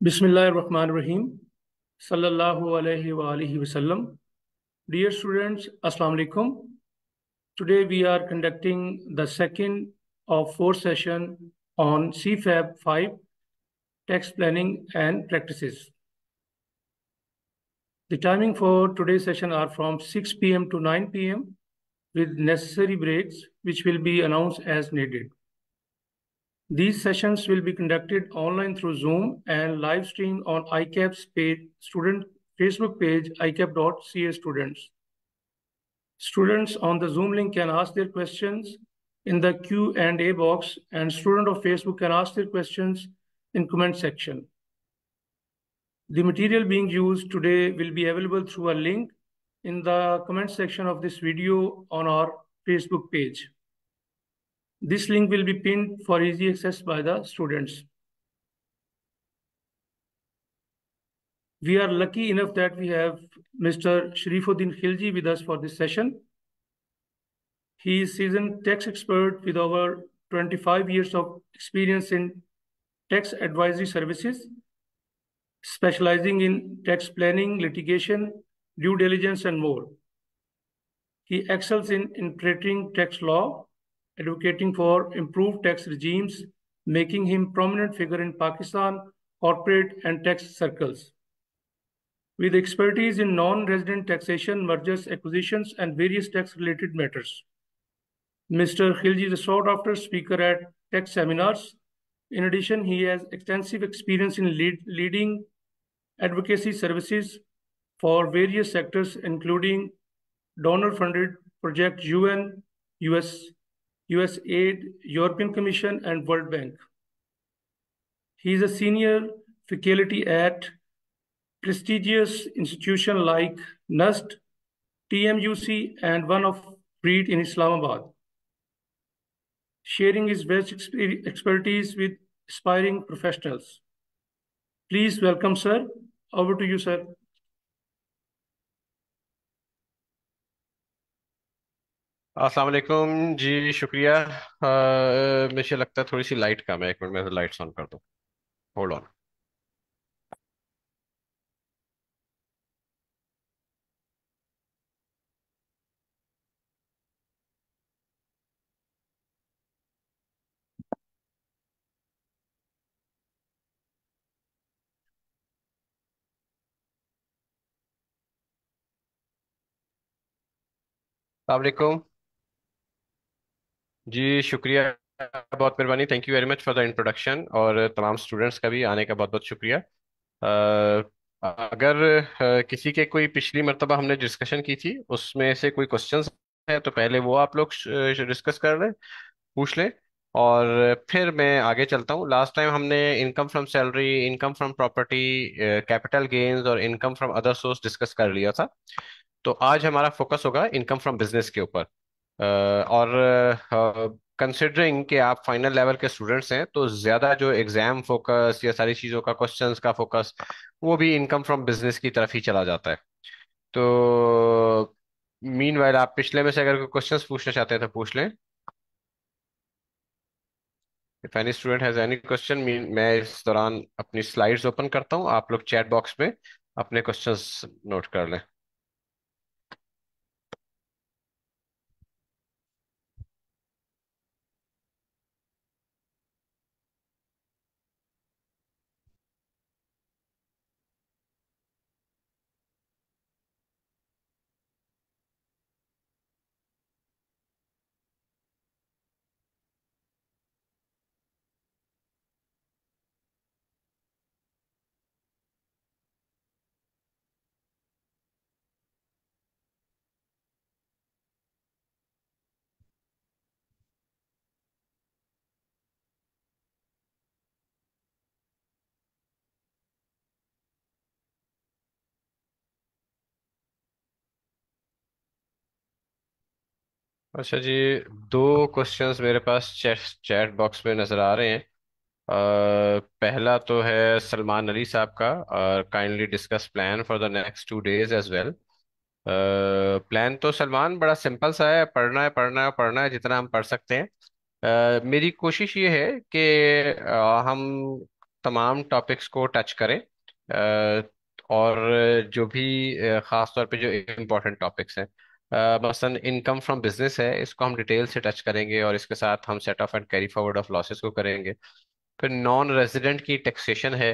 Rahim Sallallahu alayhi wa alihi wasallam. Dear students, assalamu alaikum. Today we are conducting the second of four session on CFAB 5 tax planning and practices. The timing for today's session are from 6 p.m. to 9 p.m. with necessary breaks which will be announced as needed. These sessions will be conducted online through Zoom and live streamed on ICAP's page, student Facebook page, icap.ca students. Students on the Zoom link can ask their questions in the Q&A box and student of Facebook can ask their questions in comment section. The material being used today will be available through a link in the comment section of this video on our Facebook page. This link will be pinned for easy access by the students. We are lucky enough that we have Mr. Sharifuddin Khilji with us for this session. He is seasoned tax expert with over 25 years of experience in tax advisory services, specializing in tax planning, litigation, due diligence, and more. He excels in interpreting tax law advocating for improved tax regimes, making him prominent figure in Pakistan corporate and tax circles. With expertise in non-resident taxation, mergers, acquisitions, and various tax-related matters. Mr. Khilji is a sought-after speaker at tax seminars. In addition, he has extensive experience in lead, leading advocacy services for various sectors, including donor-funded Project UN, US US Aid, European Commission, and World Bank. He is a senior faculty at prestigious institutions like NUST, TMUC, and one of breed in Islamabad. Sharing his vast expertise with aspiring professionals. Please welcome, sir. Over to you, sir. अस्सलाम जी शुक्रिया मुझे लगता है थोड़ी सी light कम है एक minute में lights on कर दूँ होल्ड ऑन अलैक्म जी शुक्रिया बहुत मेहरबानी thank you very much for the introduction और तमाम स्टूडेंट्स का भी आने का बहुत बहुत शुक्रिया अगर किसी के कोई पिछली मरतबा हमने डिस्कशन की थी उसमें से कोई क्वेश्चंस है तो पहले वो आप लोग डिस्कस कर लें पूछ लें और फिर मैं आगे चलता हूँ लास्ट टाइम हमने income from salary income from property capital gains और income from other source discuss कर लिया था तो आज हमारा फोकस होगा इनकम फ्रॉम बिजनेस के ऊपर और कंसिडरिंग कि आप फाइनल लेवल के स्टूडेंट्स हैं तो ज़्यादा जो एग्ज़ाम फोकस या सारी चीज़ों का क्वेश्चन का फोकस वो भी इनकम फ्रॉम बिजनेस की तरफ ही चला जाता है तो मीन वाइल आप पिछले में से अगर कोई क्वेश्चन पूछना चाहते हैं तो पूछ लें if any student has any question mean मैं इस दौरान अपनी स्लाइड्स ओपन करता हूँ आप लोग चैट बॉक्स में अपने क्वेश्चंस नोट कर लें अच्छा जी दो क्वेश्चंस मेरे पास चैट चैट बॉक्स में नजर आ रहे हैं आ, पहला तो है सलमान अली साहब का और kindly discuss plan for the next two days as well plan तो सलमान बड़ा सिंपल सा है पढ़ना है पढ़ना है पढ़ना है जितना हम पढ़ सकते हैं आ, मेरी कोशिश ये है कि हम तमाम टॉपिक्स को टच करें आ, और जो भी खास तौर पे जो इम्पोर्टेंट टॉपिक्स हैं मसलन इनकम फ्रॉम बिजनेस है इसको हम डिटेल से टच करेंगे और इसके साथ हम set off and carry forward of losses को करेंगे फिर नॉन रेजिडेंट की टैक्सेशन है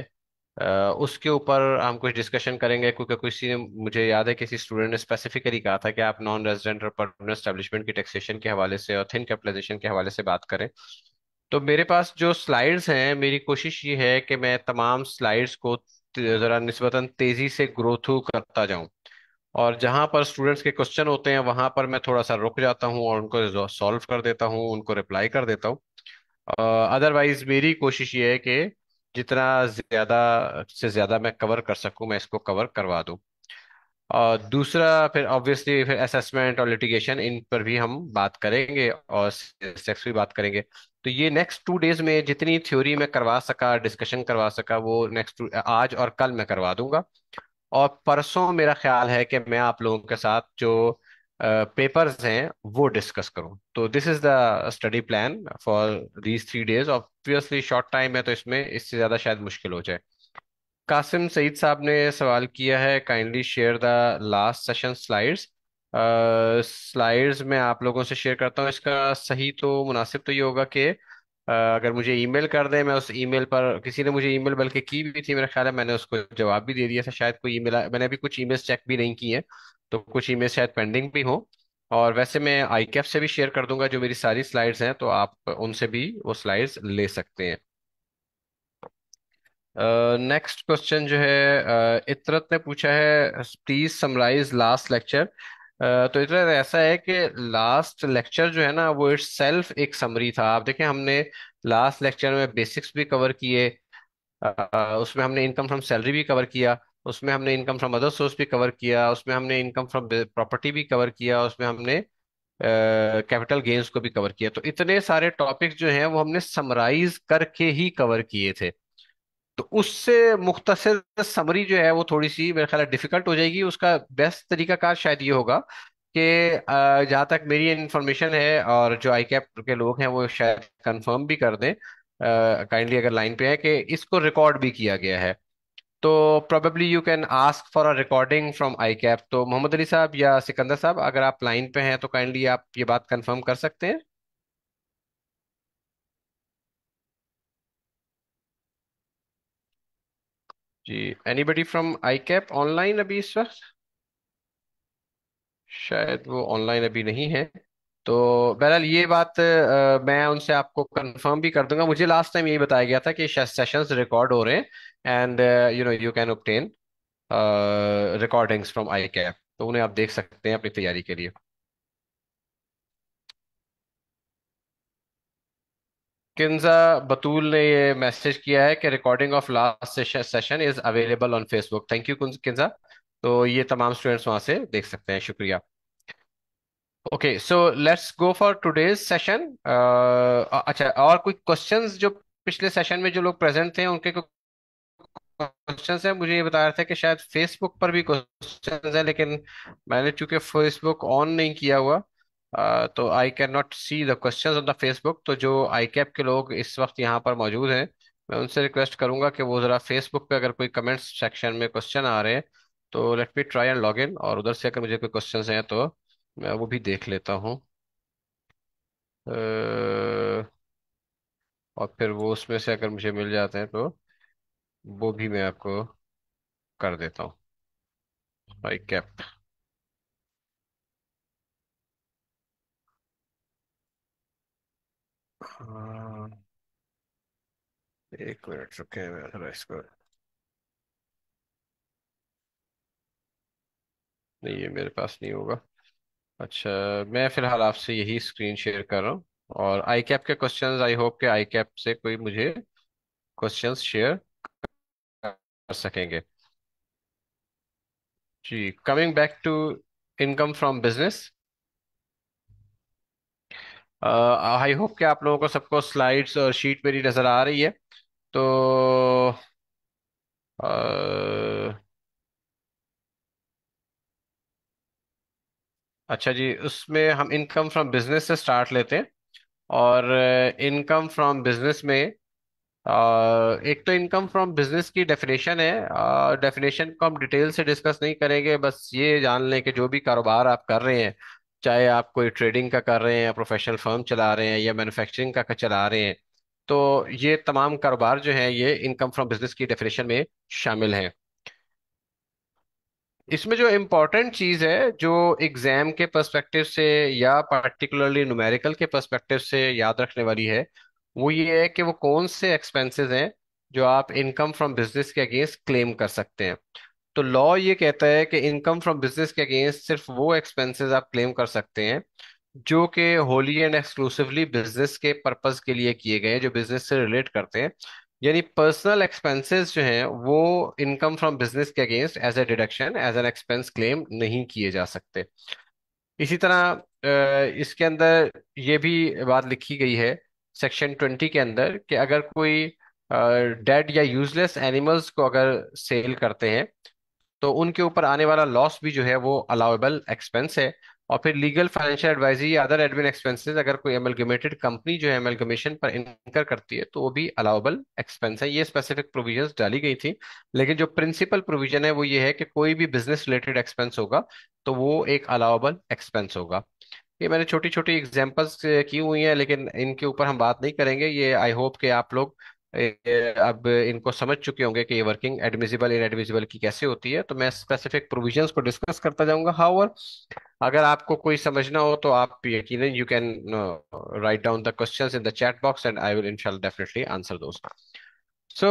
आ, उसके ऊपर हम कुछ डिस्कशन करेंगे क्योंकि किसी ने मुझे याद है किसी स्टूडेंट ने स्पेसिफिकली कहा था कि आप नॉन रेजिडेंट और परमानेंट स्टेब्लिशमेंट की टैक्सेशन के हवाले से और थिन कैपिटलाइजेशन के हवाले से बात करें तो मेरे पास जो स्लाइड्स हैं मेरी कोशिश ये है कि मैं तमाम स्लाइड्स को ज़रा नस्बता तेज़ी से ग्रोथ करता जाऊँ और जहां पर स्टूडेंट्स के क्वेश्चन होते हैं वहां पर मैं थोड़ा सा रुक जाता हूँ और उनको सॉल्व कर देता हूँ उनको रिप्लाई कर देता हूँ अदरवाइज uh, मेरी कोशिश ये है कि जितना ज्यादा से ज्यादा मैं कवर कर सकूं मैं इसको कवर करवा दूं और uh, दूसरा फिर ऑब्वियसली फिर असेसमेंट और लिटिगेशन इन पर भी हम बात करेंगे और सेक्स भी बात करेंगे तो ये नेक्स्ट टू डेज में जितनी थ्योरी मैं करवा सका डिस्कशन करवा सका वो नेक्स्ट आज और कल मैं करवा दूंगा और परसों मेरा ख्याल है कि मैं आप लोगों के साथ जो पेपर्स हैं वो डिस्कस करूं तो this is the study plan for these three days obviously short time है तो इसमें इससे ज़्यादा शायद मुश्किल हो जाए कासिम सईद साहब ने सवाल किया है kindly share the last session slides slides में आप लोगों से शेयर करता हूँ इसका सही तो मुनासिब तो ये होगा कि अगर मुझे ईमेल कर दे मैं उस ईमेल पर किसी ने मुझे ईमेल बल्कि की भी थी मेरा ख्याल है मैंने उसको जवाब भी दे दिया था शायद कोई ईमेल मैंने अभी कुछ ईमेल्स चेक भी नहीं किए हैं तो कुछ ईमेल शायद पेंडिंग भी हो और वैसे मैं आई कैप से भी शेयर कर दूंगा जो मेरी सारी स्लाइड्स हैं तो आप उनसे भी वो स्लाइड्स ले सकते हैं नेक्स्ट uh, क्वेश्चन जो है uh, इतरत ने पूछा है प्लीज समराइज लास्ट लेक्चर तो इतना ऐसा है कि लास्ट लेक्चर जो है ना वो इट सेल्फ एक समरी था आप देखें हमने लास्ट लेक्चर में बेसिक्स भी कवर किए उसमें हमने इनकम फ्रॉम सैलरी भी कवर किया उसमें हमने इनकम फ्रॉम अदर सोर्स भी कवर किया उसमें हमने इनकम फ्रॉम प्रॉपर्टी भी कवर किया उसमें हमने कैपिटल गेन्स को भी कवर किया तो इतने सारे टॉपिक्स जो हैं वो हमने समराइज करके ही कवर किए थे तो उससे मुख्तसर समरी जो है वो थोड़ी सी मेरे ख्याल डिफिकल्ट हो जाएगी उसका बेस्ट तरीका कार शायद ये होगा कि जहाँ तक मेरी इन्फॉर्मेशन है और जो आई कैप के लोग हैं वो शायद कंफर्म भी कर दें काइंडली अगर लाइन पे है कि इसको रिकॉर्ड भी किया गया है तो probably you can ask for a recording from ICAP तो मोहम्मद अली साहब या सिकंदर साहब अगर आप लाइन पे हैं तो काइंडली आप ये बात कंफर्म कर सकते हैं जी anybody from ICAP online अभी इस वक्त शायद वो ऑनलाइन अभी नहीं है तो बहरहाल ये बात आ, मैं उनसे आपको कंफर्म भी कर दूंगा मुझे लास्ट टाइम यही बताया गया था कि सेशंस रिकॉर्ड हो रहे हैं and you know you can obtain recordings from ICAP तो उन्हें आप देख सकते हैं अपनी तैयारी के लिए किन्जा बतूल uh, ने ये मैसेज किया है कि recording of last session is available on Facebook thank you Kinza तो ये तमाम स्टूडेंट्स वहां से देख सकते हैं शुक्रिया okay so let's go for today's session अच्छा और कोई क्वेश्चंस जो पिछले सेशन में जो लोग प्रेजेंट थे उनके क्वेश्चन है मुझे ये बता रहे था कि शायद फेसबुक पर भी क्वेश्चन है लेकिन मैंने चूंकि फेसबुक ऑन नहीं किया हुआ तो I can not see the question on the Facebook तो जो आई कैप के लोग इस वक्त यहाँ पर मौजूद हैं मैं उनसे रिक्वेस्ट करूंगा कि वो ज़रा फेसबुक पे अगर कोई कमेंट्स सेक्शन में क्वेश्चन आ रहे हैं तो let me try and log in और उधर से अगर मुझे कोई क्वेश्चन हैं तो मैं वो भी देख लेता हूँ और फिर वो उसमें से अगर मुझे मिल जाते हैं तो वो भी मैं आपको कर देता हूँ आई कैप एक uh, the lyrics. Okay, how I नहीं ये मेरे पास नहीं होगा अच्छा मैं फिलहाल आपसे यही स्क्रीन शेयर कर रहा हूँ और आई कैप के क्वेश्चंस आई होप के आई कैप से कोई मुझे क्वेश्चंस शेयर कर सकेंगे जी coming back to income from business I hope कि आप लोगों को सबको स्लाइड्स और शीट मेरी नज़र आ रही है तो uh, अच्छा जी उसमें हम इनकम फ्रॉम बिजनेस से स्टार्ट लेते हैं और इनकम फ्रॉम बिजनेस में आ, एक तो इनकम फ्रॉम बिजनेस की डेफिनेशन है डेफिनेशन को हम डिटेल से डिस्कस नहीं करेंगे बस ये जान लें कि जो भी कारोबार आप कर रहे हैं चाहे आप कोई ट्रेडिंग का कर रहे हैं या प्रोफेशनल फर्म चला रहे हैं या मैन्युफैक्चरिंग का, का चला रहे हैं तो ये तमाम कारोबार जो है ये इनकम फ्रॉम बिजनेस की डेफिनेशन में शामिल है इसमें जो इम्पोर्टेंट चीज़ है जो एग्ज़ाम के पर्सपेक्टिव से या पार्टिकुलरली न्यूमेरिकल के पर्सपेक्टिव से याद रखने वाली है वो ये है कि वो कौन से एक्सपेंसेस हैं जो आप इनकम फ्रॉम बिजनेस के अगेंस्ट क्लेम कर सकते हैं तो लॉ ये कहता है कि इनकम फ्रॉम बिजनेस के अगेंस्ट सिर्फ वो एक्सपेंसेस आप क्लेम कर सकते हैं जो कि होली एंड एक्सक्लूसिवली बिजनेस के पर्पस के लिए किए गए हैं जो बिजनेस से रिलेट करते हैं यानी पर्सनल एक्सपेंसेस जो हैं वो इनकम फ्रॉम बिजनेस के against as a deduction as an expense claim नहीं किए जा सकते इसी तरह इसके अंदर ये भी बात लिखी गई है सेक्शन ट्वेंटी के अंदर कि अगर कोई डेड या यूजलेस एनिमल्स को अगर सेल करते हैं तो उनके ऊपर आने वाला लॉस भी जो है वो अलाउेबल एक्सपेंस है और फिर लीगल फाइनेंशियल एडवाइजरी या अदर एडमिन एक्सपेंसेस अगर कोई एमलगमेटेड कंपनी जो है एमलगमेशन पर इनकर करती है तो वो भी अलाउेबल एक्सपेंस है ये स्पेसिफिक प्रोविजंस डाली गई थी लेकिन जो प्रिंसिपल प्रोविजन है वो ये है कि कोई भी बिजनेस रिलेटेड एक्सपेंस होगा तो वो एक अलाउेबल एक्सपेंस होगा ये मैंने छोटी छोटी एग्जाम्पल्स की हुई हैं लेकिन इनके ऊपर हम बात नहीं करेंगे ये आई होप कि आप लोग अब इनको समझ चुके होंगे कि ये वर्किंग एडमिसिबल इनएडमिसिबल की कैसे होती है तो मैं स्पेसिफिक प्रोविजंस को डिस्कस करता जाऊंगा हाउ अगर आपको कोई समझना हो तो आप यकीन you can write down the question in the chat box and I will इनशाला डेफिनेटली आंसर दोस्त सो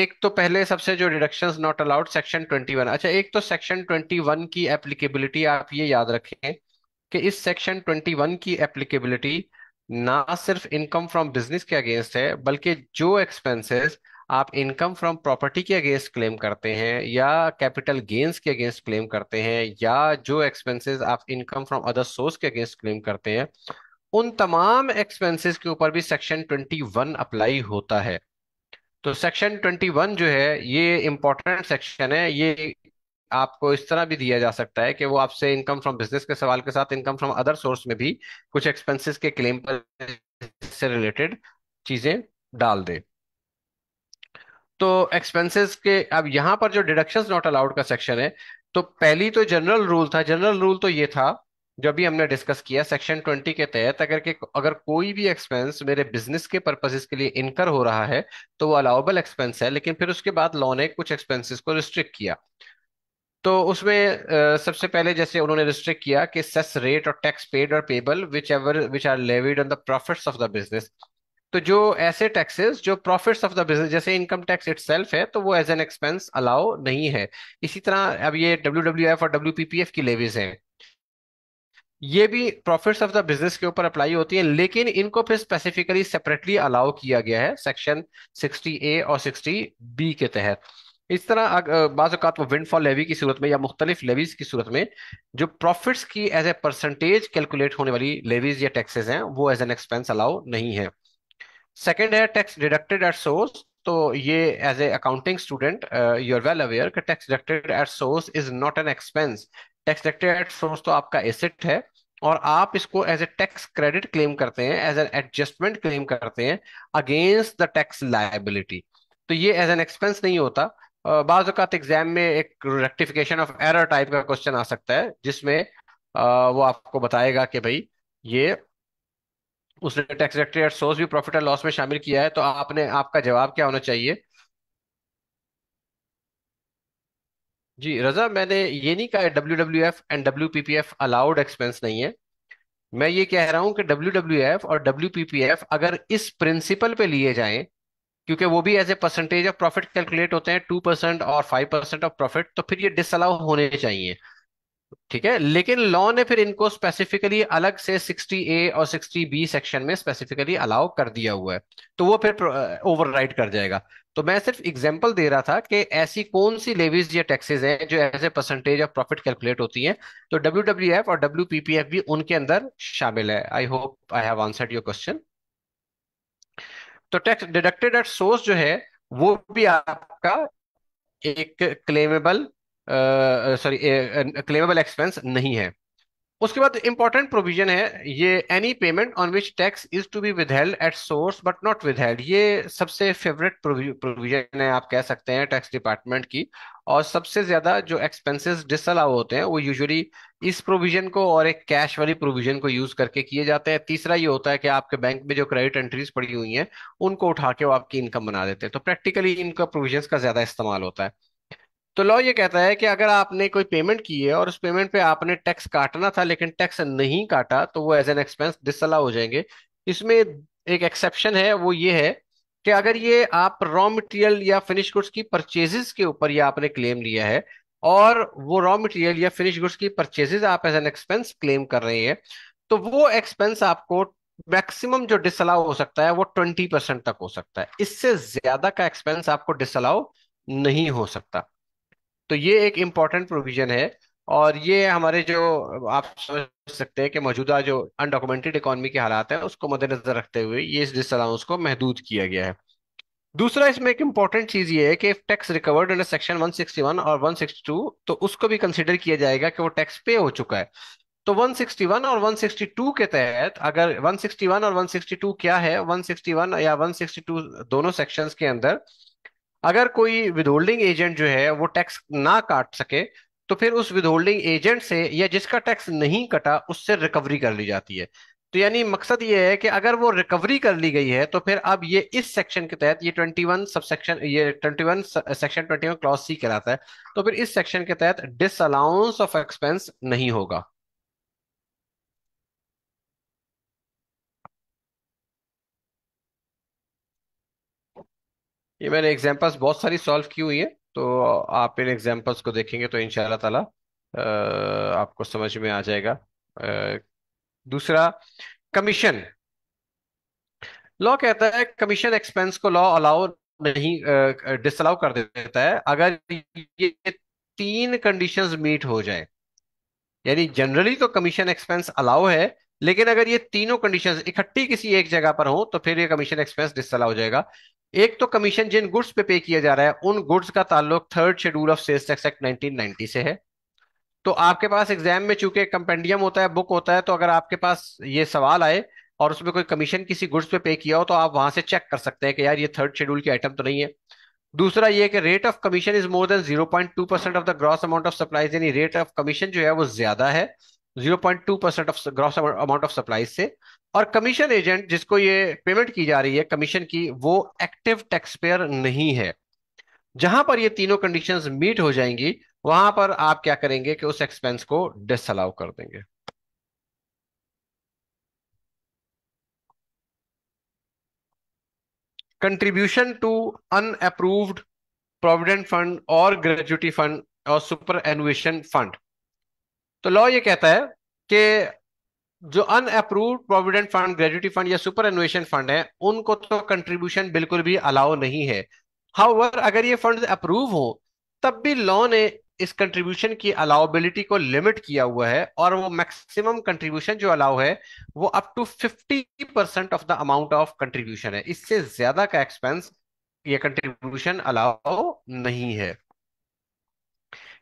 एक तो पहले सबसे जो डिडक्शन नॉट अलाउड सेक्शन 21 अच्छा एक तो सेक्शन 21 की एप्लीकेबिलिटी आप ये याद रखें कि इस सेक्शन 21 की एप्लीकेबिलिटी ना सिर्फ इनकम फ्रॉम बिजनेस के अगेंस्ट है बल्कि जो एक्सपेंसेस आप इनकम फ्रॉम प्रॉपर्टी के अगेंस्ट क्लेम करते हैं या कैपिटल गेन्स के अगेंस्ट क्लेम करते हैं या जो एक्सपेंसेस आप इनकम फ्रॉम अदर सोर्स के अगेंस्ट क्लेम करते हैं उन तमाम एक्सपेंसेस के ऊपर भी सेक्शन 21 अप्लाई होता है तो सेक्शन 21 जो है ये इम्पोर्टेंट सेक्शन है ये आपको इस तरह भी दिया जा सकता है कि वो आपसे इनकम फ्रॉम बिजनेस के सवाल के साथ इनकम फ्रॉम अदर सोर्स में भी कुछ एक्सपेंसेस के क्लेम पर से रिलेटेड चीजें डाल दे तो एक्सपेंसेस के अब यहां पर जो डिडक्शंस नॉट अलाउड का सेक्शन है तो पहली तो जनरल रूल था जनरल रूल तो ये था जो भी हमने डिस्कस किया सेक्शन ट्वेंटी के तहत अगर के अगर कोई भी एक्सपेंस मेरे बिजनेस के पर्पसेस के लिए इनकर हो रहा है तो वो अलाउबल एक्सपेंस है लेकिन फिर उसके बाद लॉ ने कुछ एक्सपेंसेस को रिस्ट्रिक्ट किया तो उसमें सबसे पहले जैसे उन्होंने रिस्ट्रिक्ट किया कि सेस रेट और टैक्स पेड और payable whichever which are levied on the profits of the business तो जो ऐसे टैक्सेस जो प्रॉफिट्स ऑफ द बिजनेस जैसे इनकम टैक्स इटसेल्फ है तो वो एज एन एक्सपेंस अलाउ नहीं है इसी तरह अब ये डब्ल्यूडब्ल्यूएफ और डब्ल्यूपीपीएफ की लेवीज हैं ये भी प्रॉफिट्स ऑफ द बिजनेस के ऊपर अप्लाई होती है लेकिन इनको फिर स्पेसिफिकली सेपरेटली अलाउ किया गया है सेक्शन 60 ए और 60 बी के तहत इस तरह बाज़ात वो विंडफॉल लेवी की सूरत में या मुख्तलिफ लेवीज़ की सूरत में जो प्रॉफिट्स की एज ए परसेंटेज कैलकुलेट होने वाली लेवीज़ या टैक्सेस हैं वो एज एन एक्सपेंस अलाउ नहीं है सेकेंड है टैक्स डिडक्टेड एट सोर्स तो ये as a accounting student you are well aware कि tax deducted at source is not an expense tax deducted at source तो आपका एसेट है और आप इसको as a tax credit claim करते हैं एज एन एडजस्टमेंट क्लेम करते हैं अगेंस्ट द टैक्स लाइबिलिटी तो ये एज एन एक्सपेंस नहीं होता बाज़ात एग्जाम में एक रेक्टिफिकेशन ऑफ एरर टाइप का क्वेश्चन आ सकता है जिसमें वो आपको बताएगा कि भाई ये उसने टैक्स रेक्टेड सोर्स भी प्रॉफिट एंड लॉस में शामिल किया है तो आपने आपका जवाब क्या होना चाहिए जी रजा मैंने ये नहीं कहा W W F and W P P F allowed expense नहीं है मैं ये कह रहा हूं कि डब्ल्यू डब्ल्यू एफ और डब्ल्यू पी पी एफ अगर इस प्रिंसिपल पे लिए जाएं क्योंकि वो भी as a percentage of profit calculate होते हैं टू परसेंट और फाइव परसेंट ऑफ प्रॉफिट तो फिर ये डिसअलाउ होने चाहिए ठीक है लेकिन लॉ ने फिर इनको स्पेसिफिकली अलग से 60 ए और 60 बी सेक्शन में स्पेसिफिकली अलाउ कर दिया हुआ है तो वो फिर ओवरराइड कर जाएगा तो मैं सिर्फ एग्जांपल दे रहा था कि ऐसी कौन सी लेवीज या टैक्सेस हैं जो as a percentage of profit calculate होती हैं तो डब्ल्यू और डब्ल्यू भी उनके अंदर शामिल है I hope I have answered your question तो टैक्स डिडक्टेड एट सोर्स जो है वो भी आपका एक क्लेमेबल सॉरी क्लेमेबल एक्सपेंस नहीं है उसके बाद इंपॉर्टेंट प्रोविजन है ये any payment on which tax is to be withheld at source but not withheld ये सबसे फेवरेट प्रोविजन है आप कह सकते हैं टैक्स डिपार्टमेंट की और सबसे ज्यादा जो एक्सपेंसेस डिसअलाउ होते हैं वो यूजुअली इस प्रोविजन को और एक कैश वाली प्रोविजन को यूज करके किए जाते हैं तीसरा ये होता है कि आपके बैंक में जो क्रेडिट एंट्रीज पड़ी हुई हैं उनको उठा के वो आपकी इनकम बना देते हैं तो प्रैक्टिकली इनका प्रोविजन का ज्यादा इस्तेमाल होता है तो लॉ ये कहता है कि अगर आपने कोई पेमेंट की है और उस पेमेंट पे आपने टैक्स काटना था लेकिन टैक्स नहीं काटा तो वो एज एन एक्सपेंस डिसअलाउ हो जाएंगे इसमें एक एक्सेप्शन है वो ये है कि अगर ये आप रॉ मटेरियल या फिनिश गुड्स की परचेजेस के ऊपर ये आपने क्लेम लिया है और वो रॉ मटेरियल या फिनिश गुड्स की परचेजेस आप एज एन एक्सपेंस क्लेम कर रहे हैं तो वो एक्सपेंस आपको मैक्सिमम जो डिसअलाउ हो सकता है वो ट्वेंटी परसेंट तक हो सकता है इससे ज्यादा का एक्सपेंस आपको डिसअलाउ नहीं हो सकता तो ये एक इम्पॉर्टेंट प्रोविजन है और ये हमारे जो आप समझ सकते हैं कि मौजूदा जो अनडॉक्यूमेंटेड इकोनॉमी के हालात हैं उसको मद्देनजर रखते हुए ये इस डिसअलाउंस को महदूद किया गया है दूसरा इसमें एक इंपॉर्टेंट चीज ये है कि टैक्स रिकवर्ड अंडर सेक्शन 161 और 162 तो उसको भी कंसिडर किया जाएगा कि वो टैक्स पे हो चुका है तो 161 और 162 के तहत अगर 161 और 162 क्या है 161 या 162 दोनों सेक्शंस के अंदर अगर कोई विदहोल्डिंग एजेंट जो है वो टैक्स ना काट सके तो फिर उस विदहोल्डिंग एजेंट से या जिसका टैक्स नहीं कटा उससे रिकवरी कर ली जाती है तो यानी मकसद ये है कि अगर वो रिकवरी कर ली गई है तो फिर अब ये इस सेक्शन के तहत ये 21 सब सेक्शन ये 21 सेक्शन 21 क्लॉज सी कहलाता है तो फिर इस सेक्शन के तहत डिसअलाउंस ऑफ एक्सपेंस नहीं होगा ये मैंने एग्जाम्पल्स बहुत सारी सॉल्व की हुई है तो आप इन एग्जाम्पल्स को देखेंगे तो इंशाल्लाह ताला आपको समझ में आ जाएगा आ, दूसरा कमीशन लॉ कहता है कमीशन एक्सपेंस को लॉ अलाउ नहीं डिसअलाउ कर देता है अगर ये तीन कंडीशंस मीट हो जाए यानी जनरली तो कमीशन एक्सपेंस अलाउ है लेकिन अगर ये तीनों कंडीशन इकट्ठी किसी एक जगह पर हो तो फिर ये कमीशन एक्सपेंस डिसला हो जाएगा एक तो कमीशन जिन गुड्स पे पे किया जा रहा है उन गुड्स का ताल्लुक third schedule of sales tax act 1990 से है तो आपके पास एग्जाम में चूंकि कंपेंडियम होता है बुक होता है तो अगर आपके पास ये सवाल आए और उसमें कोई कमीशन किसी गुड्स पे पे किया हो तो आप वहां से चेक कर सकते हैं कि यार ये थर्ड शेड्यूल की आइटम तो नहीं है दूसरा ये कि rate of commission is more than two percent of the gross amount of supplies यानी रेट ऑफ कमीशन जो है वो ज्यादा है 0.2 percent of gross amount of supply से और कमीशन एजेंट जिसको ये पेमेंट की जा रही है कमीशन की वो एक्टिव टैक्स पेयर नहीं है जहां पर ये तीनों कंडीशंस मीट हो जाएंगी वहां पर आप क्या करेंगे कि उस एक्सपेंस को डिसअलाउ कर देंगे contribution to unapproved provident fund और ग्रेजुटी फंड और सुपर एनुएशन फंड तो लॉ ये कहता है कि जो unapprove provident fund gratuity fund या सुपर एनुएशन फंड है उनको तो कंट्रीब्यूशन बिल्कुल भी अलाउ नहीं है हाउवर अगर ये फंड अप्रूव हो तब भी लॉ ने इस कंट्रीब्यूशन की अलाउबिलिटी को लिमिट किया हुआ है और वो मैक्सिमम कंट्रीब्यूशन जो अलाउ है वो up to 50 percent of the amount of contribution है इससे ज्यादा का एक्सपेंस ये कंट्रीब्यूशन अलाउ नहीं है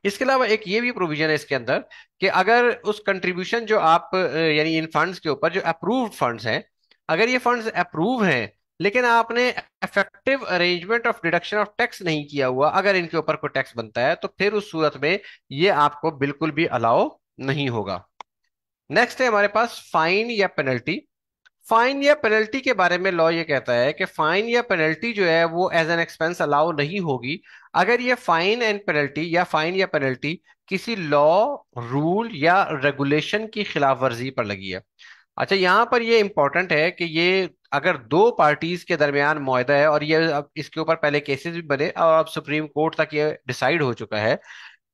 इसके अलावा एक ये भी प्रोविजन है इसके अंदर कि अगर उस कंट्रीब्यूशन जो आप यानी इन फंड्स के ऊपर जो अप्रूव्ड फंड्स हैं अगर ये फंड्स अप्रूव हैं लेकिन आपने effective arrangement of deduction of tax नहीं किया हुआ अगर इनके ऊपर कोई टैक्स बनता है तो फिर उस सूरत में ये आपको बिल्कुल भी अलाउ नहीं होगा नेक्स्ट है हमारे पास फाइन या पेनल्टी फाइन या पेनल्टी के बारे में लॉ ये कहता है कि फाइन या पेनल्टी जो है वो एज एन एक्सपेंस अलाउ नहीं होगी अगर ये फाइन एंड पेनल्टी या फाइन या पेनल्टी किसी लॉ रूल या रेगुलेशन की खिलाफ वर्जी पर लगी है अच्छा यहाँ पर ये इम्पोर्टेंट है कि ये अगर दो पार्टीज के दरमियान माहदा है और ये अब इसके ऊपर पहले केसेस भी बने और अब सुप्रीम कोर्ट तक ये डिसाइड हो चुका है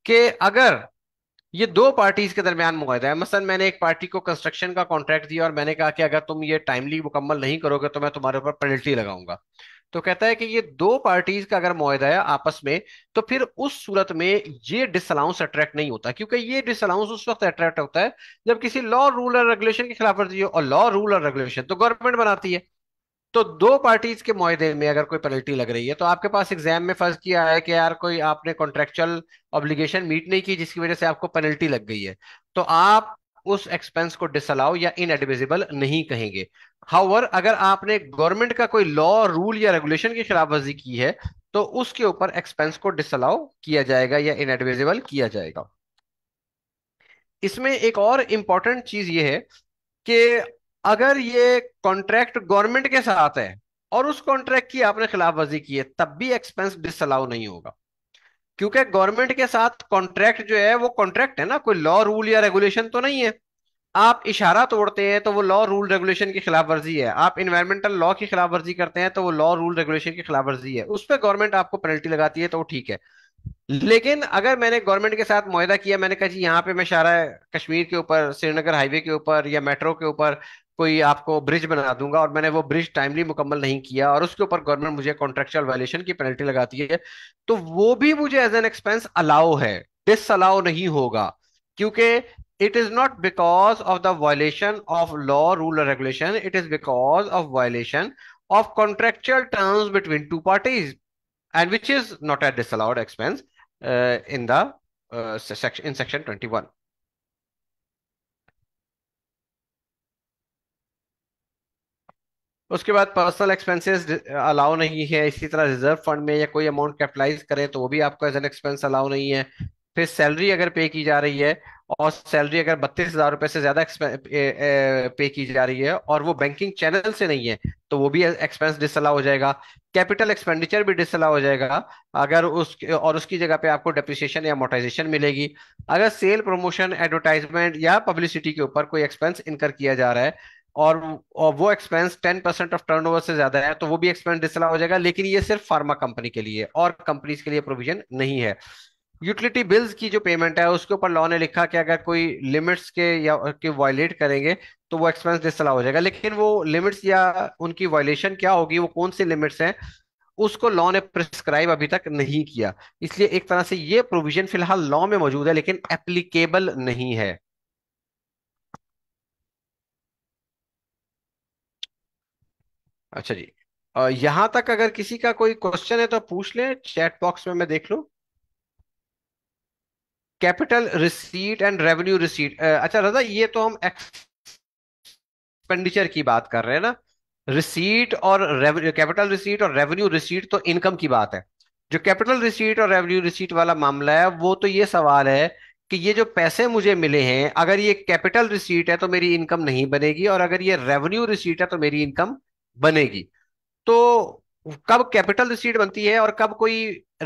कि अगर ये दो पार्टीज के दरमियान मुहिदा है मसलन मैंने एक पार्टी को कंस्ट्रक्शन का कॉन्ट्रैक्ट दिया और मैंने कहा कि अगर तुम ये टाइमली मुकम्मल नहीं करोगे तो मैं तुम्हारे ऊपर पेनल्टी लगाऊंगा तो कहता है कि ये दो पार्टीज का अगर माहदा है आपस में तो फिर उस सूरत में ये डिसअलाउंस अट्रैक्ट नहीं होता क्योंकि ये डिसअलाउंस उस वक्त अट्रैक्ट होता है जब किसी लॉ रूल और रेगुलेशन की खिलाफ वर्जी हो और लॉ रूल और रेगुलेशन तो गवर्नमेंट बनाती है तो दो पार्टीज के माहदे में अगर कोई पेनल्टी लग रही है तो आपके पास एग्जाम में फर्ज किया है कि यार कोई आपने कॉन्ट्रेक्चुअल ऑब्लिगेशन मीट नहीं की जिसकी वजह से आपको पेनल्टी लग गई है तो आप उस एक्सपेंस को डिसअलाउ या इनएडमिजिबल नहीं कहेंगे हाउवर अगर आपने गवर्नमेंट का कोई लॉ रूल या रेगुलेशन की खिलाफवर्जी की है तो उसके ऊपर एक्सपेंस को डिसअलाउ किया जाएगा या इनएडमिजिबल किया जाएगा इसमें एक और इंपॉर्टेंट चीज ये है कि अगर ये कॉन्ट्रैक्ट गवर्नमेंट के साथ है और उस कॉन्ट्रैक्ट की आपने खिलाफवर्जी की है तब भी एक्सपेंस डिसअलाउ नहीं होगा क्योंकि गवर्नमेंट के साथ कॉन्ट्रैक्ट जो है वो कॉन्ट्रैक्ट है ना कोई लॉ रूल या रेगुलेशन तो नहीं है आप इशारा तोड़ते हैं तो वो लॉ रूल रेगुलेशन की खिलाफ वर्जी है आप इन्वायरमेंटल लॉ की खिलाफ वर्जी करते हैं तो वो लॉ रूल रेगुलेशन की खिलाफ वर्जी है उस पर गवर्नमेंट आपको पेनल्टी लगाती है तो ठीक है लेकिन अगर मैंने गवर्नमेंट के साथ मुहिदा किया मैंने कहा जी यहाँ पे मैं शारा कश्मीर के ऊपर श्रीनगर हाईवे के ऊपर या मेट्रो के ऊपर कोई आपको ब्रिज बना दूंगा और मैंने वो ब्रिज टाइमली मुकम्मल नहीं किया और उसके ऊपर गवर्नमेंट मुझे कॉन्ट्रेक्चुअल वायलेशन की पेनल्टी लगाती है तो वो भी मुझे एज एन एक्सपेंस अलाउ है डिस अलाउ नहीं होगा क्योंकि it is not because of the violation of law rule regulation it is because of violation of contractual terms between two parties and which is not a disallowed expense uh, in the uh, section in section 21 उसके बाद personal expenses allow नहीं है इसी तरह reserve fund में या कोई amount capitalise करें तो वो भी आपको एज एन एक्सपेंस अलाउ नहीं है फिर सैलरी अगर पे की जा रही है और सैलरी अगर बत्तीस हजार रुपए से ज्यादा पे की जा रही है और वो बैंकिंग चैनल से नहीं है तो वो भी एक्सपेंस डिसअलाउ हो जाएगा कैपिटल एक्सपेंडिचर भी डिसअलाउ हो जाएगा अगर उस और उसकी जगह पे आपको डेप्रिसिएशन या मोटाइजेशन मिलेगी अगर सेल प्रमोशन एडवर्टाइजमेंट या पब्लिसिटी के ऊपर कोई एक्सपेंस इनकर किया जा रहा है और, और वो expense ten percent of turnover से ज्यादा है तो वो भी एक्सपेंस डिसअलाउ हो जाएगा लेकिन ये सिर्फ फार्मा कंपनी के लिए और कंपनीज के लिए प्रोविजन नहीं है यूटिलिटी बिल्स की जो पेमेंट है उसके ऊपर लॉ ने लिखा कि अगर कोई लिमिट्स के या के वायलेट करेंगे तो वो एक्सपेंस डिसला हो जाएगा लेकिन वो लिमिट्स या उनकी वायलेशन क्या होगी वो कौन सी लिमिट्स हैं उसको लॉ ने प्रिस्क्राइब अभी तक नहीं किया इसलिए एक तरह से ये प्रोविजन फिलहाल लॉ में मौजूद है लेकिन एप्लीकेबल नहीं है अच्छा जी यहां तक अगर किसी का कोई क्वेश्चन है तो पूछ ले चैट बॉक्स में मैं देख लू capital receipt and revenue receipt अच्छा रजा ये तो हम एक्सपेंडिचर की बात कर रहे हैं ना रिसीट और कैपिटल रिसीट और रेवेन्यू रिसीट तो इनकम की बात है जो कैपिटल रिसीट और रेवेन्यू रिसीट वाला मामला है वो तो ये सवाल है कि ये जो पैसे मुझे मिले हैं अगर ये कैपिटल रिसीट है तो मेरी इनकम नहीं बनेगी और अगर ये रेवेन्यू रिसीट है तो मेरी इनकम बनेगी तो कब कैपिटल रिसीट बनती है और कब कोई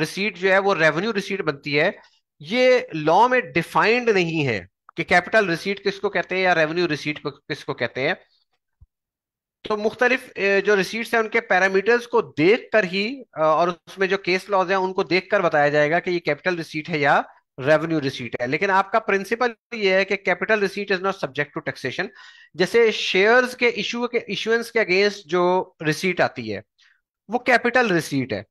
रिसीट जो है वो रेवेन्यू रिसीट बनती है ये लॉ में डिफाइंड नहीं है कि कैपिटल रिसीट किसको कहते हैं या रेवेन्यू रिसीट को किसको कहते हैं तो मुख्तलिफ जो रिसीट्स हैं उनके पैरामीटर्स को देख कर ही और उसमें जो केस लॉज हैं उनको देख कर बताया जाएगा कि ये कैपिटल रिसीट है या रेवेन्यू रिसीट है लेकिन आपका प्रिंसिपल ये है कि capital receipt is not subject to taxation जैसे शेयर्स के इशू के इशुएंस के अगेंस्ट जो रिसीट आती है वो कैपिटल रिसीट है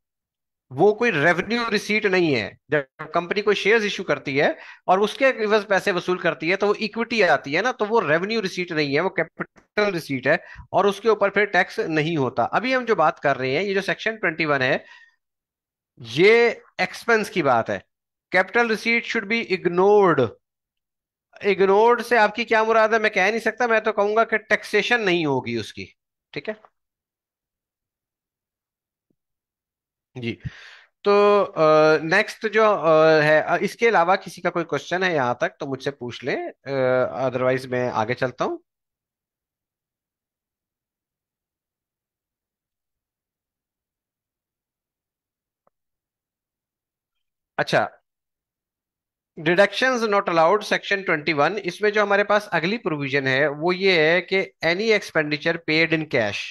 वो कोई रेवेन्यू रिसीट नहीं है जब कंपनी कोई शेयर्स इशू करती है और उसके रिवर्स पैसे वसूल करती है तो वो इक्विटी आती है ना तो वो रेवेन्यू रिसीट नहीं है वो कैपिटल रिसीट है और उसके ऊपर फिर टैक्स नहीं होता अभी हम जो बात कर रहे हैं ये जो सेक्शन ट्वेंटी वन है ये एक्सपेंस की बात है capital receipt should be ignored ignored से आपकी क्या मुराद है मैं कह नहीं सकता मैं तो कहूंगा कि टैक्सेशन नहीं होगी उसकी ठीक है जी तो नेक्स्ट uh, जो uh, है इसके अलावा किसी का कोई क्वेश्चन है यहाँ तक तो मुझसे पूछ ले अदरवाइज uh, मैं आगे चलता हूँ अच्छा deductions not allowed section twenty one इसमें जो हमारे पास अगली प्रोविजन है वो ये है कि any expenditure paid in cash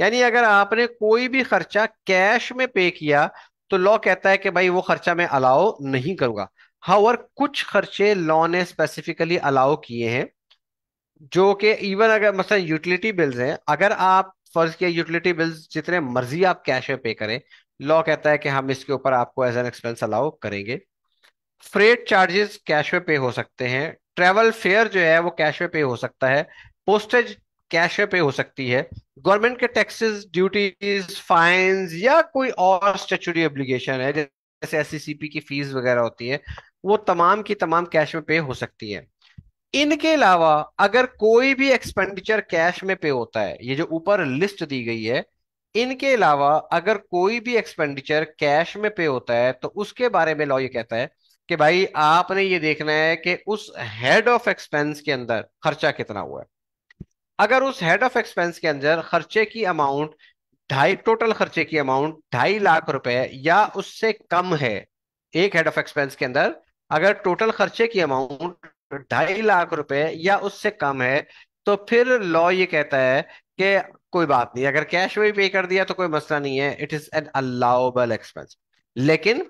यानी अगर आपने कोई भी खर्चा कैश में पे किया तो लॉ कहता है कि भाई वो खर्चा मैं अलाउ नहीं करूंगा हाँ और कुछ खर्चे लॉ ने स्पेसिफिकली अलाउ किए हैं जो कि इवन अगर मतलब यूटिलिटी बिल्स हैं अगर आप फर्ज किया यूटिलिटी बिल्स जितने मर्जी आप कैश में पे करें लॉ कहता है कि हम इसके ऊपर आपको एज एन एक्सपेंस अलाउ करेंगे फ्रेट चार्जेस कैश में पे हो सकते हैं ट्रेवल फेयर जो है वो कैश में पे हो सकता है पोस्टेज कैश पे हो सकती है गवर्नमेंट के टैक्सेस ड्यूटीज फाइंस या कोई और स्टेचुरी एप्लीकेशन है जैसे एस e की फीस वगैरह होती है वो तमाम की तमाम कैश में पे हो सकती है इनके अलावा अगर कोई भी एक्सपेंडिचर कैश में पे होता है ये जो ऊपर लिस्ट दी गई है इनके अलावा अगर कोई भी एक्सपेंडिचर कैश में पे होता है तो उसके बारे में लॉ ये कहता है कि भाई आपने ये देखना है कि उस हेड ऑफ एक्सपेंस के अंदर खर्चा कितना हुआ है अगर उस हेड ऑफ एक्सपेंस के अंदर खर्चे की अमाउंट ढाई टोटल खर्चे की अमाउंट ढाई लाख रुपए या उससे कम है एक हेड ऑफ एक्सपेंस के अंदर अगर टोटल खर्चे की अमाउंट ढाई लाख रुपए या उससे कम है तो फिर लॉ ये कहता है कि कोई बात नहीं अगर कैश में पे कर दिया तो कोई मसला नहीं है it is an allowable expense लेकिन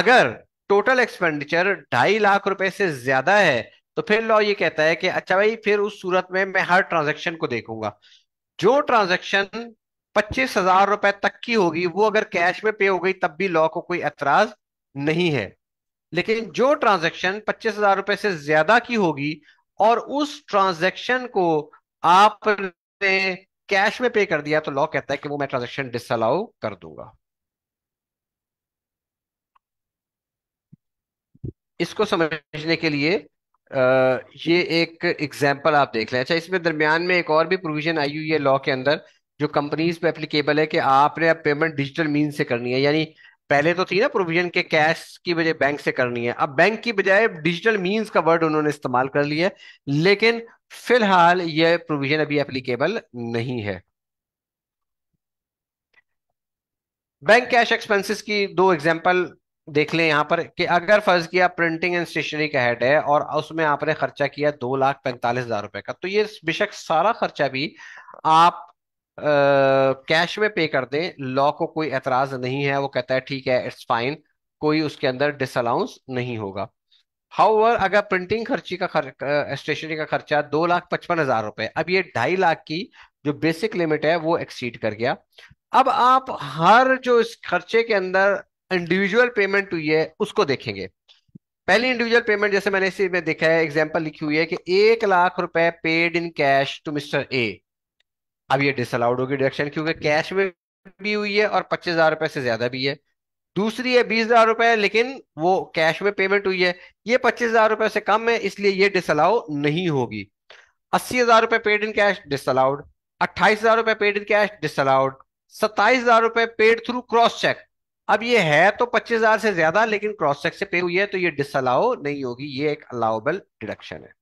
अगर टोटल एक्सपेंडिचर ढाई लाख रुपए से ज्यादा है तो फिर लॉ ये कहता है कि अच्छा भाई फिर उस सूरत में मैं हर ट्रांजेक्शन को देखूंगा जो ट्रांजेक्शन पच्चीस हजार रुपए तक की होगी वो अगर कैश में पे हो गई तब भी लॉ को कोई एतराज नहीं है लेकिन जो ट्रांजेक्शन पच्चीस हजार रुपए से ज्यादा की होगी और उस ट्रांजेक्शन को आपने कैश में पे कर दिया तो लॉ कहता है कि वो मैं ट्रांजेक्शन डिसअलाउ कर दूंगा इसको समझने के लिए आ, ये एक एग्जाम्पल आप देख लें अच्छा इसमें दरमियान में एक और भी प्रोविजन आई हुई है लॉ के अंदर जो कंपनीज पे एप्लीकेबल है कि आपने अब पेमेंट डिजिटल मीन से करनी है यानी पहले तो थी ना प्रोविजन के कैश की बजाय बैंक से करनी है अब बैंक की बजाय डिजिटल मीन्स का वर्ड उन्होंने इस्तेमाल कर लिया है लेकिन फिलहाल यह प्रोविजन अभी एप्लीकेबल नहीं है बैंक कैश एक्सपेंसेस की दो एग्जाम्पल देख लें यहाँ पर कि अगर फर्ज किया प्रिंटिंग एंड स्टेशनरी का हेड है और उसमें आपने खर्चा किया दो लाख पैंतालीस हजार रुपए का तो ये बेशक सारा खर्चा भी आप आ, कैश में पे कर दें लॉ को कोई एतराज नहीं है वो कहता है ठीक है इट्स फाइन कोई उसके अंदर डिसअलाउंस नहीं होगा हाउवर अगर प्रिंटिंग खर्ची का खर, स्टेशनरी का खर्चा दो लाख पचपन हजार रुपए अब ये ढाई लाख की जो बेसिक लिमिट है वो एक्सीड कर गया अब आप हर जो इस खर्चे के अंदर इंडिविजुअल पेमेंट हुई है उसको देखेंगे पहली इंडिविजुअल पेमेंट जैसे मैंने इसी में देखा है एग्जाम्पल लिखी हुई है कि एक लाख रुपए paid in cash to mister A अब ये डिसअलाउड होगी डिडक्शन क्योंकि कैश में भी हुई है और पच्चीस हजार रुपए से ज्यादा भी है दूसरी है बीस हजार रुपए लेकिन वो कैश में पेमेंट हुई है ये पच्चीस हजार रुपए से कम है इसलिए ये डिसअलाउ नहीं होगी अस्सी हजार रुपए पेड इन कैश डिसअलाउड अट्ठाईस हजार रुपए पेड इन कैश डिसअलाउड सत्ताईस हजार रुपए पेड थ्रू क्रॉस चेक अब ये है तो 25,000 से ज्यादा लेकिन क्रॉस चेक से पे हुई है तो ये डिसअलाउ नहीं होगी ये एक अलाउबल डिडक्शन है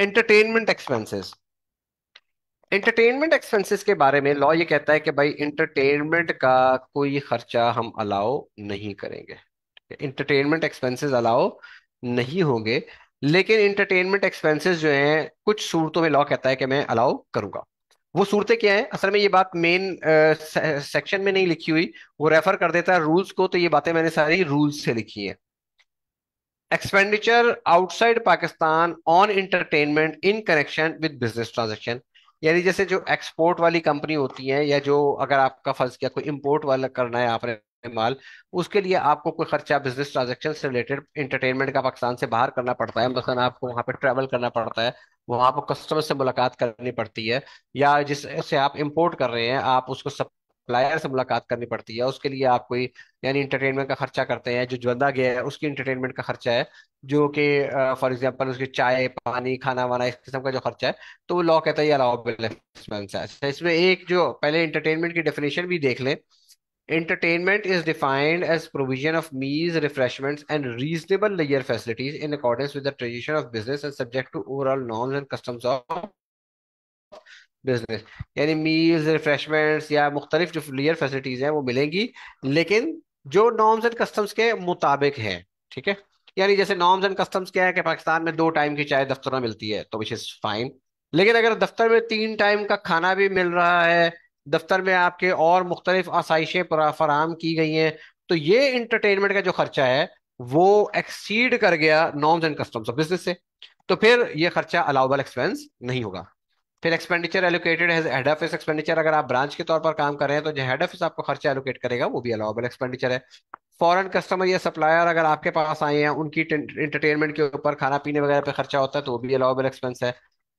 एंटरटेनमेंट एक्सपेंसेस एंटरटेनमेंट एक्सपेंसेस के बारे में लॉ ये कहता है कि भाई एंटरटेनमेंट का कोई खर्चा हम अलाउ नहीं करेंगे इंटरटेनमेंट एक्सपेंसेस अलाउ नहीं होंगे लेकिन इंटरटेनमेंट एक्सपेंसेस जो हैं कुछ सूरतों में लॉ कहता है कि मैं अलाउ करूंगा वो सूरतें क्या है असल में ये बात मेन सेक्शन में नहीं लिखी हुई वो रेफर कर देता है रूल्स को तो ये बातें मैंने सारी रूल्स से लिखी है expenditure outside Pakistan on entertainment in connection with business transaction यानी जैसे जो एक्सपोर्ट वाली कंपनी होती है या जो अगर आपका फर्ज किया कोई इम्पोर्ट वाला करना है आपने माल उसके लिए आपको कोई खर्चा बिजनेस ट्रांजेक्शन से रिलेटेड इंटरटेनमेंट का पाकिस्तान से बाहर करना पड़ता है मसलन आपको वहाँ पे ट्रेवल करना पड़ता है वहाँ पर कस्टमर से मुलाकात करनी पड़ती है या जिससे आप इम्पोर्ट कर रहे हैं आप उसको सप्लायर से मुलाकात करनी पड़ती है उसके लिए आप कोई यानी इंटरटेनमेंट का खर्चा करते हैं जो बंदा गया है उसकी इंटरटेनमेंट का खर्चा है जो कि फॉर एग्जांपल उसकी चाय पानी खाना वाना इस किस्म का जो खर्चा है तो वो लॉ कहता है अलाउबल एक्सपेंस है अच्छा, इसमें एक जो पहले इंटरटेनमेंट की डेफिनेशन भी देख लें Entertainment is defined as provision of meals, refreshments, and reasonable leisure facilities in accordance with the tradition of business and subject to overall norms and customs of business yani meals refreshments ya mukhtalif jo leisure facilities hai wo milengi lekin jo norms and customs ke mutabik hai theek hai यानी जैसे norms and customs क्या है कि पाकिस्तान में दो time की चाय दफ्तरों में मिलती है तो विच इज़ फाइन लेकिन अगर दफ्तर में तीन टाइम का खाना भी मिल रहा है दफ्तर में आपके और मुख्तलिफ आसाइशें फराहम की गई हैं तो ये इंटरटेनमेंट का जो खर्चा है वो एक्सीड कर गया norms and customs of business से तो फिर ये खर्चा अलाउबल एक्सपेंस नहीं होगा फिर expenditure allocated has head office expenditure अगर आप ब्रांच के तौर पर काम कर रहे हैं तो जो हेड ऑफिस आपको खर्चा एलोकेट करेगा वो भी अलाउबल एक्सपेंडिचर है फॉरेन कस्टमर या सप्लायर अगर आपके पास आए हैं उनकी इंटरटेनमेंट के ऊपर खाना पीने वगैरह पे खर्चा होता है तो वो भी अलाउबल एक्सपेंस है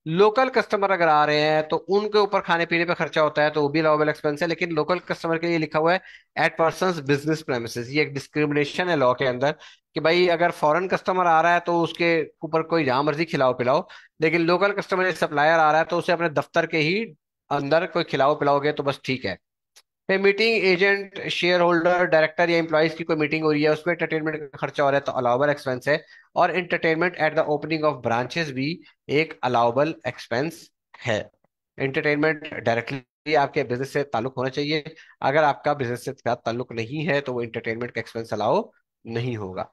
लोकल कस्टमर अगर आ रहे हैं तो उनके ऊपर खाने पीने पे खर्चा होता है तो वो भी अलाउबल एक्सपेंस है लेकिन लोकल कस्टमर के लिए लिखा हुआ है एट पर्सन बिजनेस प्रेमिसेस ये एक डिस्क्रिमिनेशन है लॉ के अंदर कि भाई अगर फॉरेन कस्टमर आ रहा है तो उसके ऊपर कोई जहां मर्जी खिलाओ पिलाओ लेकिन लोकल कस्टमर सप्लायर आ रहा है तो उसे अपने दफ्तर के ही अंदर कोई खिलाओ पिलाओगे तो बस ठीक है फिर meeting agent share holder director या इंप्लाइज की कोई मीटिंग हो रही है उसमें एंटरटेनमेंट का खर्चा हो रहा है तो अलाउबल एक्सपेंस है और entertainment at the opening of branches भी एक अलाउबल एक्सपेंस है एंटरटेनमेंट डायरेक्टली आपके बिजनेस से ताल्लुक होना चाहिए अगर आपका बिजनेस से ताल्लुक नहीं है तो वो एंटरटेनमेंट का एक्सपेंस अलाउ नहीं होगा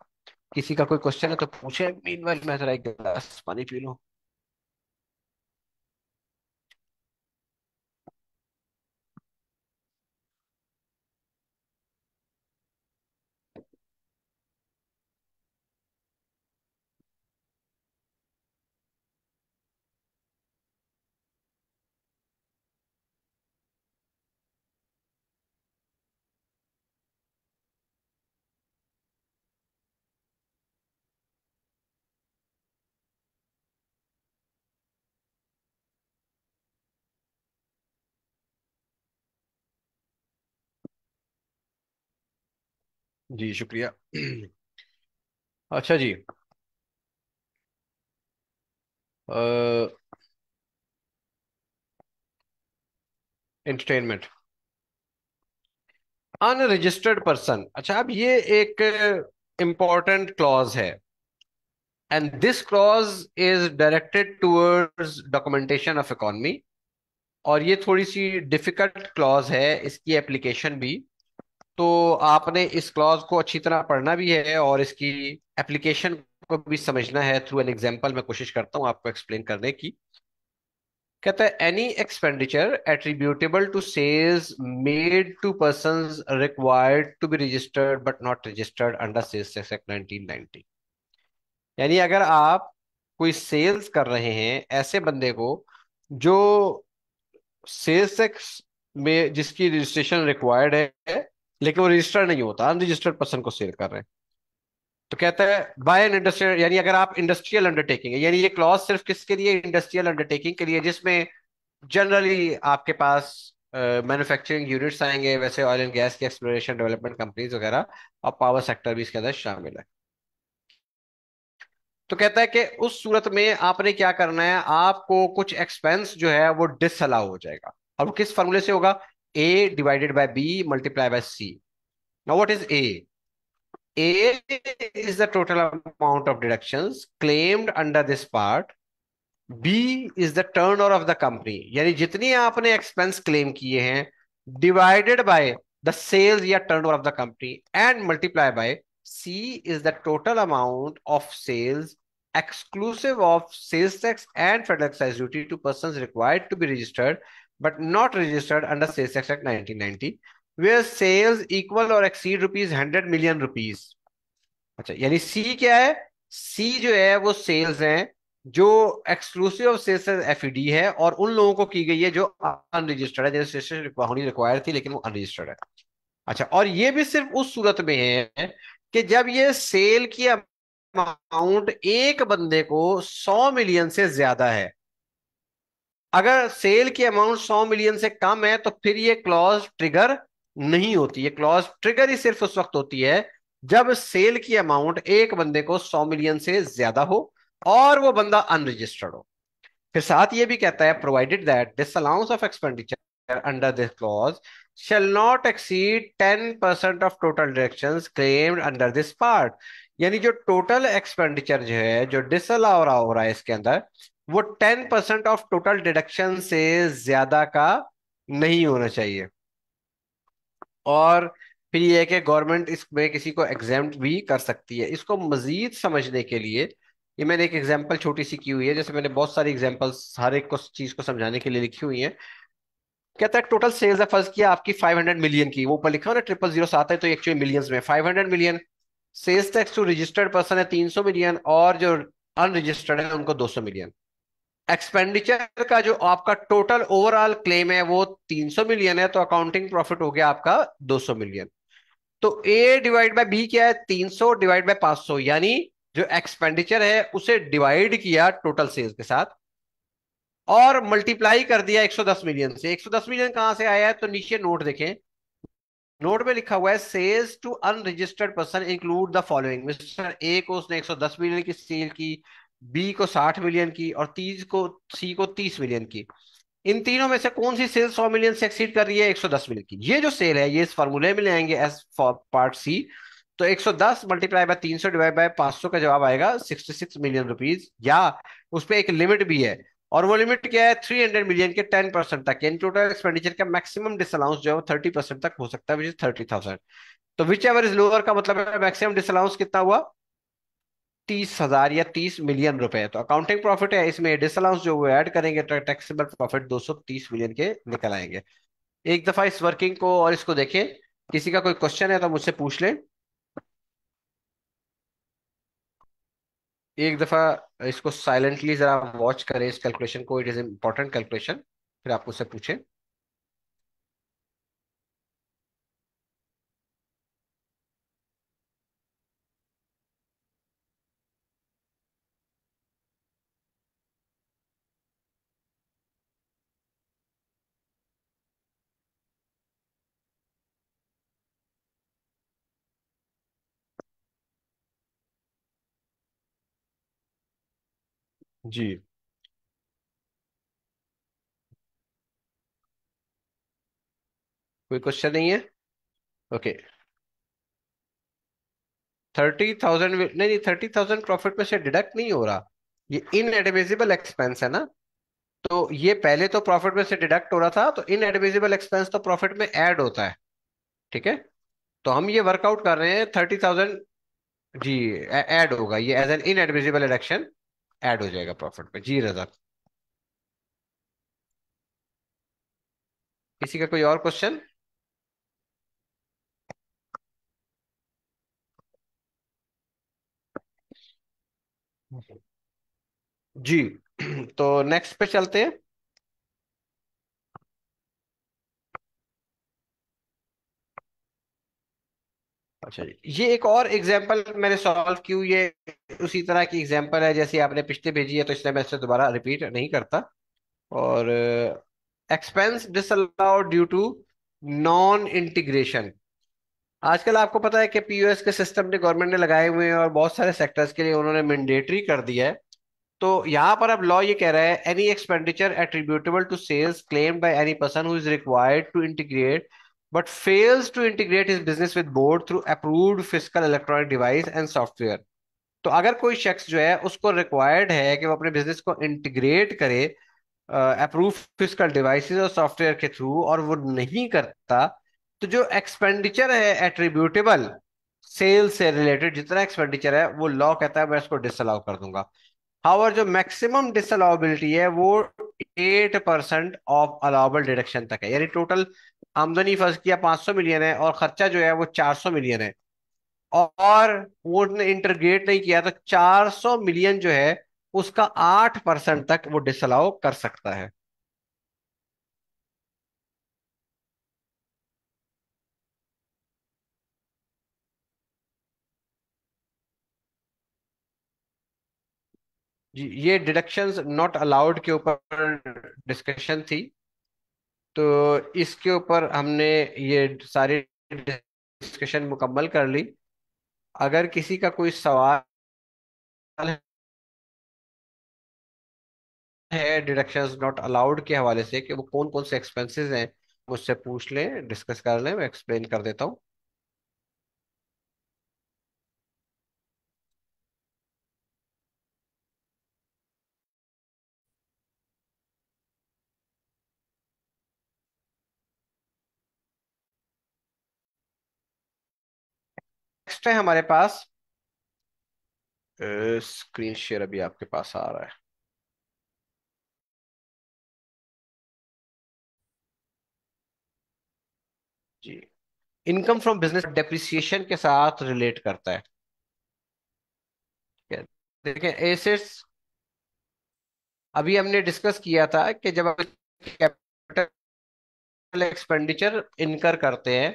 किसी का कोई क्वेश्चन है तो पूछे मीन मैं जरा एक गिलास पानी पी लू जी शुक्रिया अच्छा जी एंटरटेनमेंट अनरजिस्टर्ड पर्सन अच्छा अब ये एक इंपॉर्टेंट क्लॉज है and this clause is directed towards documentation of economy और ये थोड़ी सी डिफिकल्ट क्लॉज है इसकी एप्लीकेशन भी तो आपने इस क्लॉज को अच्छी तरह पढ़ना भी है और इसकी एप्लीकेशन को भी समझना है थ्रू एन एग्जाम्पल मैं कोशिश करता हूँ आपको एक्सप्लेन करने की कहता है any expenditure attributable to sales made to person required to be registered but not registered under sales tax act 1990 यानी अगर आप कोई सेल्स कर रहे हैं ऐसे बंदे को जो सेल्स टैक्स में जिसकी रजिस्ट्रेशन रिक्वायर्ड है लेकिन वो रजिस्टर्ड नहीं होता अनरजिस्टर्ड पर्सन को सेल कर रहे हैं तो कहता है बाय एन इंडस्ट्रियल यानी अगर आप इंडस्ट्रियल अंडरटेकिंग है यानी ये क्लॉज सिर्फ किसके लिए इंडस्ट्रियल अंडरटेकिंग के लिए जिसमें जनरली आपके पास मैन्युफैक्चरिंग uh, यूनिट्स आएंगे वैसे ऑयल एंड गैस की एक्सप्लोरेशन डेवलपमेंट कंपनीज वगैरह और पावर सेक्टर भी इसके अंदर शामिल है तो कहता है कि उस सूरत में आपने क्या करना है आपको कुछ एक्सपेंस जो है वो डिसअलाउ हो जाएगा और वो किस फॉर्मूले से होगा A divided by B multiplied by C. Now, what is A? A is the total amount of deductions claimed under this part. B is the turnover of the company. यानी जितनी आपने expense claim किए हैं divided by the sales year turnover of the company and multiplied by C is the total amount of sales exclusive of sales tax and federal excise duty to persons required to be registered but not registered under Sales Tax Act 1990, where sales equal or exceed rupees 100 million rupees. अच्छा यानी सी क्या है सी जो है वो sales हैं जो exclusive of sales F है और उन लोगों को की गई है जो अनरजिस्टर्ड है रजिस्ट्रेशन होनी रिक्वायर थी लेकिन वो अनरजिस्टर्ड है अच्छा और ये भी सिर्फ उस सूरत में है कि जब ये सेल की अमाउंट एक बंदे को सौ मिलियन से ज्यादा है अगर सेल की अमाउंट 100 मिलियन से कम है तो फिर ये क्लॉज ट्रिगर नहीं होती ये क्लॉज ट्रिगर ही सिर्फ उस वक्त होती है जब सेल की अमाउंट एक बंदे को 100 मिलियन से ज्यादा हो और वो बंदा अनरजिस्टर्ड हो फिर साथ ये भी कहता है provided that this allowance of expenditure under this clause shall not exceed ten percent of total directions claimed under this part यानी जो टोटल एक्सपेंडिचर जो है जो डिसअलाउ हो रहा है इसके अंदर वो ten percent of total deduction से ज्यादा का नहीं होना चाहिए और फिर यह है कि गवर्नमेंट इसमें किसी को एग्जाम भी कर सकती है इसको मजीद समझने के लिए ये मैंने एक एग्जाम्पल छोटी सी की हुई है जैसे मैंने बहुत सारी एग्जाम्पल्स हर एक को चीज को समझाने के लिए लिखी हुई है कहता है टोटल सेल्स है फर्ज किया आपकी 500 मिलियन की वो ऊपर लिखा हो ना ट्रिपल जीरो सात है तो एक्चुअली मिलियंस में 500 million sales tax to registered person है 300 मिलियन और जो अनरजिस्टर्ड है उनको 200 मिलियन एक्सपेंडिचर का जो आपका टोटल ओवरऑल क्लेम है वो 300 मिलियन है तो अकाउंटिंग प्रॉफिट हो गया आपका 200 मिलियन तो ए डिवाइड बाय बी क्या है 300 डिवाइड बाय 500 यानी जो एक्सपेंडिचर है उसे डिवाइड किया टोटल सेल्स के साथ और मल्टीप्लाई कर दिया 110 मिलियन से 110 मिलियन कहां से आया है तो नीचे नोट देखें नोट में लिखा हुआ है sales to unregistered person include the following mister A को उसने 110 मिलियन की सेल की बी को साठ मिलियन की और तीस को सी को तीस मिलियन की इन तीनों में से कौन सी सेल सौ मिलियन से एक्सीड कर रही है एक सौ दस मिलियन की ये जो सेल है ये इस फॉर्मूले में ले आएंगे एस पार्ट सी तो 110 मल्टीप्लाई बाय 300 डिवाइड बाय 500 का जवाब आएगा 66 मिलियन रुपीज या उस पर एक लिमिट भी है और वो लिमिट क्या है 300 मिलियन के 10 परसेंट तक यानी टोटल एक्सपेंडिचर का मैक्सिमम डिसअलाउंस जो है वो 30 परसेंट तक हो सकता है विच इज 30,000 तो विच एवर इज लोअर का मतलब है मैक्सिमम डिसअलाउंस कितना हुआ तीस हजार या तीस मिलियन रुपए तो अकाउंटिंग प्रॉफिट है इसमें डिसअलाउंस जो वो ऐड करेंगे तो टैक्सेबल प्रॉफिट दो सौ तीस मिलियन के निकल आएंगे एक दफा इस वर्किंग को और इसको देखें किसी का कोई क्वेश्चन है तो मुझसे पूछ लें एक दफा इसको साइलेंटली जरा वॉच करें इस कैलकुलेशन को इट इज इम्पोर्टेंट कैलकुलेशन फिर आप उससे पूछें जी कोई क्वेश्चन नहीं है ओके थर्टी थाउजेंड नहीं नहीं थर्टी थाउजेंड प्रॉफिट में से डिडक्ट नहीं हो रहा ये इन एडमिजिबल एक्सपेंस है ना तो ये पहले तो प्रॉफिट में से डिडक्ट हो रहा था तो इन एडमिजिबल एक्सपेंस तो प्रॉफिट में ऐड होता है ठीक है तो हम ये वर्कआउट कर रहे हैं थर्टी थाउजेंड जी ऐड होगा ये as an inadmissible addition add हो जाएगा प्रॉफिट में जी रजा किसी का कोई और क्वेश्चन जी तो नेक्स्ट पे चलते हैं अच्छा जी ये एक और एग्जाम्पल मैंने सॉल्व की हुई है उसी तरह की एग्जाम्पल है जैसे आपने पिछले भेजी है तो इसलिए मैं इसे दोबारा रिपीट नहीं करता और expense this due to non integration आजकल आपको पता है कि पीओएस के सिस्टम ने गवर्नमेंट ने लगाए हुए हैं और बहुत सारे सेक्टर्स के लिए उन्होंने मैंडेटरी कर दिया है तो यहाँ पर अब लॉ ये कह रहा है any expenditure attributable to sales claim by any person who is required to integrate but fails to integrate his business with board through approved physical electronic device and software तो अगर कोई शख्स जो है उसको रिक्वायर्ड है कि वो अपने बिजनेस को इंटीग्रेट करे अप्रूव फिजिकल डिवाइसेस और सॉफ्टवेयर के थ्रू और वो नहीं करता तो जो एक्सपेंडिचर है एट्रीब्यूटेबल सेल से रिलेटेड जितना एक्सपेंडिचर है वो लॉ कहता है मैं इसको डिसअलाउ कर दूंगा हावर जो मैक्सिमम डिसअलाउबिलिटी है वो eight percent of allowable deduction तक है यानी टोटल आमदनी फर्ज किया 500 मिलियन है और खर्चा जो है वो 400 मिलियन है और वो ने इंटरग्रेट नहीं किया तो 400 मिलियन जो है उसका 8 परसेंट तक वो डिसअलाउ कर सकता है जी ये डिडक्शंस नॉट अलाउड के ऊपर डिस्कशन थी तो इसके ऊपर हमने ये सारी डिस्कशन मुकम्मल कर ली अगर किसी का कोई सवाल है डिडक्शन नॉट अलाउड के हवाले से कि वो कौन कौन से एक्सपेंसेस हैं मुझसे पूछ लें डिस्कस कर लें मैं एक्सप्लेन कर देता हूँ नेक्स्ट है हमारे पास स्क्रीन शेयर अभी आपके पास आ रहा है जी इनकम फ्रॉम बिजनेस डेप्रिसिएशन के साथ रिलेट करता है देखें एसेट्स अभी हमने डिस्कस किया था कि जब कैपिटल एक्सपेंडिचर इनकर करते हैं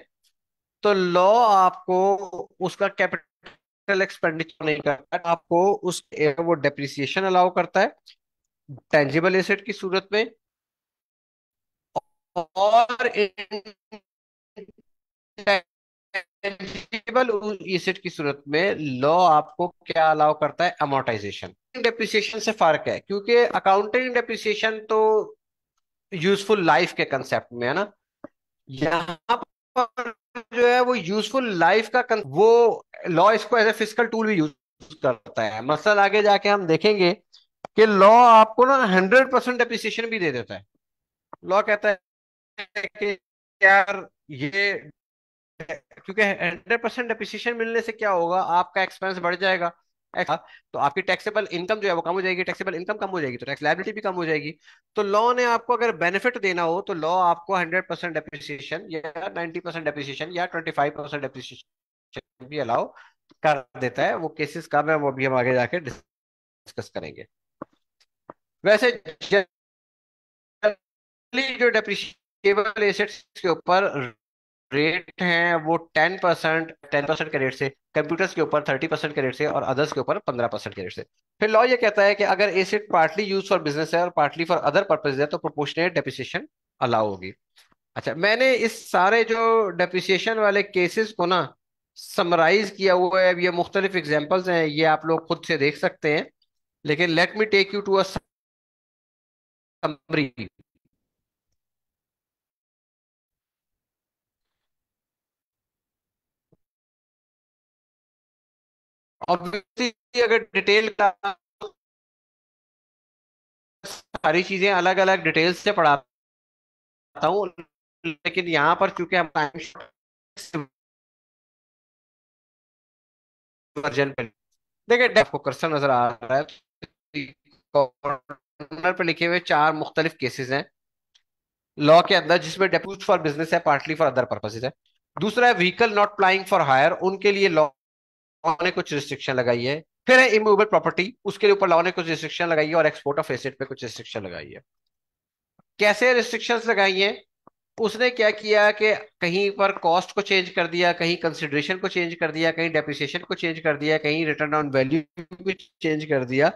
तो लॉ आपको उसका कैपिटल एक्सपेंडिचर नहीं करता आपको उस वो डेप्रिसिएशन अलाउ करता है टेंजिबल एसेट की सूरत में और टेंजिबल एसेट की सूरत में लॉ आपको क्या अलाउ करता है अमोर्टाइजेशन डेप्रिसिएशन से फर्क है क्योंकि अकाउंटिंग डेप्रिसिएशन तो यूजफुल लाइफ के कंसेप्ट में है ना यहाँ पर जो है वो यूजफुल लाइफ का वो लॉ इसको एज ए फिजिकल टूल भी यूज करता है मसल आगे जाके हम देखेंगे कि लॉ आपको ना हंड्रेड परसेंट अप्रिसिएशन भी दे देता है लॉ कहता है कि यार ये क्योंकि हंड्रेड परसेंट अप्रिसिएशन मिलने से क्या होगा आपका एक्सपेंस बढ़ जाएगा तो आपकी टैक्सेबल इनकम जो है वो कम हो जाएगी टैक्सेबल इनकम कम हो जाएगी तो टैक्स लाइबिलिटी भी कम हो जाएगी तो लॉ ने आपको अगर बेनिफिट देना हो तो लॉ आपको हंड्रेड परसेंट डेप्रिसिएशन या नाइन्टी परसेंट डेप्रिसिएशन या ट्वेंटी फाइव परसेंट डेप्रिसिएशन भी अलाउ कर देता है वो केसेस कब है वो भी हम आगे जाके डिस्कस करेंगे वैसे जो डेप्रिशिएबल एसेट्स के ऊपर रेट है वो टेन परसेंट टेन परसेंट के रेट से कंप्यूटर्स के ऊपर थर्टी परसेंट के रेट से और अदर्स के ऊपर पंद्रह परसेंट के रेट से फिर लॉ ये कहता है कि अगर asset partly use for business है और पार्टली फॉर अदर पर्पज है तो प्रोपोर्शनेट डेप्रिसिएशन अलाउ होगी अच्छा मैंने इस सारे जो डेप्रिसिएशन वाले केसेस को ना समराइज किया हुआ है अब ये मुख्तलिफ एग्जाम्पल्स हैं ये आप लोग खुद से देख सकते हैं लेकिन let me take you to a summary obviously अगर डिटेल सारी चीजें अलग अलग डिटेल से पढ़ाता हूँ लेकिन यहाँ पर चूंकि हम टाइम वर्जन पे देखिए डेफ को कर्सर नजर आ रहा है कॉर्नर पे लिखे हुए चार मुख्तलिफ केसेस हैं लॉ के अंदर जिसमें डेप्यूज फॉर बिजनेस है पार्टली फॉर अदर पर्पजेज है दूसरा है vehicle not plying for hire उनके लिए लॉ लॉ ने कुछ रिस्ट्रिक्शन लगाई है फिर है इमूवेबल प्रॉपर्टी उसके ऊपर लॉ ने कुछ रिस्ट्रिक्शन लगाई है और एक्सपोर्ट ऑफ एसेट पे कुछ रिस्ट्रिक्शन लगाई है कैसे रिस्ट्रिक्शंस लगाई हैं उसने क्या किया कि कहीं पर कॉस्ट को चेंज कर दिया कहीं कंसिडरेशन को चेंज कर दिया कहीं डेप्रिसिएशन को चेंज कर दिया कहीं रिटर्न ऑन वैल्यू को चेंज कर दिया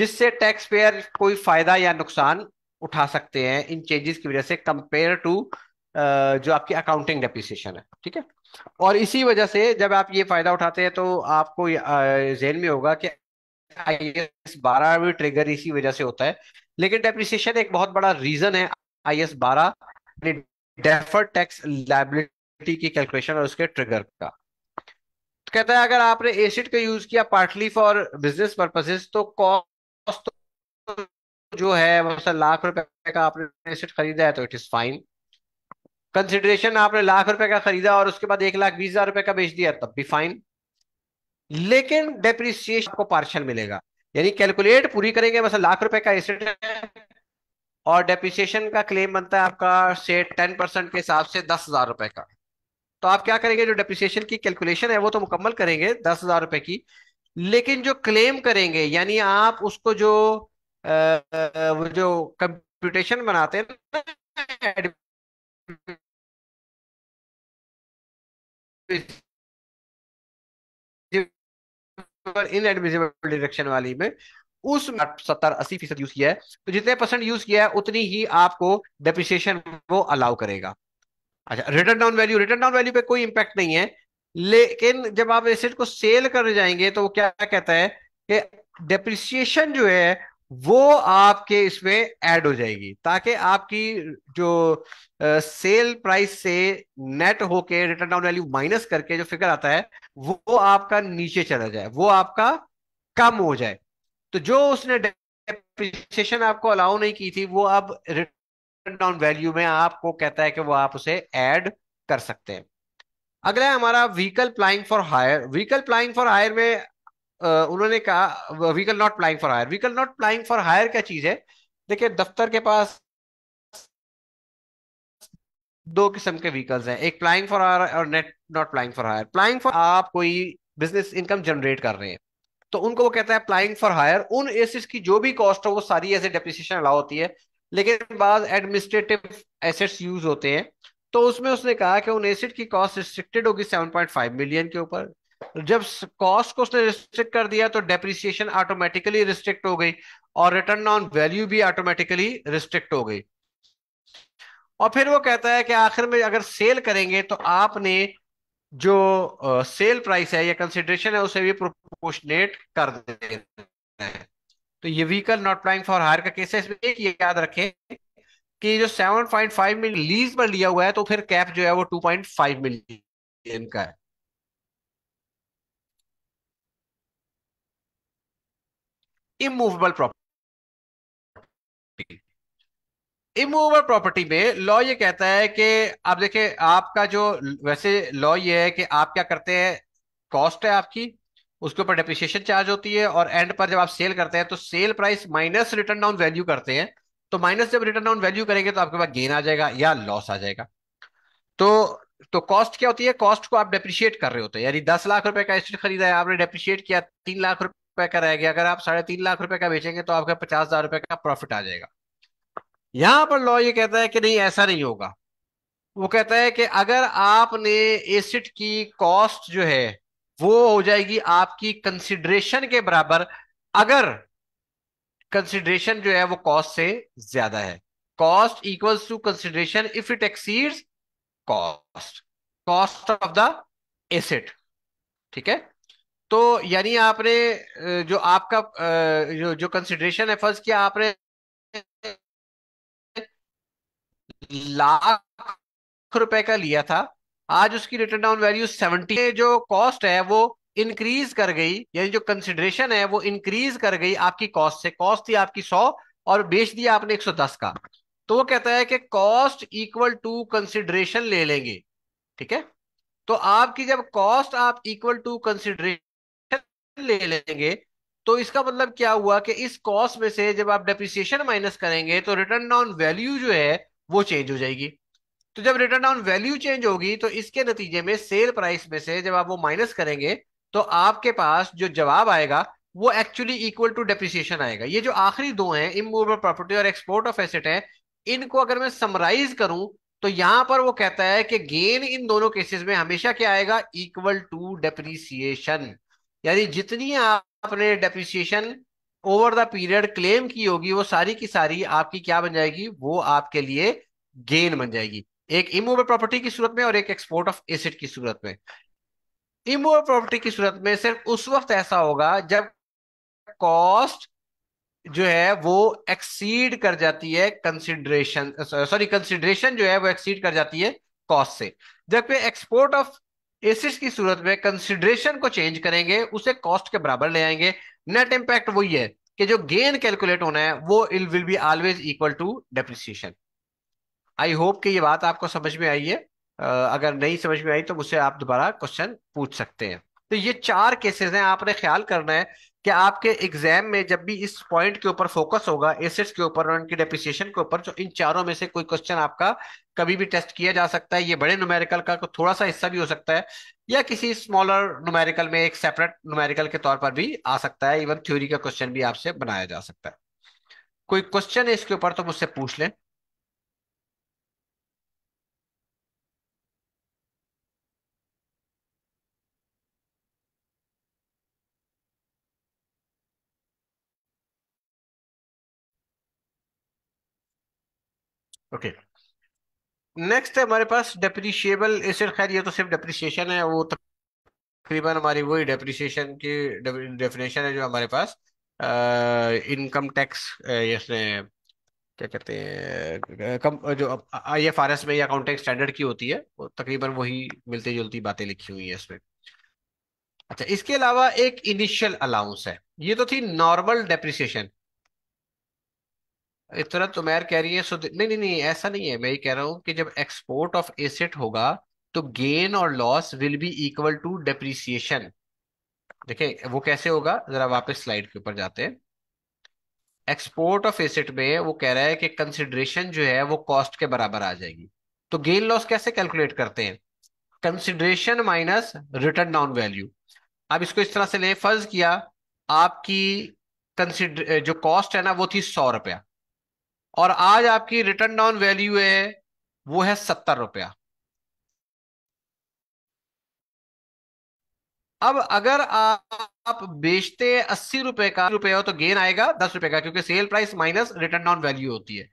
जिससे टैक्स पेयर कोई फायदा या नुकसान उठा सकते हैं इन चेंजेस की वजह से कंपेयर टू जो आपकी अकाउंटिंग डेप्रिसिएशन है ठीक है और इसी वजह से जब आप ये फायदा उठाते हैं तो आपको जहन में होगा कि आईएस 12 भी ट्रिगर इसी वजह से होता है लेकिन डेप्रिसिएशन एक बहुत बड़ा रीजन है एस बारह डेफर टैक्स लाइबिलिटी की कैलकुलेशन और उसके ट्रिगर का तो कहता है अगर आपने एसिड का यूज किया पार्टली फॉर बिजनेस पर्पसेस तो कॉस्ट तो जो है लाख रुपए का आपने एसिड खरीदा है तो इट इज फाइन कंसिडरेशन आपने लाख रुपए का खरीदा और उसके बाद एक लाख बीस हजार रुपए का बेच दिया तब भी फाइन लेकिन डेप्रिसिएशन आपको पार्शल मिलेगा यानी कैलकुलेट पूरी करेंगे मतलब लाख रुपए का एसेट है और डेप्रिसिएशन का क्लेम बनता है आपका से टेन परसेंट के हिसाब से दस हजार रुपए का तो आप क्या करेंगे जो डेप्रिसिएशन की कैलकुलेशन है वो तो मुकम्मल करेंगे दस हजार रुपए की लेकिन जो क्लेम करेंगे यानी आप उसको जो आ, जो कंप्यूटेशन बनाते हैं इनएडमिजिबल डिडक्शन वाली में उस सत्तर अस्सी फीसद यूज किया है तो जितने परसेंट यूज किया है उतनी ही आपको डेप्रिसिएशन वो अलाउ करेगा अच्छा written down value written down value पे कोई इंपैक्ट नहीं है लेकिन जब आप एसेट को सेल करने जाएंगे तो वो क्या कहता है कि डेप्रिसिएशन जो है वो आपके इसमें ऐड हो जाएगी ताकि आपकी जो सेल प्राइस से नेट होके रिटर्न डाउन वैल्यू माइनस करके जो फिगर आता है वो आपका नीचे चला जाए वो आपका कम हो जाए तो जो उसने डेप्रिसिएशन आपको अलाउ नहीं की थी वो अब रिटर्न डाउन वैल्यू में आपको कहता है कि वो आप उसे ऐड कर सकते हैं अगला है हमारा vehicle plying for hire vehicle plying for hire में उन्होंने कहा vehicle not plying for hire vehicle not plying for hire क्या चीज है देखिए दफ्तर के पास दो किस्म के व्हीकल्स हैं एक प्लाइंग फॉर हायर और not not plying for hire plying for आप कोई बिजनेस इनकम जनरेट कर रहे हैं तो उनको वो कहता है प्लाइंग फॉर हायर उन एसेस की जो भी कॉस्ट हो वो सारी ऐसे ए डेप्रिसिएशन अलाउ होती है लेकिन बाद एडमिनिस्ट्रेटिव एसेट्स यूज होते हैं तो उसमें उसने कहा कि उन एसेट की कॉस्ट रिस्ट्रिक्टेड होगी 7.5 मिलियन के ऊपर जब कॉस्ट को उसने रिस्ट्रिक्ट कर दिया तो डेप्रिसिएशन ऑटोमेटिकली रिस्ट्रिक्ट हो गई और रिटर्न ऑन वैल्यू भी ऑटोमेटिकली रिस्ट्रिक्ट हो गई और फिर वो कहता है कि आखिर में अगर सेल करेंगे तो आपने जो सेल प्राइस है या कंसिडरेशन है उसे भी प्रोपोर्शनेट कर देना है तो ये vehicle not plying for hire का केस है इसमें एक ये याद रखें कि जो 7.5 मिलियन लीज पर लिया हुआ है तो फिर कैप जो है वो 2.5 मिलियन का है इमूवेबल प्रॉपर्टी इमूवेबल प्रॉपर्टी में लॉ ये कहता है कि आप देखिए आपका जो वैसे लॉ ये है कि आप क्या करते हैं कॉस्ट है आपकी उसके ऊपर डेप्रिशिएशन चार्ज होती है और एंड पर जब आप सेल करते हैं तो sale price minus written down value करते हैं तो माइनस जब रिटर्न डाउन वैल्यू करेंगे तो आपके पास गेन आ जाएगा या लॉस आ जाएगा तो तो कॉस्ट क्या होती है कॉस्ट को आप डेप्रिशिएट कर रहे होते हैं यानी दस लाख रुपए का एसेट खरीदा है आपने डेप्रिशिएट किया तीन लाख रुपए रुपए का रह गया अगर आप साढ़े तीन लाख रुपए का बेचेंगे तो आपका पचास हजार रुपए का प्रॉफिट आ जाएगा यहां पर लॉ ये कहता है कि नहीं ऐसा नहीं होगा वो कहता है कि अगर आपने एसिड की कॉस्ट जो है वो हो जाएगी आपकी कंसिडरेशन के बराबर अगर कंसिडरेशन जो है वो कॉस्ट से ज्यादा है cost equals to consideration if it exceeds cost cost of the asset ठीक है तो यानी आपने जो आपका जो जो कंसिडरेशन है फर्स्ट किया आपने लाख रुपए का लिया था आज उसकी रिटर्न डाउन वैल्यू सेवेंटी जो कॉस्ट है वो इंक्रीज कर गई यानी जो कंसिडरेशन है वो इंक्रीज कर गई आपकी कॉस्ट से कॉस्ट थी आपकी सौ और बेच दिया आपने एक सौ दस का तो वो कहता है कि कॉस्ट इक्वल टू कंसिडरेशन ले लेंगे ठीक है तो आपकी जब कॉस्ट आप इक्वल टू कंसिडरेशन ले लेंगे तो इसका मतलब क्या हुआ कि इस कॉस्ट में से जब आप डेप्रिसिएशन माइनस करेंगे तो रिटर्न ऑन वैल्यू जो है वो चेंज हो जाएगी तो जब रिटर्न ऑन वैल्यू चेंज होगी तो इसके नतीजे में सेल प्राइस में से जब आप वो माइनस करेंगे तो आपके पास जो जवाब आएगा वो एक्चुअली इक्वल टू डेप्रिसिएशन आएगा ये जो आखिरी दो हैं इमूवेबल प्रॉपर्टी और एक्सपोर्ट ऑफ एसेट है इनको अगर मैं समराइज करूं तो यहां पर वो कहता है कि गेन इन दोनों केसेस में हमेशा क्या आएगा इक्वल टू डेप्रिसिएशन यानी जितनी आपने depreciation over the period claim की होगी वो सारी की सारी आपकी क्या बन जाएगी वो आपके लिए गेन बन जाएगी एक इमूवेबल प्रॉपर्टी की सूरत में और एक एक्सपोर्ट ऑफ एसिड की सूरत में इमूवेबल प्रॉपर्टी की सूरत में सिर्फ उस वक्त ऐसा होगा जब कॉस्ट जो है वो एक्सीड कर जाती है कंसिडरेशन सॉरी कंसिडरेशन जो है वो एक्सीड कर जाती है कॉस्ट से जबकि एक्सपोर्ट ऑफ एसिस की सूरत में कंसिडरेशन को चेंज करेंगे उसे कॉस्ट के बराबर ले आएंगे नेट इंपैक्ट वही है कि जो गेन कैलकुलेट होना है वो it will be always equal to depreciation I hope कि ये बात आपको समझ में आई है अगर नहीं समझ में आई तो मुझसे आप दोबारा क्वेश्चन पूछ सकते हैं तो ये चार केसेस हैं आपने ख्याल करना है कि आपके एग्जाम में जब भी इस पॉइंट के ऊपर फोकस होगा एसेट्स के ऊपर और उनकी डेप्रिसिएशन के ऊपर तो इन चारों में से कोई क्वेश्चन आपका कभी भी टेस्ट किया जा सकता है ये बड़े न्यूमेरिकल का थोड़ा सा हिस्सा भी हो सकता है या किसी स्मॉलर न्यूमेरिकल में एक सेपरेट न्यूमेरिकल के तौर पर भी आ सकता है इवन थ्योरी का क्वेश्चन भी आपसे बनाया जा सकता है कोई क्वेश्चन है इसके ऊपर तो मुझसे पूछ लें ओके नेक्स्ट है हमारे पास डेप्रिशिएबल एसेट खैर ये तो सिर्फ डेप्रिशिएशन है वो तकरीबन हमारी वही डेप्रिशिएशन की डेफिनेशन है जो हमारे पास इनकम टैक्स इसने क्या कहते हैं कम जो आई एफ आर एस में अकाउंटिंग स्टैंडर्ड की होती है वो तकरीबन वही मिलती जुलती बातें लिखी हुई है इसमें अच्छा इसके अलावा एक इनिशियल अलाउंस है ये तो थी नॉर्मल डेप्रिसिएशन इतना तो मैर कह रही है सो नहीं नहीं नहीं ऐसा नहीं है मैं ये कह रहा हूँ कि जब एक्सपोर्ट ऑफ एसेट होगा तो गेन और loss will be equal to depreciation देखिए वो कैसे होगा जरा वापस स्लाइड के ऊपर जाते हैं एक्सपोर्ट ऑफ एसेट में वो कह रहा है कि कंसिडरेशन जो है वो कॉस्ट के बराबर आ जाएगी तो गेन लॉस कैसे कैलकुलेट करते हैं consideration minus written down value अब इसको इस तरह से ले फर्ज किया आपकी कंसिडर जो कॉस्ट है ना वो थी सौ रुपया और आज आपकी रिटर्न डाउन वैल्यू है वो है सत्तर रुपया अब अगर आप, बेचते हैं अस्सी रुपए का रुपए हो तो गेन आएगा दस रुपए का क्योंकि sale price minus written down value होती है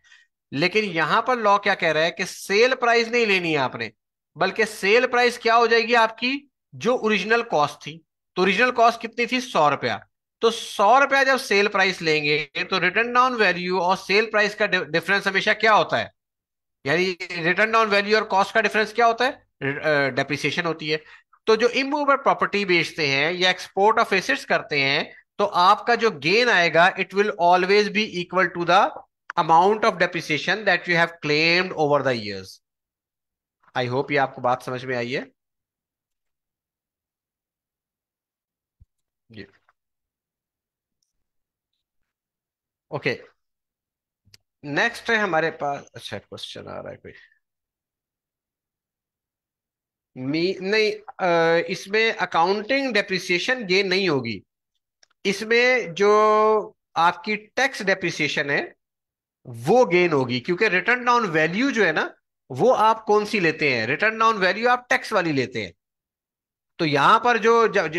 लेकिन यहां पर लॉ क्या कह रहा है कि सेल प्राइस नहीं लेनी है आपने बल्कि सेल प्राइस क्या हो जाएगी आपकी जो ओरिजिनल कॉस्ट थी तो ओरिजिनल कॉस्ट कितनी थी सौ रुपया तो सौ रुपया जब सेल प्राइस लेंगे तो रिटर्न डाउन वैल्यू और सेल प्राइस का डिफरेंस हमेशा क्या होता है यानी रिटर्न डाउन वैल्यू और कॉस्ट का डिफरेंस क्या होता है डेप्रिसिएशन होती है तो जो इमूवेबल प्रॉपर्टी बेचते हैं या एक्सपोर्ट ऑफ एसेट्स करते हैं तो आपका जो गेन आएगा it will always be equal to the amount of depreciation that you have claimed over the years I hope ये आपको बात समझ में आई है ओके नेक्स्ट है हमारे पास अच्छा क्वेश्चन आ रहा है कोई मी नहीं इसमें अकाउंटिंग डेप्रिसिएशन ये नहीं होगी इसमें जो आपकी टैक्स डेप्रिसिएशन है वो गेन होगी क्योंकि रिटर्न डाउन वैल्यू जो है ना वो आप कौन सी लेते हैं रिटर्न डाउन वैल्यू आप टैक्स वाली लेते हैं तो यहां पर जो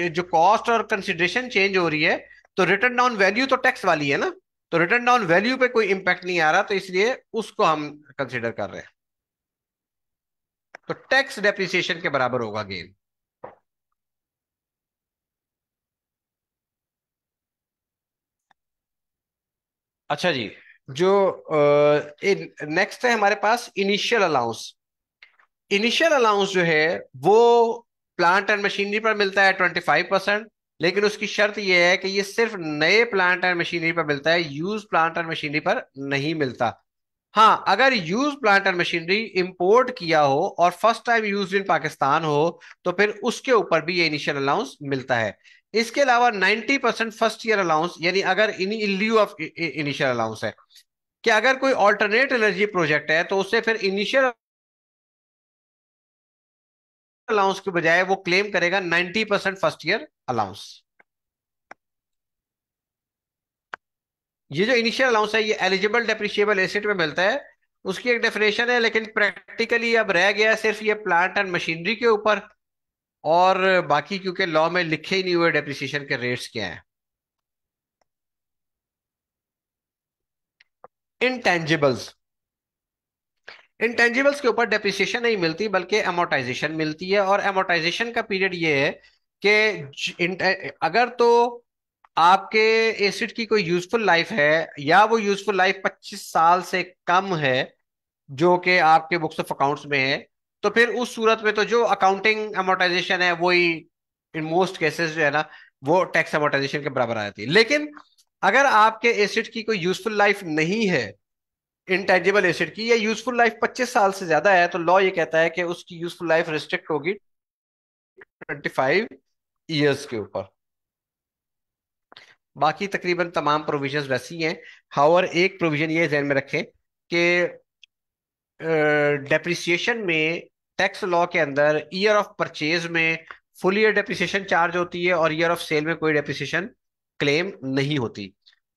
जो कॉस्ट और कंसिडरेशन चेंज हो रही है तो रिटर्न डाउन वैल्यू तो टैक्स वाली है ना तो रिटर्न डाउन वैल्यू पे कोई इंपैक्ट नहीं आ रहा तो इसलिए उसको हम कंसिडर कर रहे हैं तो टैक्स डेप्रिसिएशन के बराबर होगा गेन अच्छा जी जो नेक्स्ट है हमारे पास इनिशियल अलाउंस इनिशियल अलाउंस जो है वो प्लांट एंड मशीनरी पर मिलता है ट्वेंटी फाइव परसेंट लेकिन उसकी शर्त यह है कि ये सिर्फ नए प्लांट एंड मशीनरी पर मिलता है यूज प्लांट एंड मशीनरी पर नहीं मिलता हाँ अगर use plant and machinery import किया हो और first time use in Pakistan हो तो फिर उसके ऊपर भी ये इनिशियल अलाउंस मिलता है इसके अलावा 90 परसेंट फर्स्ट ईयर अलाउंस यानी अगर in lieu of initial allowance है कि अगर कोई ऑल्टरनेट एनर्जी प्रोजेक्ट है तो उससे फिर इनिशियल अलाउंस के बजाय वो क्लेम करेगा 90 परसेंट फर्स्ट ईयर अलाउंस ये जो इनिशियल अलाउंस है ये एलिजिबल डेप्रिशिएबल एसेट में मिलता है उसकी एक डेफिनेशन है लेकिन प्रैक्टिकली अब रह गया सिर्फ ये प्लांट एंड मशीनरी के ऊपर और बाकी क्योंकि लॉ में लिखे ही नहीं हुए डेप्रिसिएशन के रेट्स क्या हैं इनटेंजिबल्स इंटेंजिबल्स के ऊपर डेप्रिसिएशन नहीं मिलती बल्कि एमोटाइजेशन मिलती है और एमोटाइजेशन का पीरियड ये है कि अगर तो आपके एसिड की कोई यूजफुल लाइफ है या वो यूजफुल लाइफ 25 साल से कम है जो कि आपके बुक्स ऑफ अकाउंट्स में है तो फिर उस सूरत में तो जो अकाउंटिंग एमोटाइजेशन है वही इन मोस्ट केसेस जो है ना वो टैक्स एमोटाइजेशन के बराबर आ जाती है लेकिन अगर आपके एसिड की कोई यूजफुल लाइफ नहीं है इंटेंजिबल एसेट की या यूजफुल लाइफ 25 साल से ज्यादा है तो लॉ ये कहता है कि उसकी यूजफुल लाइफ रिस्ट्रिक्ट होगी 25 इयर्स के ऊपर बाकी तकरीबन तमाम प्रोविजन वैसी हैं हावर एक प्रोविजन ये जहन में रखें कि डेप्रिसिएशन में टैक्स लॉ के अंदर ईयर ऑफ परचेज में फुल ईयर डेप्रिसिएशन चार्ज होती है और ईयर ऑफ सेल में कोई डेप्रिसिएशन क्लेम नहीं होती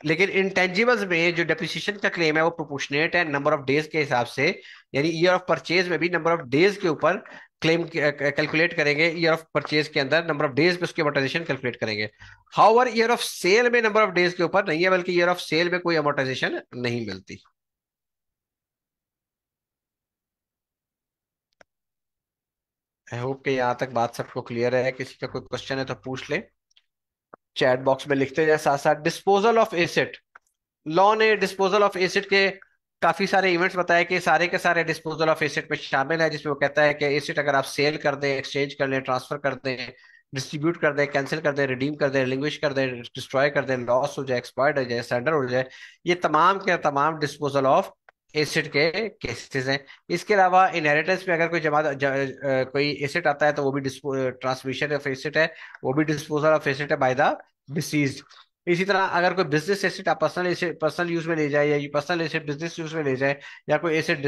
लेकिन इंटेंजिबल्स में जो डेप्रिसिएशन का क्लेम है वो प्रोपोर्शनेट है नंबर ऑफ डेज के हिसाब से यानी ईयर ऑफ परचेज में भी नंबर ऑफ डेज के ऊपर क्लेम कैलकुलेट करेंगे ईयर ऑफ परचेज के अंदर नंबर ऑफ डेज पे उसकी अमोटाइजेशन कैलकुलेट करेंगे however year of sale में नंबर ऑफ डेज के ऊपर नहीं है बल्कि ईयर ऑफ सेल में कोई अमोटाइजेशन नहीं मिलती आई होप कि यहां तक बात सबको क्लियर है किसी का कोई क्वेश्चन है तो पूछ ले चैट बॉक्स में लिखते जाए साथ साथ डिस्पोजल ऑफ एसेट लॉ ने डिस्पोजल ऑफ एसेट के काफी सारे इवेंट्स बताए कि सारे के सारे डिस्पोजल ऑफ एसेट में शामिल है जिसमें वो कहता है कि एसेट अगर आप सेल कर दें एक्सचेंज कर लें ट्रांसफर कर दें डिस्ट्रीब्यूट कर दें कैंसिल कर दें रिडीम कर दें लिंग्विश कर दें डिस्ट्रॉय कर दें लॉस हो जाए एक्सपायर्ड हो जाए सेंडर हो जाए ये तमाम के तमाम डिस्पोजल ऑफ एसिड के केसेस हैं इसके अलावा इनहेरिटेंस में अगर कोई जमा कोई एसिड आता है तो वो भी ट्रांसमिशन ऑफ एसिड है वो भी डिस्पोजल ऑफ एसिड है बाय द डिसीज इसी तरह अगर कोई बिजनेस एसिड आप पर्सनल पर्सनल यूज में ले जाए या पर्सनल एसिड बिजनेस यूज में ले जाए या कोई एसिड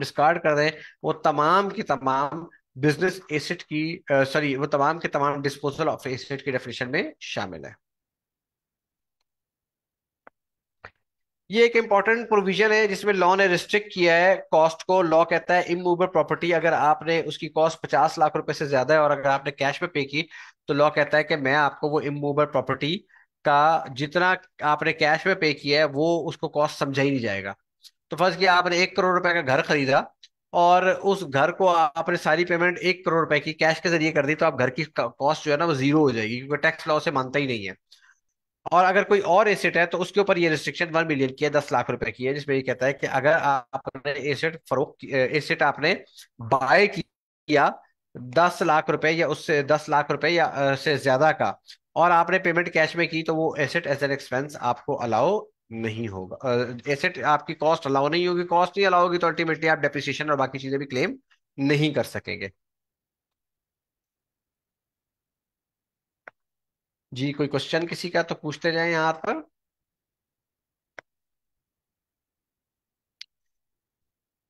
डिस्कार्ड कर दें वो तमाम की तमाम बिजनेस एसिड की सॉरी वो तमाम के तमाम डिस्पोजल ऑफ एसिड की डेफिनेशन में शामिल है ये एक इंपॉर्टेंट प्रोविजन है जिसमें लॉ ने रिस्ट्रिक्ट किया है कॉस्ट को लॉ कहता है इमूवेबल प्रॉपर्टी अगर आपने उसकी कॉस्ट पचास लाख रुपए से ज्यादा है और अगर आपने कैश में पे की तो लॉ कहता है कि मैं आपको वो इमूवेबल प्रॉपर्टी का जितना आपने कैश में पे किया है वो उसको कॉस्ट समझा ही नहीं जाएगा तो फर्ज किया आपने एक करोड़ रुपए का घर खरीदा और उस घर को आपने सारी पेमेंट एक करोड़ रुपए की कैश के जरिए कर दी तो आप घर की कॉस्ट जो है ना वो जीरो हो जाएगी क्योंकि टैक्स लॉ से मानता ही नहीं है और अगर कोई और एसेट है तो उसके ऊपर ये रिस्ट्रिक्शन वन मिलियन की है दस लाख रुपए की है जिसमें ये कहता है कि अगर आपने एसेट फरोख एसेट आपने बाय किया दस लाख रुपए या उससे दस लाख रुपए या से ज्यादा का और आपने पेमेंट कैश में की तो वो एसेट एज एन एक्सपेंस आपको अलाउ नहीं होगा एसेट आपकी कॉस्ट अलाउ नहीं होगी कॉस्ट नहीं अलाउ होगी तो अल्टीमेटली आप डेप्रिसिएशन और बाकी चीजें भी क्लेम नहीं कर सकेंगे जी कोई क्वेश्चन किसी का तो पूछते जाए यहाँ पर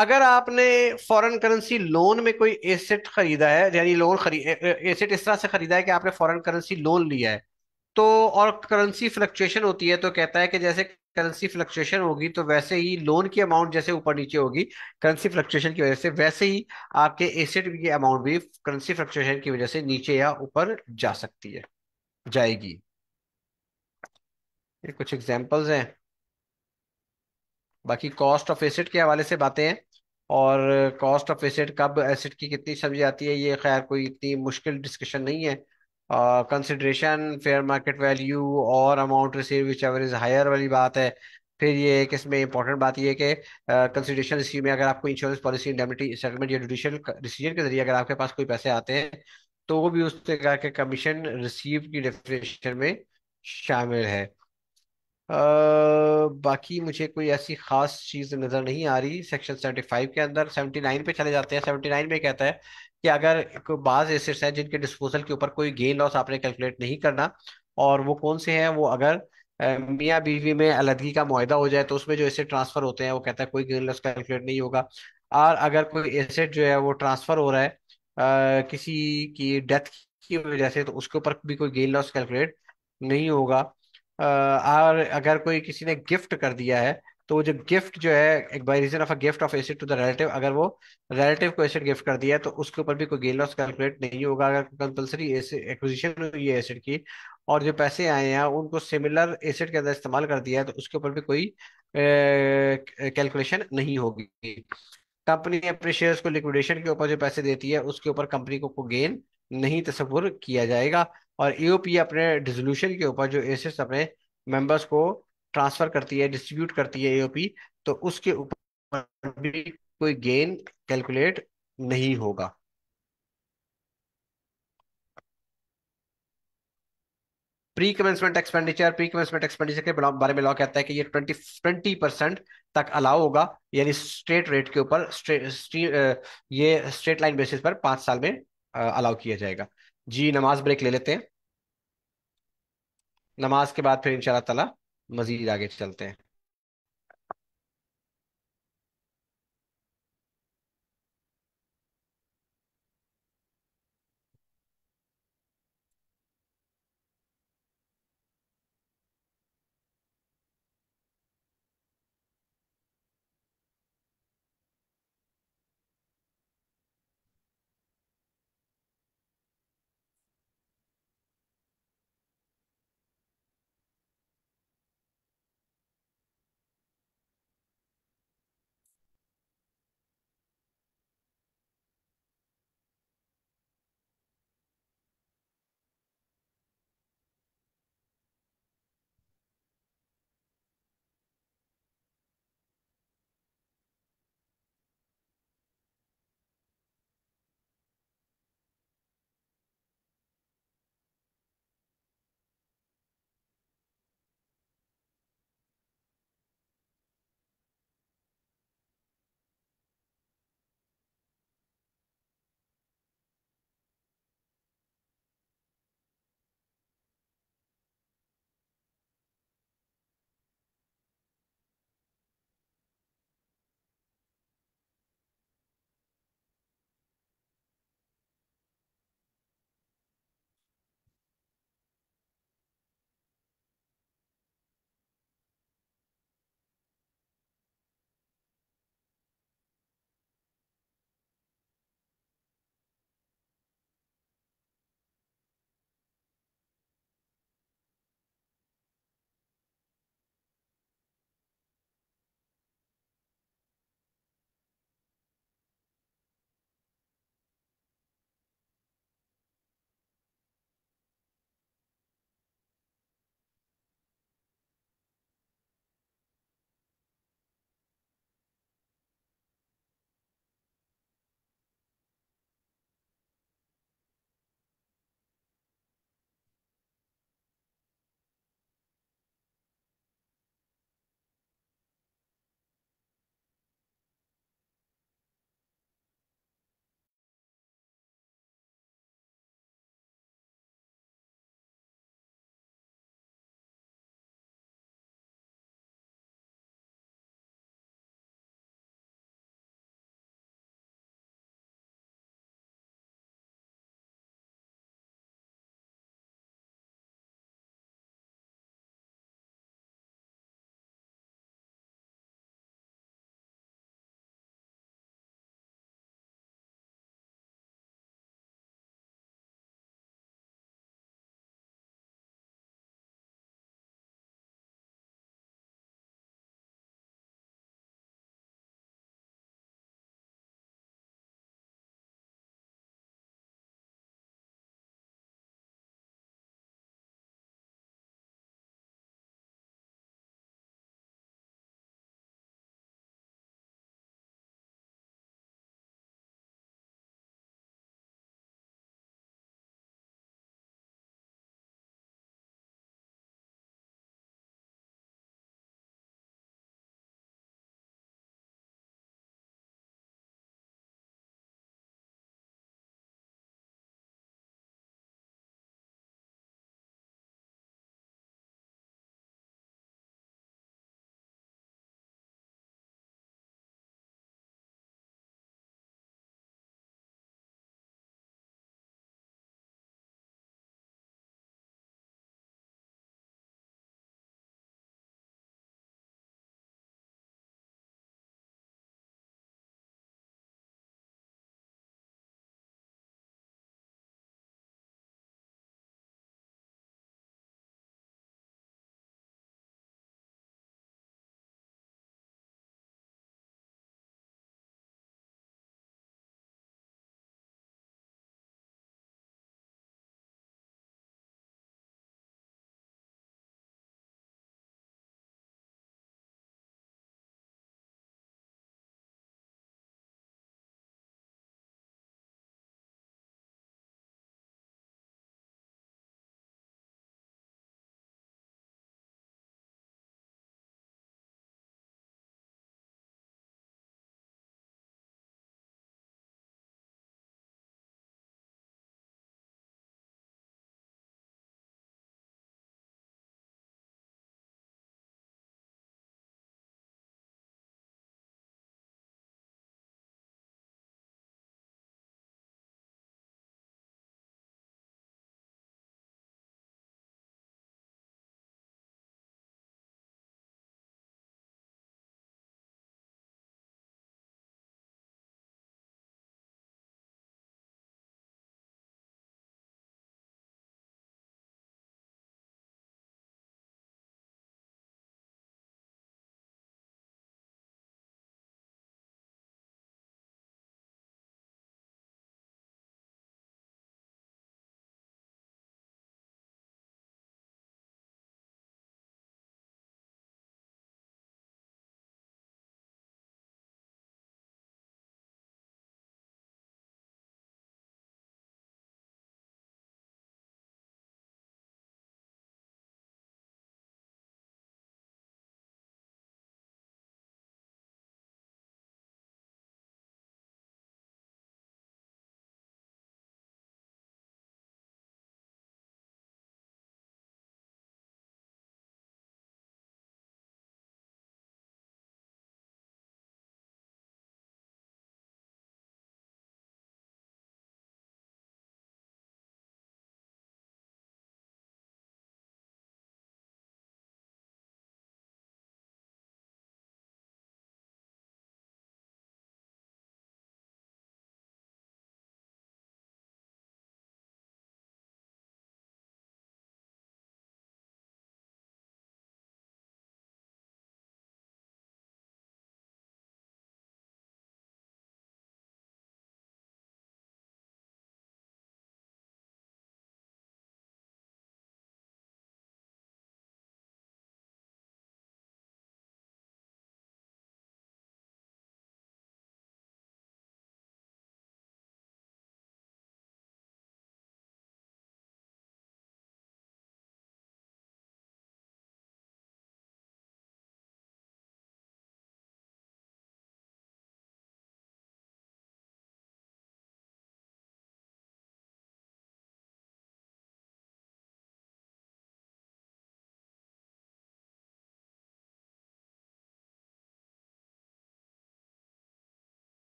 अगर आपने फॉरेन करेंसी लोन में कोई एसेट खरीदा है यानी लोन खरी एसेट इस तरह से खरीदा है कि आपने फॉरेन करेंसी लोन लिया है तो और करेंसी फ्लक्चुएशन होती है तो कहता है कि जैसे करेंसी फ्लक्चुएशन होगी तो वैसे ही लोन की अमाउंट जैसे ऊपर नीचे होगी करेंसी फ्लक्चुएशन की वजह से वैसे ही आपके एसेट की अमाउंट भी करेंसी फ्लक्चुएशन की वजह से नीचे या ऊपर जा सकती है जाएगी ये कुछ एग्जाम्पल्स हैं बाकी कॉस्ट ऑफ एसेट के हवाले से बातें हैं और कॉस्ट ऑफ एसेट कब एसेट की कितनी समझ आती है ये खैर कोई इतनी मुश्किल डिस्कशन नहीं है कंसिड्रेशन फेयर मार्केट वैल्यू और amount receive whichever is higher वाली बात है फिर ये एक इसमें इंपॉर्टेंट बात यह कि कंसिड्रेशन रिसीव में अगर आपको इंश्योरेंस पॉलिसी इंडेमिटी सेटलमेंट या जुडिशियल डिसीजन के जरिए अगर आपके पास कोई पैसे आते हैं तो वो भी उसने कहा कि कमीशन रिसीव की डेफिनेशन में शामिल है आ, बाकी मुझे कोई ऐसी खास चीज नजर नहीं आ रही सेक्शन सेवेंटी फाइव के अंदर सेवेंटी नाइन पे चले जाते हैं सेवेंटी नाइन में कहता है कि अगर बाज एसेट्स हैं जिनके डिस्पोजल के ऊपर कोई गेन लॉस आपने कैलकुलेट नहीं करना और वो कौन से हैं वो अगर मियाँ बीवी में अलहदगी का माहा हो जाए तो उसमें जो एसेट ट्रांसफर होते हैं वो कहता है कोई गेन लॉस कैलकुलेट नहीं होगा और अगर कोई एसेट जो है वो ट्रांसफर हो रहा है किसी की डेथ की वजह से तो उसके ऊपर भी कोई गेन लॉस कैलकुलेट नहीं होगा और अगर कोई किसी ने गिफ्ट कर दिया है तो जो गिफ्ट जो है एक by reason of a gift of asset to the relative अगर वो रिलेटिव को एसिड गिफ्ट कर दिया है तो उसके ऊपर भी कोई गेन लॉस कैलकुलेट नहीं होगा अगर कंपलसरी एक्विजिशन हुई है एसिड की और जो पैसे आए हैं उनको सिमिलर एसिड के अंदर इस्तेमाल कर दिया है तो उसके ऊपर भी कोई कैलकुलेशन नहीं होगी कंपनी अपने शेयर्स को लिक्विडेशन के ऊपर जो पैसे देती है उसके ऊपर कंपनी को, को गेन नहीं तस्वुर किया जाएगा और ईओपी e अपने डिजोल्यूशन के ऊपर जो एसेट्स अपने मेंबर्स को ट्रांसफर करती है डिस्ट्रीब्यूट करती है ईओपी e तो उसके ऊपर भी कोई गेन कैलकुलेट नहीं होगा pre commencement expenditure pre commencement expenditure के बारे में लॉ कहता है कि ये ट्वेंटी ट्वेंटी परसेंट तक अलाउ होगा यानी स्ट्रेट रेट के ऊपर ये स्ट्रेट लाइन बेसिस पर पांच साल में अलाउ किया जाएगा जी नमाज ब्रेक ले लेते हैं नमाज के बाद फिर इंशाल्लाह ताला मजीद आगे चलते हैं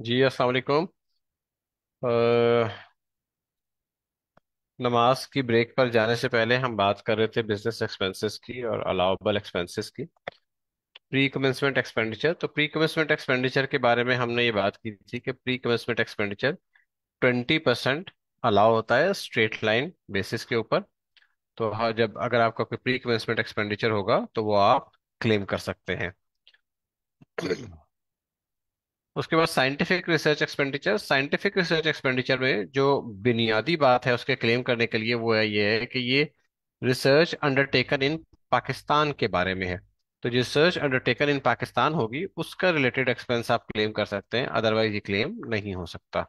जी अस्सलाम वालेकुम नमाज की ब्रेक पर जाने से पहले हम बात कर रहे थे बिजनेस एक्सपेंसेस की और अलाउबल एक्सपेंसेस की प्री कमेंसमेंट एक्सपेंडिचर तो प्री कमेंसमेंट एक्सपेंडिचर के बारे में हमने ये बात की थी कि pre commencement expenditure twenty percent allow होता है स्ट्रेट लाइन बेसिस के ऊपर तो हाँ जब अगर आपका कोई प्री कमेंसमेंट एक्सपेंडिचर होगा तो वो आप क्लेम कर सकते हैं उसके बाद scientific research expenditure scientific research expenditure में जो बुनियादी बात है उसके क्लेम करने के लिए वो है ये है कि ये रिसर्च अंडरटेकन इन पाकिस्तान के बारे में है तो जो रिसर्च अंडरटेकन इन पाकिस्तान होगी उसका रिलेटेड एक्सपेंस आप क्लेम कर सकते हैं अदरवाइज ये क्लेम नहीं हो सकता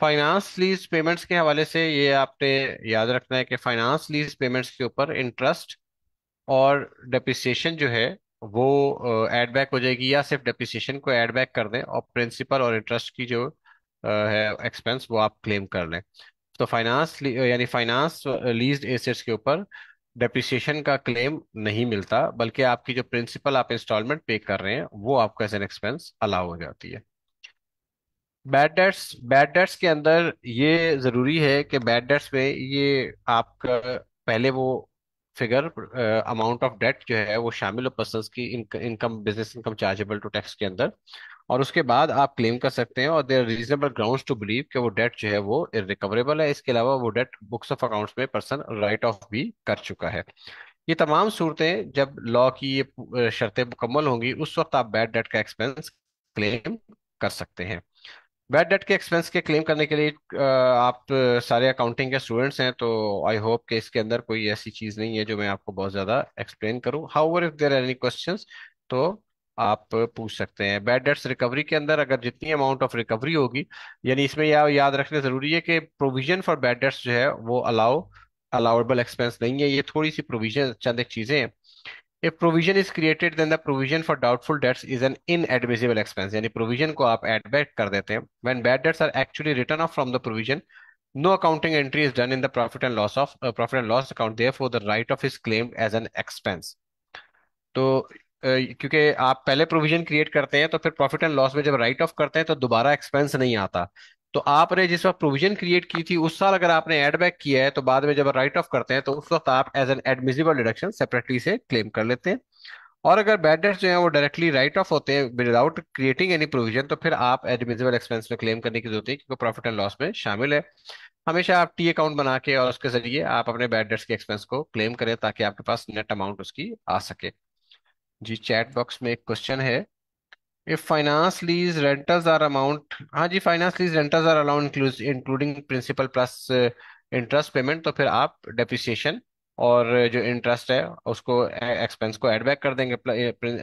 फाइनेंस लीज पेमेंट्स के हवाले से ये आपने याद रखना है कि फाइनेंस लीज पेमेंट्स के ऊपर इंटरेस्ट और डेप्रिसिएशन जो है वो एड बैक हो जाएगी या सिर्फ डेप्रिसिएशन को एड बैक कर दें और प्रिंसिपल और इंटरेस्ट की जो है एक्सपेंस वो आप क्लेम कर लें तो फाइनेंस यानी फाइनेंस लीज एसेट्स के ऊपर डेप्रिसिएशन का क्लेम नहीं मिलता बल्कि आपकी जो प्रिंसिपल आप इंस्टॉलमेंट पे कर रहे हैं वो आपको एज एन एक्सपेंस अलाउ हो जाती है बैड डेट्स बैड डेट्स के अंदर ये ज़रूरी है कि बैड डेट्स में ये आपका पहले वो फिगर अमाउंट ऑफ डेट जो है वो शामिल हो पर्सन की income business income chargeable to tax के अंदर और उसके बाद आप क्लेम कर सकते हैं और there reasonable ground to believe कि वो डेट जो है वो रिकवरेबल है इसके अलावा वो डेट बुक्स ऑफ अकाउंट्स में पर्सन राइट ऑफ भी कर चुका है ये तमाम सूरतें जब लॉ की ये uh, शर्तें मुकम्मल होंगी उस वक्त आप बैड डेट का एक्सपेंस क्लेम कर सकते हैं बैड डेट के एक्सपेंस के क्लेम करने के लिए आप सारे अकाउंटिंग के स्टूडेंट्स हैं तो आई होप कि इसके अंदर कोई ऐसी चीज़ नहीं है जो मैं आपको बहुत ज़्यादा एक्सप्लेन करूँ how if there any question तो आप पूछ सकते हैं बैड डेट्स रिकवरी के अंदर अगर जितनी अमाउंट ऑफ रिकवरी होगी यानी इसमें या, याद रखना ज़रूरी है कि प्रोविजन फॉर बैड डेट्स जो है वो अलाउ अलाउेबल एक्सपेंस नहीं है ये थोड़ी सी प्रोविजन चंद एक चीज़ें हैं if provision is created then the provision for doubtful debts is an inadmissible expense यानी provision को आप add back कर देते हैं when bad debts are actually written off from the provision no accounting entry is done in the profit and loss of uh, profit and loss account therefore the write off is claimed as an expense तो Uh, क्योंकि आप पहले provision create करते हैं तो फिर profit and loss में जब राइट ऑफ करते हैं तो दोबारा एक्सपेंस नहीं आता तो आपने जिस वक्त प्रोविजन क्रिएट की थी उस साल अगर आपने एड बैक किया है तो बाद में जब राइट ऑफ करते हैं तो उस वक्त आप as an admissible deduction separately से क्लेम कर लेते हैं और अगर बैड डेट्स जो है वो डायरेक्टली राइट ऑफ होते हैं विदाउट क्रिएटिंग एनी प्रोविजन तो फिर आप एडमिजिबल एक्सपेंस में क्लेम करने की जरूरत है क्योंकि प्रॉफिट एंड लॉस में शामिल है हमेशा आप टी अकाउंट बना के और उसके जरिए आप अपने बैड डेट्स के एक्सपेंस को क्लेम करें ताकि आपके पास नेट अमाउंट उसकी आ सके जी चैट बॉक्स में एक क्वेश्चन है If finance lease rentals are amount, हाँ जी finance lease rentals are allowed including principal plus interest payment तो फिर आप डेप्रिसिएशन और जो इंटरेस्ट है उसको एक्सपेंस uh, को ऐड बैक कर देंगे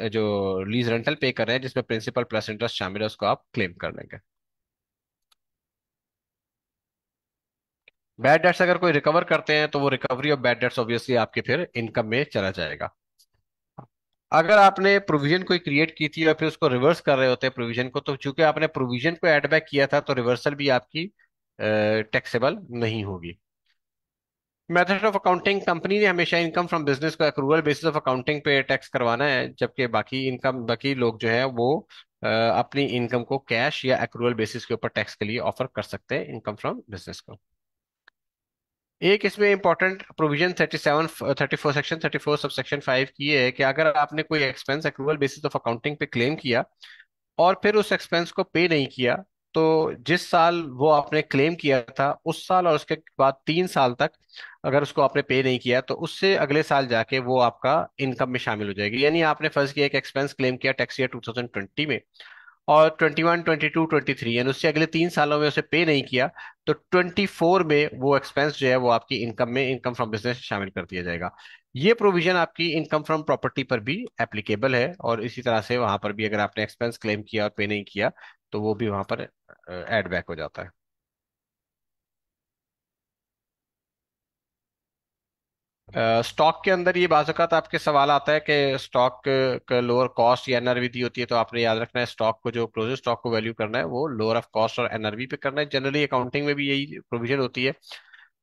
uh, जो लीज रेंटल पे कर रहे हैं जिसमें प्रिंसिपल प्लस इंटरेस्ट शामिल है उसको आप क्लेम कर देंगे बैड डेट्स अगर कोई रिकवर करते हैं तो वो recovery of bad debts obviously आपके फिर इनकम में चला जाएगा अगर आपने प्रोविजन कोई क्रिएट की थी और फिर उसको रिवर्स कर रहे होते प्रोविजन को तो चूंकि आपने प्रोविजन को एडबैक किया था तो रिवर्सल भी आपकी टैक्सेबल नहीं होगी मेथड ऑफ अकाउंटिंग कंपनी ने हमेशा इनकम फ्रॉम बिजनेस को अक्रूवल बेसिस ऑफ अकाउंटिंग पे टैक्स करवाना है जबकि बाकी इनकम बाकी लोग जो है वो अपनी इनकम को कैश या अक्रूवल बेसिस के ऊपर टैक्स के लिए ऑफर कर सकते हैं इनकम फ्रॉम बिजनेस को एक इसमें important provision thirty seven thirty four section thirty four sub section five की है कि अगर आपने कोई expense accrual basis of accounting पे क्लेम किया और फिर उस एक्सपेंस को पे नहीं किया तो जिस साल वो आपने क्लेम किया था उस साल और उसके बाद तीन साल तक अगर उसको आपने पे नहीं किया तो उससे अगले साल जाके वो आपका इनकम में शामिल हो जाएगी यानी आपने फर्ज किया एक एक्सपेंस क्लेम किया टैक्स ईयर 2020 में और 21, 22, 23 यानी उससे अगले तीन सालों में उसे पे नहीं किया तो 24 में वो एक्सपेंस जो है वो आपकी इनकम में इनकम फ्रॉम बिजनेस शामिल कर दिया जाएगा ये प्रोविजन आपकी इनकम फ्रॉम प्रॉपर्टी पर भी एप्लीकेबल है और इसी तरह से वहां पर भी अगर आपने एक्सपेंस क्लेम किया और पे नहीं किया तो वो भी वहां पर एड बैक हो जाता है स्टॉक के अंदर ये बाज आपके सवाल आता है कि स्टॉक का लोअर कॉस्ट या एनआरवी दी होती है तो आपने याद रखना है स्टॉक को जो क्लोजिंग स्टॉक को वैल्यू करना है वो लोअर ऑफ कॉस्ट और एनआरवी पे करना है जनरली अकाउंटिंग में भी यही प्रोविजन होती है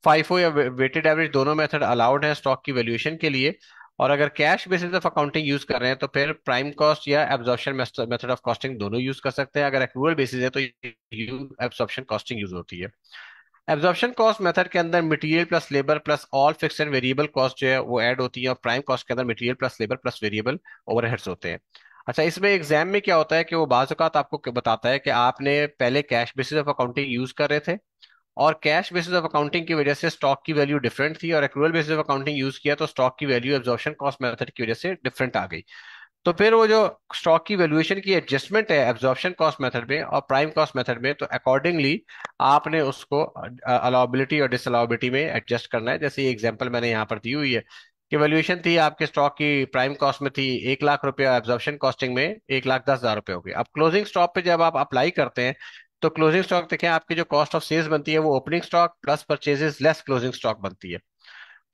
फाइफो या वेटेड एवरेज दोनों मेथड अलाउड है स्टॉक की वैल्यूएशन के लिए और अगर cash basis of accounting use कर रहे हैं तो फिर प्राइम कॉस्ट या एब्जॉर्प्शन मेथड ऑफ कॉस्टिंग दोनों यूज कर सकते हैं अगर एक्रूअल बेसिस है तो एब्जॉर्प्शन कॉस्टिंग यूज होती है एब्जॉर्प्शन कॉस्ट मेथड के अंदर material plus labour plus all fix and variable cost जो है वो ऐड होती है और प्राइम कॉस्ट के अंदर material plus labour plus variable overheads होते हैं अच्छा इसमें एग्जाम में क्या होता है कि वो बाज़ात आपको बताता है कि आपने पहले cash basis of accounting use कर रहे थे और कैश बेसिस ऑफ अकाउंटिंग की वजह से स्टॉक की वैल्यू डिफरेंट थी और accrual basis of accounting use किया तो स्टॉक की वैल्यू एब्जॉर्प्शन कॉस्ट मेथड की वजह से डिफरेंट आ गई तो फिर वो जो स्टॉक की वैल्यूएशन की एडजस्टमेंट है एब्जॉर्प्शन कॉस्ट मेथड में और प्राइम कॉस्ट मेथड में तो अकॉर्डिंगली आपने उसको अलाउबिलिटी और डिसअलाउबिलिटी में एडजस्ट करना है जैसे ये एग्जांपल मैंने यहाँ पर दी हुई है कि वैल्यूएशन थी आपके स्टॉक की प्राइम कॉस्ट में थी एक लाख रुपये एब्जॉर्प्शन कॉस्टिंग में एक लाख दस हजार रुपये हो गए अब क्लोजिंग स्टॉक पे जब आप अप्लाई करते हैं तो क्लोजिंग स्टॉक देखें आपकी जो कॉस्ट ऑफ सेल्स बनती है वो opening stock plus purchases less closing stock बनती है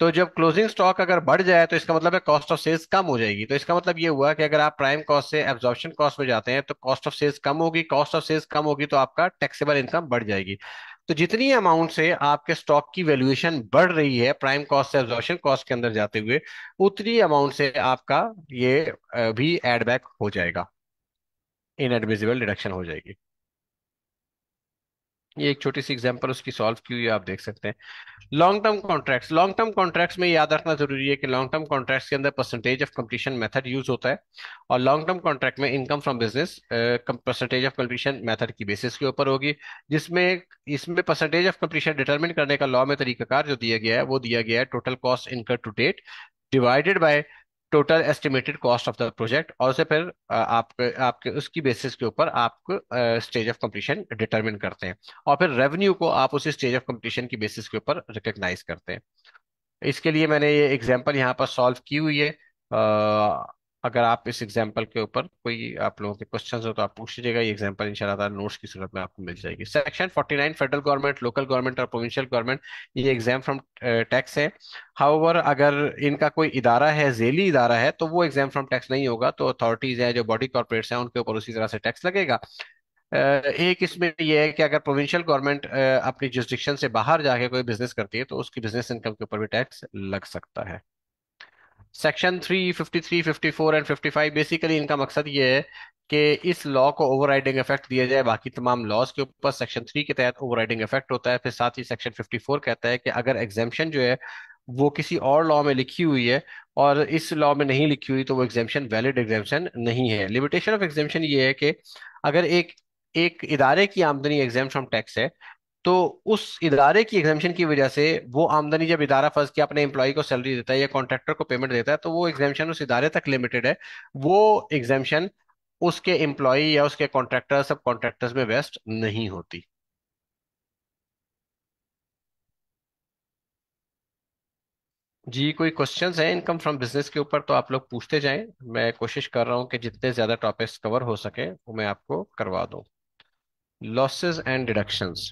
तो जब क्लोजिंग स्टॉक अगर बढ़ जाए तो इसका मतलब है कॉस्ट ऑफ सेल्स कम हो जाएगी तो इसका मतलब ये हुआ कि अगर आप प्राइम कॉस्ट से एब्जॉर्प्शन कॉस्ट में जाते हैं तो कॉस्ट ऑफ सेल्स कम होगी कॉस्ट ऑफ सेल्स कम होगी तो आपका टैक्सेबल इनकम बढ़ जाएगी तो जितनी अमाउंट से आपके स्टॉक की वैल्यूएशन बढ़ रही है प्राइम कॉस्ट से एब्जॉर्प्शन कॉस्ट के अंदर जाते हुए उतनी अमाउंट से आपका ये भी एडबैक हो जाएगा इनएडमिजिबल डिडक्शन हो जाएगी ये एक छोटी सी एग्जांपल उसकी सॉल्व की हुई आप देख सकते हैं long term contracts long term contracts में याद रखना जरूरी है कि लॉन्ग टर्म कॉन्ट्रैक्ट्स के अंदर percentage of completion method use होता है और लॉन्ग टर्म कॉन्ट्रैक्ट में income from business percentage of completion method की बेसिस के ऊपर होगी जिसमें इसमें परसेंटेज ऑफ कंप्लीशन डिटर्मिन करने का लॉ में तरीकाकार जो दिया गया है वो दिया गया है total cost incur to date divided by total estimated cost of the project और उसे फिर आपके आपके उसकी बेसिस के ऊपर आप स्टेज ऑफ कंप्लीशन डिटरमिन करते हैं और फिर रेवेन्यू को आप उसी स्टेज ऑफ कंप्लीशन की बेसिस के ऊपर रिकग्नाइज करते हैं इसके लिए मैंने ये एग्जांपल यहाँ पर सॉल्व की हुई है आ, अगर आप इस एग्जाम्पल के ऊपर कोई आप लोगों के क्वेश्चन हो तो आप पूछ लीजिएगा ये एग्जाम्पल इंशाल्लाह नोट्स की सूरत में आपको मिल जाएगी section 49 federal government local government और प्रोविंशियल गवर्नमेंट ये एग्जाम फ्रॉम टैक्स है हाउवर अगर इनका कोई इदारा है जेली इदारा है तो वो एग्जाम फ्रॉम टैक्स नहीं होगा तो अथॉरिटीज है जो बॉडी कॉर्पोरेट्स हैं उनके ऊपर उसी तरह से टैक्स लगेगा eh, एक इसमें यह है कि अगर प्रोविंशियल गवर्नमेंट eh, अपनी जुrisdiction से बाहर जाके कोई बिजनेस करती है तो उसकी बिजनेस इनकम के ऊपर भी टैक्स लग सकता है section three fifty three fifty four and fifty five basically इनका मकसद ये है कि इस लॉ को ओवरराइडिंग इफेक्ट दिया जाए बाकी तमाम लॉज के ऊपर सेक्शन थ्री के तहत ओवरराइडिंग इफेक्ट होता है फिर साथ ही सेक्शन फिफ्टी फोर कहता है कि अगर एग्जेम्पन जो है वो किसी और लॉ में लिखी हुई है और इस लॉ में नहीं लिखी हुई तो वो एग्जेम्पन वैलिड एग्जेम्पन नहीं है लिमिटेशन ऑफ एग्जेम्पन ये है कि अगर एक एक इदारे की आमदनी एग्जाम फ्रॉम टैक्स है तो उस इदारे की एग्जामेशन की वजह से वो आमदनी जब इदारा फर्ज किया अपने एम्प्लॉय को सैलरी देता है या कॉन्ट्रैक्टर को पेमेंट देता है तो वो एग्जामेशन उस इदारे तक लिमिटेड है वो एग्जामेशन उसके एम्प्लॉय या उसके कॉन्ट्रैक्टर सब कॉन्ट्रैक्टर्स में वेस्ट नहीं होती जी कोई क्वेश्चंस हैं इनकम फ्रॉम बिजनेस के ऊपर तो आप लोग पूछते जाएं मैं कोशिश कर रहा हूं कि जितने ज़्यादा टॉपिक्स कवर हो सके वो मैं आपको करवा दूं लॉसेस एंड डिडक्शंस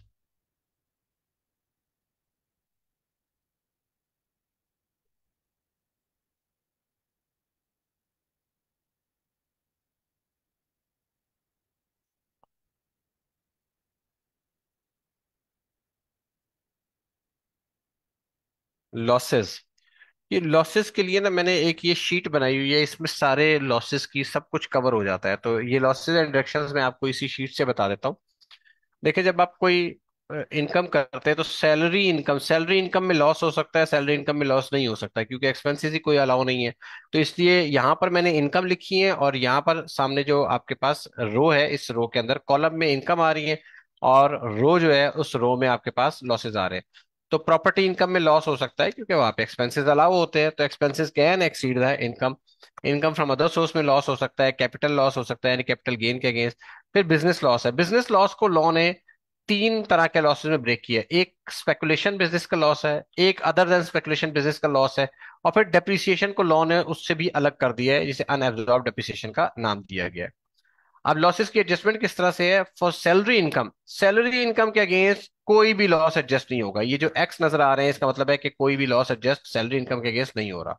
लॉसेस ये लॉसेस के लिए ना मैंने एक ये शीट बनाई हुई है इसमें सारे लॉसेस की सब कुछ कवर हो जाता है तो ये लॉसेस एंड डायरेक्शंस मैं आपको इसी शीट से बता देता हूँ देखिए जब आप कोई इनकम करते हैं तो सैलरी इनकम सैलरी इनकम में लॉस हो सकता है सैलरी इनकम में लॉस नहीं हो सकता है क्योंकि एक्सपेंसेस ही कोई अलाउ नहीं है तो इसलिए यहाँ पर मैंने इनकम लिखी है और यहाँ पर सामने जो आपके पास रो है इस रो के अंदर कॉलम में इनकम आ रही है और रो जो है उस रो में आपके पास लॉसेज आ रहे हैं तो प्रॉपर्टी इनकम में लॉस हो सकता है क्योंकि वहां पे एक्सपेंसेस अलाउ होते हैं तो expenses can exceed the income income from other source में लॉस हो सकता है कैपिटल लॉस हो सकता है यानी कैपिटल गेन के अगेंस्ट फिर बिजनेस लॉस है बिजनेस लॉस को लॉ ने तीन तरह के लॉसेज में ब्रेक किया एक स्पेकुलेशन बिजनेस का लॉस है एक अदर देन स्पेकुलेशन बिजनेस का लॉस है और फिर डेप्रिसिएशन को लॉ ने उससे भी अलग कर दिया है जिसे अनएब्जॉर्ब डेप्रिसिएशन का नाम दिया गया है अब लॉसेस की एडजस्टमेंट किस तरह से है for salary income salary income के अगेंस्ट कोई भी लॉस एडजस्ट नहीं होगा ये जो एक्स नजर आ रहे हैं इसका मतलब है कि कोई भी लॉस एडजस्ट सैलरी इनकम के अगेंस्ट नहीं हो रहा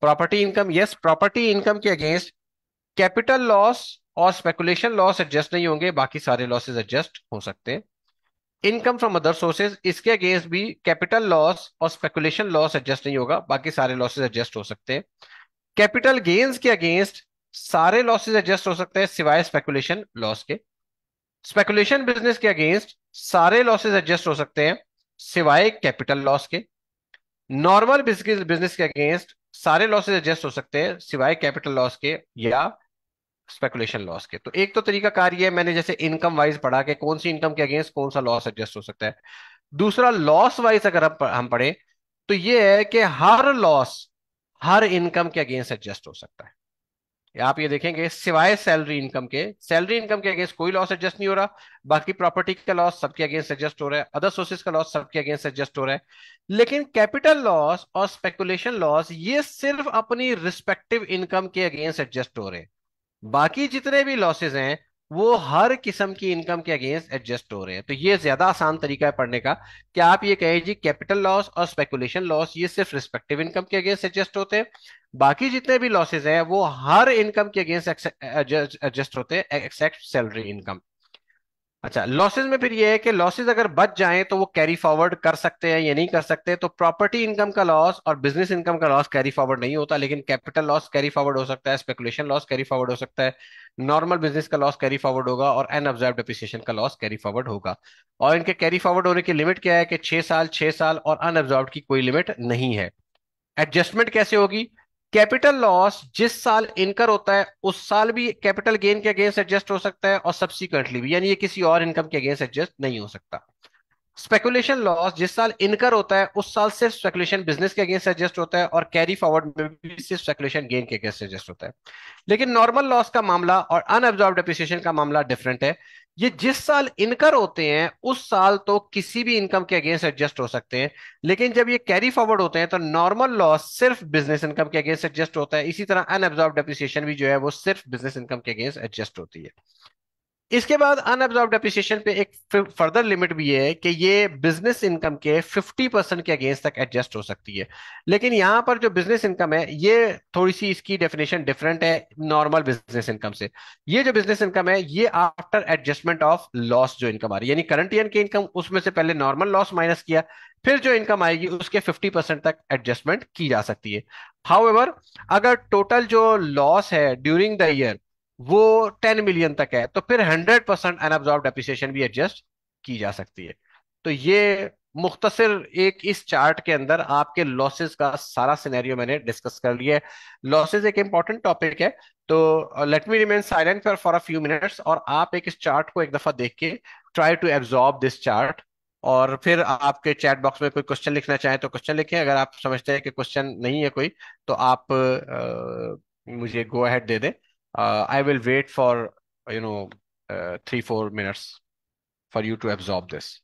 property income yes property income के अगेंस्ट कैपिटल लॉस और स्पेकुलेशन लॉस एडजस्ट नहीं होंगे बाकी सारे लॉसेज एडजस्ट हो सकते हैं इनकम फ्रॉम अदर सोर्सेज इसके अगेंस्ट भी कैपिटल लॉस और स्पेकुलेशन लॉस एडजस्ट नहीं होगा बाकी सारे लॉसेज एडजस्ट हो सकते हैं कैपिटल गेन्स के अगेंस्ट सारे लॉसेज एडजस्ट हो सकते हैं सिवाय स्पेकुलेशन लॉस के स्पेकुलेशन बिजनेस के अगेंस्ट सारे लॉसेज एडजस्ट हो सकते हैं सिवाय कैपिटल लॉस के नॉर्मल बिजनेस के अगेंस्ट सारे लॉसेज एडजस्ट हो सकते हैं सिवाय कैपिटल लॉस के या स्पेकुलेशन लॉस के तो एक तो तरीका कार ये मैंने जैसे इनकम वाइज पढ़ा कि कौन सी इनकम के अगेंस्ट कौन सा लॉस एडजस्ट हो सकता है दूसरा लॉस वाइज अगर हम हम पढ़े तो ये है कि हर लॉस हर इनकम के अगेंस्ट एडजस्ट हो सकता है आप ये देखेंगे सिवाय सैलरी इनकम के सैलरी इनकम के अगेंस्ट कोई लॉस एडजस्ट नहीं हो रहा बाकी प्रॉपर्टी का लॉस सबके अगेंस्ट एडजस्ट हो रहा है अदर सोर्सेज का लॉस सबके अगेंस्ट एडजस्ट हो रहा है लेकिन कैपिटल लॉस और स्पेकुलेशन लॉस ये सिर्फ अपनी रिस्पेक्टिव इनकम के अगेंस्ट एडजस्ट हो रहे हैं बाकी जितने भी लॉसेज हैं वो हर किस्म की इनकम के अगेंस्ट एडजस्ट हो रहे हैं तो ये ज्यादा आसान तरीका है पढ़ने का कि आप ये कहें जी कैपिटल लॉस और स्पेकुलेशन लॉस ये सिर्फ रिस्पेक्टिव इनकम के अगेंस्ट एडजस्ट होते हैं बाकी जितने भी लॉसेज हैं वो हर इनकम के अगेंस्ट एडजस्ट होते हैं एक्सेप्ट सैलरी इनकम अच्छा लॉसेज में फिर ये है कि लॉसेज अगर बच जाए तो वो कैरी फॉरवर्ड कर सकते हैं या नहीं कर सकते तो प्रॉपर्टी इनकम का लॉस और बिजनेस इनकम का लॉस कैरी फॉरवर्ड नहीं होता लेकिन कैपिटल लॉस कैरी फॉरवर्ड हो सकता है स्पेकुलेशन लॉस कैरी फॉरवर्ड हो सकता है नॉर्मल बिजनेस का लॉस कैरी फॉरवर्ड होगा और एन ऑब्जर्व डिप्रिसिएशन का लॉस कैरी फॉरवर्ड होगा और इनके कैरी फॉरवर्ड होने की लिमिट क्या है कि छह साल छह साल और अनऑब्जर्व की कोई लिमिट नहीं है एडजस्टमेंट कैसे होगी कैपिटल लॉस जिस साल इनकर होता है उस साल भी कैपिटल गेन के अगेंस्ट एडजस्ट हो सकता है और सब्सिक्वेंटली भी यानी ये किसी और इनकम के अगेंस्ट एडजस्ट नहीं हो सकता स्पेकुलेशन लॉस जिस साल इनकर होता है उस साल सिर्फ स्पेकुलेशन बिजनेस के अगेंस्ट एडजस्ट होता है और कैरी फॉरवर्ड में भी सिर्फ स्पेकुलेशन गेन के अगेंस्ट एडजस्ट होता है लेकिन नॉर्मल लॉस का मामला और अनअब्जॉर्ब डेप्रिसिएशन का मामला डिफरेंट है ये जिस साल इनकर होते हैं उस साल तो किसी भी इनकम के अगेंस्ट एडजस्ट हो सकते हैं लेकिन जब ये कैरी फॉरवर्ड होते हैं तो नॉर्मल लॉस सिर्फ बिजनेस इनकम के अगेंस्ट एडजस्ट होता है इसी तरह अनएब्जॉर्ब डेप्रिसिएशन भी जो है वो सिर्फ बिजनेस इनकम के अगेंस्ट एडजस्ट होती है इसके बाद अनअब्जॉर्ब डेप्रिसिएशन पे एक फर्दर लिमिट भी है कि ये बिजनेस इनकम के 50 परसेंट के अगेंस्ट तक एडजस्ट हो सकती है लेकिन यहाँ पर जो बिजनेस इनकम है ये थोड़ी सी इसकी डेफिनेशन डिफरेंट है नॉर्मल बिजनेस इनकम से ये जो बिजनेस इनकम है ये आफ्टर एडजस्टमेंट ऑफ लॉस जो इनकम आ रही है यानी करंट ईयर की इनकम उसमें से पहले नॉर्मल लॉस माइनस किया फिर जो इनकम आएगी उसके 50 परसेंट तक एडजस्टमेंट की जा सकती है हाउ अगर टोटल जो लॉस है ड्यूरिंग द ईयर वो टेन मिलियन तक है तो फिर हंड्रेड परसेंट अनऑब्जॉर्ब डेप्रिसिएशन भी एडजस्ट की जा सकती है तो ये मुख्तसर एक इस चार्ट के अंदर आपके लॉसेस का सारा सिनेरियो मैंने डिस्कस कर लिया है लॉसेस एक इंपॉर्टेंट टॉपिक है तो let me remain silent for for a few minutes और आप एक इस चार्ट को एक दफा देख के try to absorb this chart और फिर आपके चैट बॉक्स में कोई क्वेश्चन लिखना चाहें तो क्वेश्चन लिखें अगर आप समझते हैं कि क्वेश्चन नहीं है कोई तो आप आ, uh, मुझे गो अहेड दे दें uh, I will wait for, you know, uh, three, four minutes for you to absorb this.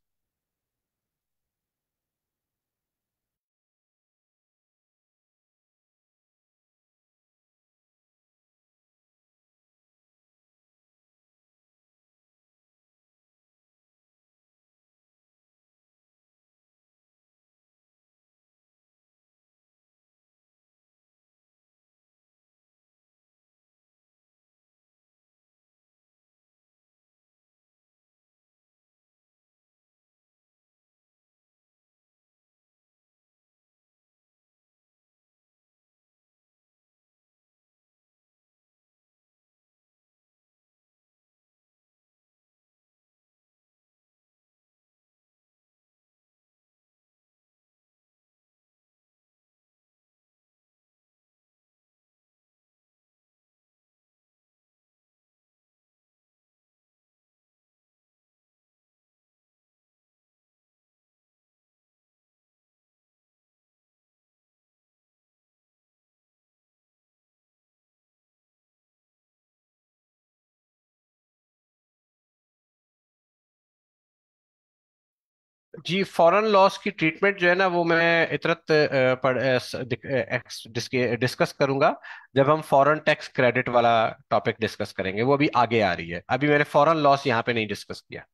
जी फॉरेन लॉस की ट्रीटमेंट जो है ना वो मैं इतरत डिस्कस करूंगा जब हम फॉरेन टैक्स क्रेडिट वाला टॉपिक डिस्कस करेंगे वो अभी आगे आ रही है अभी मैंने फॉरेन लॉस यहाँ पे नहीं डिस्कस किया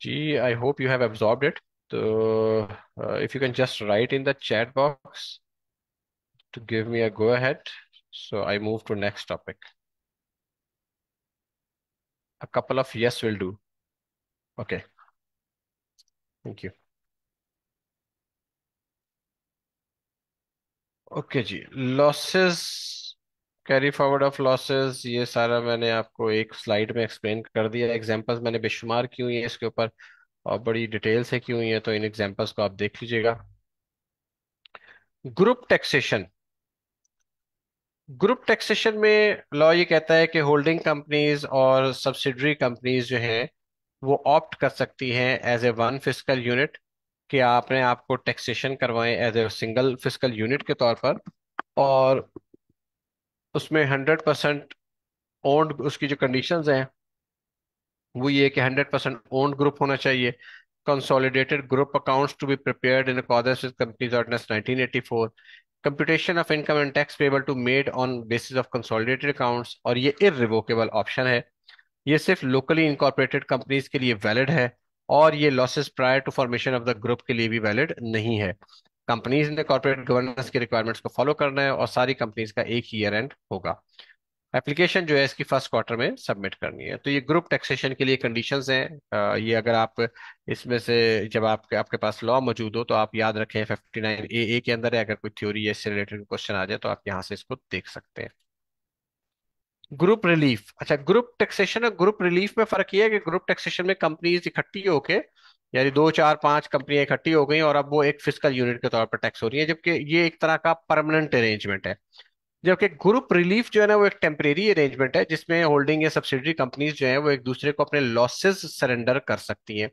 G, I hope you have absorbed it. So uh, if you can just write in the chat box to give me a go ahead. So I move to next topic. A couple of yes will do. Okay. Thank you. Okay, G. Losses carry forward of losses ये सारा मैंने आपको एक slide में explain कर दिया examples मैंने बेशुमार की हुई है इसके ऊपर और बड़ी डिटेल से की हुई है तो इन एग्जांपल्स को आप देख लीजिएगा ग्रुप टैक्सेशन ग्रुप टैक्सेशन में लॉ ये कहता है कि होल्डिंग कंपनीज और सब्सिडरी कंपनीज जो है वो ऑप्ट कर सकती हैं as a one physical unit कि आपने आपको टैक्सेशन करवाएं as a single physical unit के तौर पर और उसमें हंड्रेड परसेंट ओन्ड उसकी जो कंडीशंस हैं वो ये कि हंड्रेड परसेंट ओन्ड ग्रुप होना चाहिए consolidated group accounts to be prepared in accordance with companies ordinance 1984 computation of income and tax payable to made on basis of consolidated accounts और ये इरिवोकेबल ऑप्शन है ये सिर्फ लोकली इनकॉर्पोरेटेड कंपनीज के लिए valid है और ये losses prior to formation of the group के लिए भी वैलिड नहीं है कंपनीज ने कॉर्पोरेट गवर्नेंस के रिक्वायरमेंट्स को फॉलो करना है और सारी कंपनीज का एक ईयर एंड होगा एप्लीकेशन जो है इसकी फर्स्ट क्वार्टर में सबमिट करनी है तो ये ग्रुप टैक्सेशन के लिए कंडीशंस हैं ये अगर आप इसमें से जब आपके आपके पास लॉ मौजूद हो तो आप याद रखें फिफ्टी नाइन ए ए के अंदर है अगर कोई थ्योरी या इससे रिलेटेड क्वेश्चन आ जाए तो आप यहाँ से इसको देख सकते हैं ग्रुप रिलीफ अच्छा ग्रुप टैक्सेशन और ग्रुप रिलीफ में फर्क यह है कि ग्रुप टैक्सेशन में कंपनीज इकट्ठी होके यानी दो चार पांच कंपनियां इकट्ठी हो गई और अब वो एक फिजिकल यूनिट के तौर पर टैक्स हो रही है जबकि ये एक तरह का परमानेंट अरेंजमेंट है जबकि ग्रुप रिलीफ जो है ना वो एक टेम्परेरी अरेंजमेंट है जिसमें होल्डिंग या सब्सिडरी कंपनीज जो है वो एक दूसरे को अपने लॉसेस सरेंडर कर सकती हैं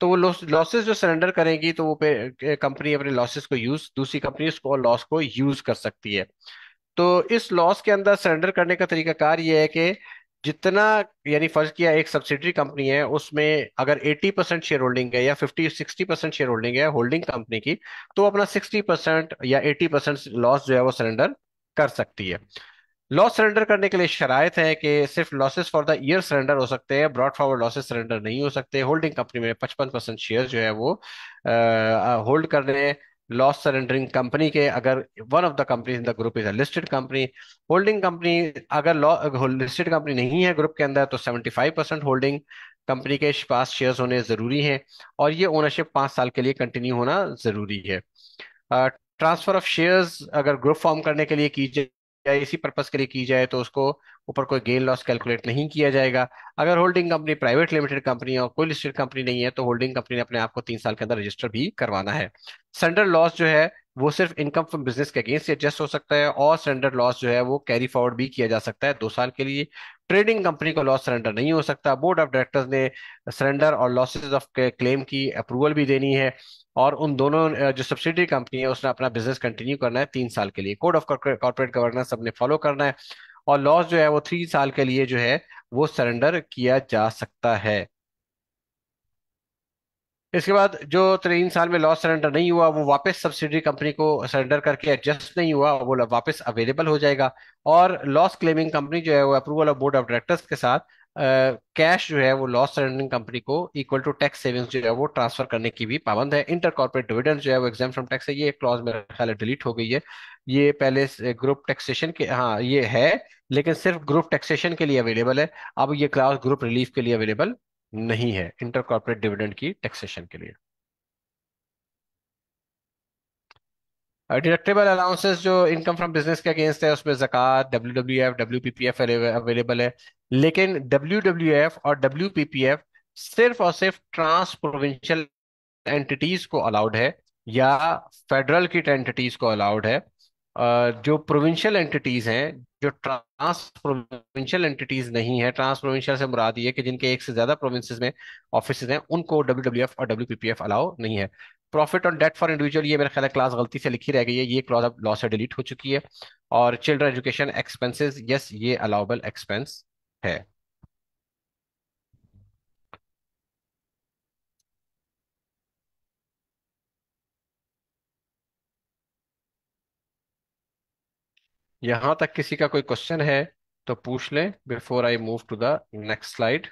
तो वो लॉसेस जो सरेंडर करेंगी तो वो कंपनी अपने लॉसेस को यूज दूसरी कंपनी उसको लॉस को यूज कर सकती है तो इस लॉस के अंदर सरेंडर करने का तरीकाकार ये है कि जितना यानी फर्ज किया एक सब्सिडरी कंपनी है उसमें अगर 80 परसेंट शेयर होल्डिंग है या 50 60 परसेंट शेयर होल्डिंग है होल्डिंग कंपनी की तो अपना 60 परसेंट या 80 परसेंट लॉस जो है वो सरेंडर कर सकती है लॉस सरेंडर करने के लिए शरायत है कि सिर्फ losses for the year surrender हो सकते हैं ब्रॉड फॉरवर्ड लॉसेस सरेंडर नहीं हो सकते होल्डिंग कंपनी में पचपन परसेंट शेयर जो है वो होल्ड करने loss surrendering company के अगर one of the companies in the group is a listed company holding company अगर listed company नहीं है group के अंदर तो 75% holding कंपनी के पास शेयर्स होने जरूरी हैं और ये ओनरशिप पाँच साल के लिए कंटिन्यू होना जरूरी है ट्रांसफर ऑफ शेयर्स अगर ग्रुप फॉर्म करने के लिए की या इसी पर्पस के लिए की जाए तो उसको ऊपर कोई गेन लॉस कैलकुलेट नहीं किया जाएगा अगर holding company private limited company और कोई लिस्टेड कंपनी नहीं है तो होल्डिंग कंपनी ने अपने आप को तीन साल के अंदर रजिस्टर भी करवाना है सरेंडर लॉस जो है वो सिर्फ इनकम फ्रॉम बिजनेस के अगेंस्ट एडजस्ट हो सकता है और सरेंडर लॉस जो है वो कैरी फॉरवर्ड भी किया जा सकता है दो साल के लिए ट्रेडिंग कंपनी को लॉस सरेंडर नहीं हो सकता बोर्ड ऑफ डायरेक्टर्स ने सरेंडर और लॉसेज ऑफ क्लेम की अप्रूवल भी देनी है और उन दोनों जो सब्सिडी कंपनी है उसने अपना बिजनेस कंटिन्यू करना है तीन साल के लिए कोड ऑफ कॉर्पोरेट गवर्नेंस सबने फॉलो करना है और लॉस जो है वो थ्री साल के लिए जो है वो सरेंडर किया जा सकता है इसके बाद जो तीन साल में लॉस सरेंडर नहीं हुआ वो वापस सब्सिडी कंपनी को सरेंडर करके एडजस्ट नहीं हुआ वो वापस अवेलेबल हो जाएगा और लॉस क्लेमिंग कंपनी जो है वो approval of board of directors के साथ कैश जो है वो लॉस सरेंडरिंग कंपनी को इक्वल टू टैक्स सेविंग्स जो है वो ट्रांसफर करने की भी पाबंद है इंटर कॉर्पोरेट डिविडेंड जो है वो एग्जाम फ्रॉम टैक्स है ये क्लॉज मेरे ख्याल है डिलीट हो गई है ये पहले ग्रुप टैक्सेशन के हाँ ये है लेकिन सिर्फ ग्रुप टैक्सेशन के लिए अवेलेबल है अब ये क्लॉज ग्रुप रिलीफ के लिए अवेलेबल नहीं है इंटर कॉर्पोरेट डिविडेंड की टैक्सेशन के लिए डिडक्टेबल अलाउंसेस जो इनकम फ्रॉम बिजनेस के अगेंस्ट है उसमें जक़ात W W F W P P F available है लेकिन डब्ल्यू डब्ल्यू एफ और डब्ल्यू पी पी एफ सिर्फ और सिर्फ ट्रांस प्रोविंशियल एंटिटीज को अलाउड है या फेडरल की एंटिटीज को अलाउड है जो प्रोविंशियल एंटिटीज़ हैं जो ट्रांस प्रोविंशियल एंटिटीज़ नहीं है ट्रांस प्रोविंशियल से मुराद ये कि जिनके एक से ज़्यादा प्रोविंसेस में ऑफिस हैं उनको डब्ल्यू डब्ल्यू एफ और W P P F allow नहीं है प्रॉफिट और डेट फॉर इंडिविजुअल ये मेरा ख्याल क्लास गलती से लिखी रह गई है ये क्लॉज अब लॉ से डिलीट हो चुकी है और चिल्ड्रन एजुकेशन एक्सपेंसेस यस ये अलाउबल एक्सपेंस है यहां तक किसी का कोई क्वेश्चन है तो पूछ लें before I move to the next slide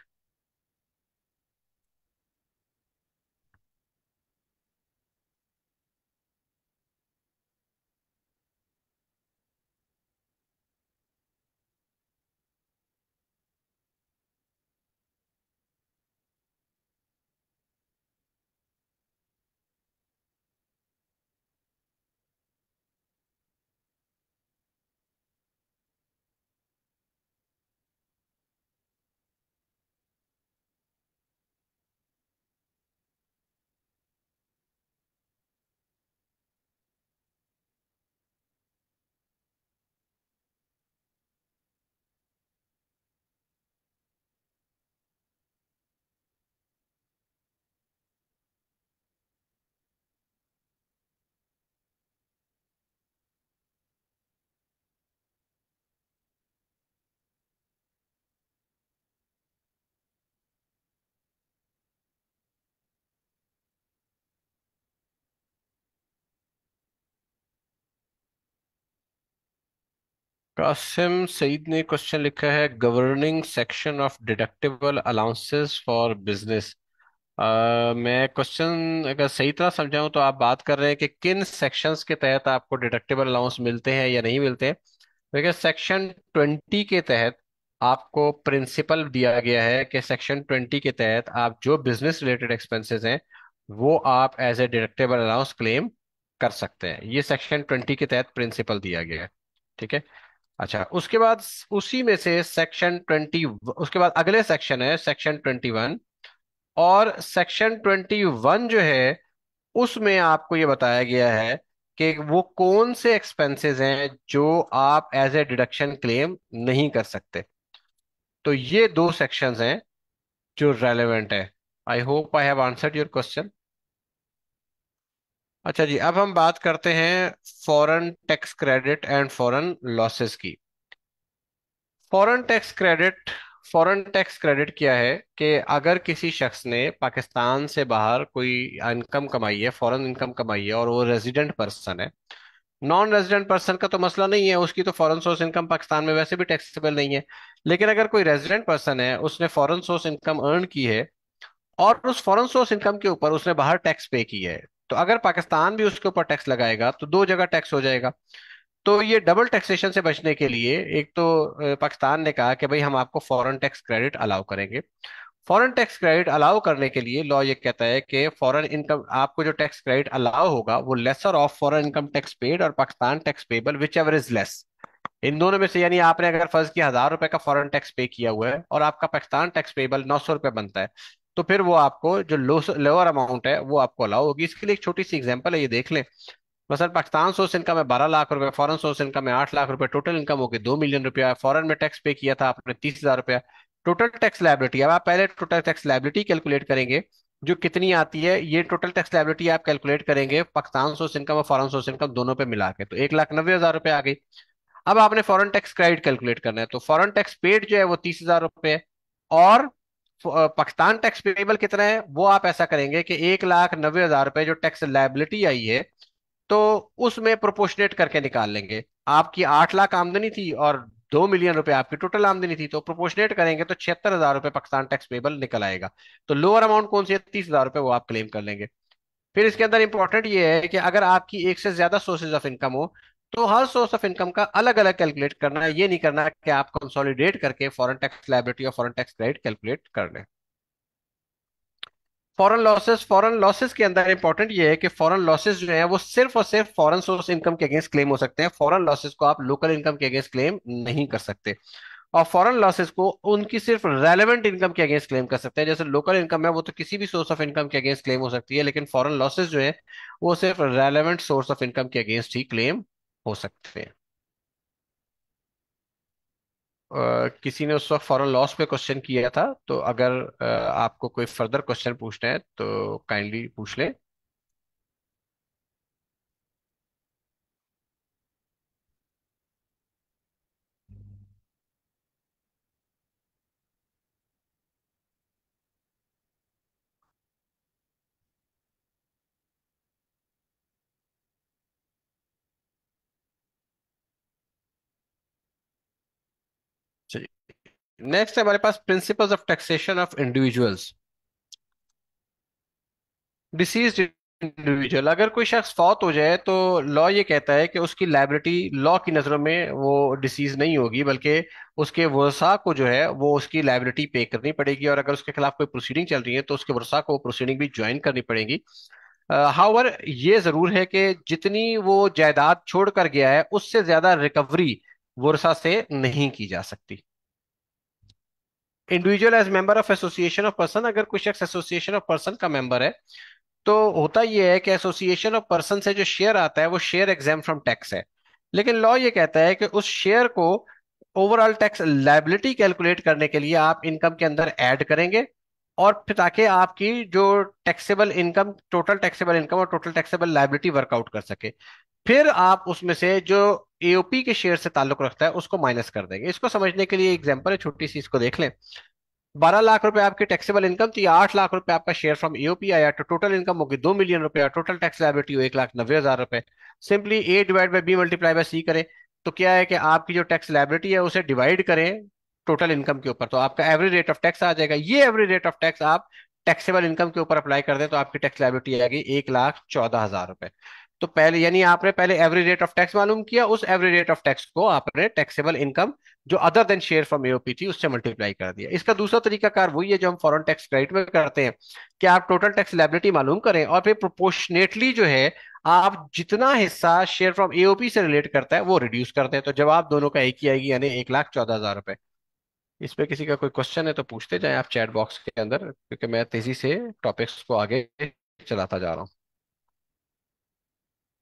Qasim Saeed ने क्वेश्चन लिखा है governing section of deductible allowances for business मैं क्वेश्चन अगर सही तरह समझाऊं तो आप बात कर रहे हैं कि किन सेक्शंस के तहत आपको डिडक्टेबल अलाउंस मिलते हैं या नहीं मिलते हैं देखिए सेक्शन ट्वेंटी के तहत आपको प्रिंसिपल दिया गया है कि सेक्शन ट्वेंटी के तहत आप जो बिजनेस रिलेटेड एक्सपेंसेस हैं वो आप as a deductible allowance claim कर सकते हैं ये सेक्शन ट्वेंटी के तहत प्रिंसिपल दिया गया है ठीक है अच्छा उसके बाद उसी में से सेक्शन ट्वेंटी उसके बाद अगले सेक्शन है सेक्शन ट्वेंटी वन और सेक्शन ट्वेंटी वन जो है उसमें आपको ये बताया गया है कि वो कौन से एक्सपेंसेस हैं जो आप एज ए डिडक्शन क्लेम नहीं कर सकते तो ये दो सेक्शंस हैं जो रेलेवेंट है I hope I have answered your question अच्छा जी अब हम बात करते हैं foreign tax credit and foreign losses की foreign tax credit foreign tax credit क्या है कि अगर किसी शख्स ने पाकिस्तान से बाहर कोई इनकम कमाई है फॉरेन इनकम कमाई है और वो रेजिडेंट पर्सन है नॉन रेजिडेंट पर्सन का तो मसला नहीं है उसकी तो फॉरेन सोर्स इनकम पाकिस्तान में वैसे भी टैक्सेबल नहीं है लेकिन अगर कोई रेजिडेंट पर्सन है उसने फॉरेन सोर्स इनकम अर्न की है और उस फॉरेन सोर्स इनकम के ऊपर उसने बाहर टैक्स पे की है तो अगर पाकिस्तान भी उसके ऊपर टैक्स लगाएगा तो दो जगह टैक्स हो जाएगा तो ये डबल टैक्सेशन से बचने के लिए एक तो पाकिस्तान ने कहा कि भाई हम आपको फॉरेन टैक्स क्रेडिट अलाउ करेंगे फॉरेन टैक्स क्रेडिट अलाउ करने के लिए लॉ ये कहता है कि फॉरेन इनकम आपको जो टैक्स क्रेडिट अलाउ होगा वो lesser of foreign income tax paid और Pakistan tax payable whichever is less इन दोनों में से यानी आपने अगर फर्ज किया हजार रुपए का फॉरेन टैक्स पे किया हुआ है और आपका पाकिस्तान टैक्स पेबल नौ सौ रुपए बनता है तो फिर वो आपको जो लो लोअर अमाउंट है वो आपको अलाउ होगी इसके लिए एक छोटी सी एग्जांपल है ये देख लें मसलन पाकिस्तान सोर्स इनकम है बारह लाख रुपए फॉरन सोर्स इनकम है आठ लाख रुपए टोटल इनकम होगी दो मिलियन रुपया फॉरन में टैक्स पे किया था आपने तीस हजार रुपया टोटल टैक्स लाइबिलिटी अब आप पहले टोटल टैक्स लाइबिलिटी कैलकुलेट करेंगे जो कितनी आती है ये टोटल टैक्स लाइबिलिटी आप कैलकुलेट करेंगे पाकिस्तान सोर्स इनकम और फॉरन सोर्स इनकम दोनों पे मिला के तो एक लाख नब्बे हजार रुपये आ गई अब आपने फॉरन टैक्स क्रेडिट कैलकुलेट करना है तो फॉरन टैक्स पेड जो है वो तीस हजार रुपये और पाकिस्तान टैक्स पेबल कितना है वो आप ऐसा करेंगे कि एक लाख नब्बे हजार रुपए जो टैक्स लाइबिलिटी आई है तो उसमें प्रोपोर्शनेट करके निकाल लेंगे आपकी आठ लाख आमदनी थी और दो मिलियन रुपए आपकी टोटल आमदनी थी तो प्रोपोर्शनेट करेंगे तो छिहत्तर हजार रुपए पाकिस्तान टैक्स पेबल निकल आएगा तो लोअर अमाउंट कौन सी है तीस हजार रुपए वो आप क्लेम कर लेंगे फिर इसके अंदर इंपॉर्टेंट ये है कि अगर आपकी एक से ज्यादा सोर्सेज ऑफ इनकम हो तो हर सोर्स ऑफ इनकम का अलग अलग कैलकुलेट करना है ये नहीं करना है कि आप कंसोलिडेट करके फॉरेन टैक्स लाइबिलिटी और फॉरेन टैक्स क्रेडिट कैलकुलेट कर लें फॉरेन लॉसेस फॉरेन लॉसेस के अंदर इंपॉर्टेंट ये है कि फॉरेन लॉसेस जो है वो सिर्फ और सिर्फ फॉरेन सोर्स इनकम के अगेंस्ट क्लेम हो सकते हैं फॉरन लॉसेस को आप लोकल इनकम के अगेंस्ट क्लेम नहीं कर सकते और फॉरन लॉसेज को उनकी सिर्फ रेलिवेंट इनकम के अगेंस्ट क्लेम कर सकते हैं जैसे लोकल इनकम है वो तो किसी भी सोर्स ऑफ इनकम के अगेंस्ट क्लेम हो सकती है लेकिन फॉरन लॉसेज जो है वो सिर्फ रेलिवेंट सोर्स ऑफ इनकम के अगेंस्ट ही क्लेम हो सकते हैं Uh, किसी ने उस वक्त फॉरन लॉस पे क्वेश्चन किया था तो अगर uh, आपको कोई फर्दर क्वेश्चन पूछना है तो काइंडली पूछ लें नेक्स्ट हमारे पास principles of taxation of individuals deceased individual अगर कोई शख्स फौत हो जाए तो लॉ ये कहता है कि उसकी लाइबिलिटी लॉ की नज़रों में वो डिसीज नहीं होगी बल्कि उसके वर्षा को जो है वो उसकी लाइबिलिटी पे करनी पड़ेगी और अगर उसके खिलाफ कोई प्रोसीडिंग चल रही है तो उसके वर्षा को प्रोसीडिंग भी ज्वाइन करनी पड़ेगी हावर uh, ये ज़रूर है कि जितनी वो जायदाद छोड़ कर गया है उससे ज़्यादा रिकवरी वर्षा से नहीं की जा सकती individual as member of association of person अगर कोई शख्स एसोसिएशन ऑफ पर्सन का मेंबर है तो होता यह है कि एसोसिएशन ऑफ पर्सन से जो शेयर आता है वो शेयर एग्जाम फ्रॉम टैक्स है लेकिन लॉ ये कहता है कि उस शेयर को ओवरऑल टैक्स लाइबिलिटी कैलकुलेट करने के लिए आप इनकम के अंदर ऐड करेंगे और फिर ताकि आपकी जो taxable income total taxable income और टोटल टैक्सेबल लाइबिलिटी वर्कआउट कर सके फिर आप उसमें से जो एओपी के शेयर से ताल्लुक रखता है उसको माइनस कर देंगे इसको समझने के लिए एग्जाम्पल है छोटी सी इसको देख लें बारह लाख रुपए आपकी टैक्सेबल इनकम थी आठ लाख रुपए आपका शेयर फ्रॉम एओपी आया तो टोटल इनकम होगी दो मिलियन रुपए टोटल टैक्स लाइबिलिटी हो एक लाख नब्बे हजार रुपए simply A divide by B multiply by C करें तो क्या है कि आपकी जो टैक्स लाइबिलिटी है उसे डिवाइड करें टोटल इनकम के ऊपर तो आपका एवरेज रेट ऑफ टैक्स आ जाएगा ये एवरेज रेट ऑफ टैक्स आप टैक्सेबल इनकम के ऊपर अप्लाई कर दें तो आपकी टैक्स लाइबिलिटी आएगी एक लाख चौदह हजार रुपए तो पहले यानी आपने पहले एवरेज रेट ऑफ टैक्स मालूम किया उस एवरेज रेट ऑफ टैक्स को आपने टैक्सेबल इनकम जो other than share from AOP थी उससे मल्टीप्लाई कर दिया इसका दूसरा तरीका कार वही है जो हम फॉरेन टैक्स क्रेडिट में करते हैं कि आप टोटल टैक्स लाइबिलिटी मालूम करें और फिर प्रोपोर्शनेटली जो है आप जितना हिस्सा शेयर फ्रॉम एओपी से रिलेट करता है वो रिड्यूस करते हैं तो जवाब दोनों का एक ही आएगी यानी एक लाख चौदह हजार रुपए इस पे किसी का कोई क्वेश्चन है तो पूछते जाए आप चैट बॉक्स के अंदर क्योंकि मैं तेजी से टॉपिक्स को आगे चलाता जा रहा हूँ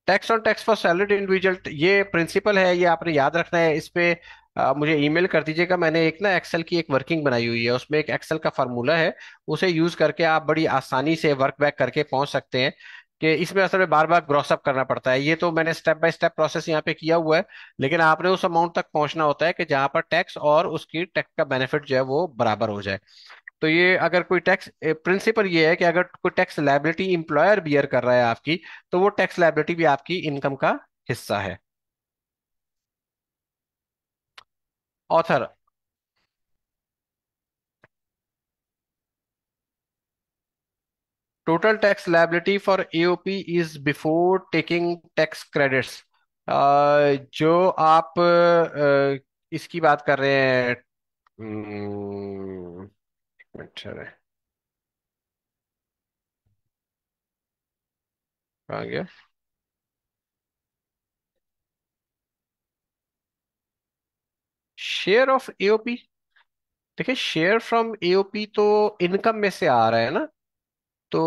tax on tax for salaried individual ये प्रिंसिपल है ये आपने याद रखना है इस पर मुझे ईमेल कर दीजिएगा मैंने एक ना एक्सेल की एक वर्किंग बनाई हुई है उसमें एक एक्सेल का फार्मूला है उसे यूज करके आप बड़ी आसानी से वर्क बैक करके पहुंच सकते हैं कि इसमें असल में बार बार ग्रॉसअप करना पड़ता है ये तो मैंने स्टेप बाय स्टेप प्रोसेस यहाँ पे किया हुआ है लेकिन आपने उस अमाउंट तक पहुंचना होता है कि जहाँ पर टैक्स और उसकी टैक्स का बेनिफिट जो है वो बराबर हो जाए तो ये अगर कोई टैक्स प्रिंसिपल ये है कि अगर कोई टैक्स लाइबिलिटी इंप्लॉयर बियर कर रहा है आपकी तो वो टैक्स लाइबिलिटी भी आपकी इनकम का हिस्सा है author total tax liability for AOP is before taking tax credits जो आप इसकी बात कर रहे हैं मच्छर है आ गया शेयर ऑफ एओपी देखिए शेयर फ्रॉम एओपी तो इनकम में से आ रहा है ना तो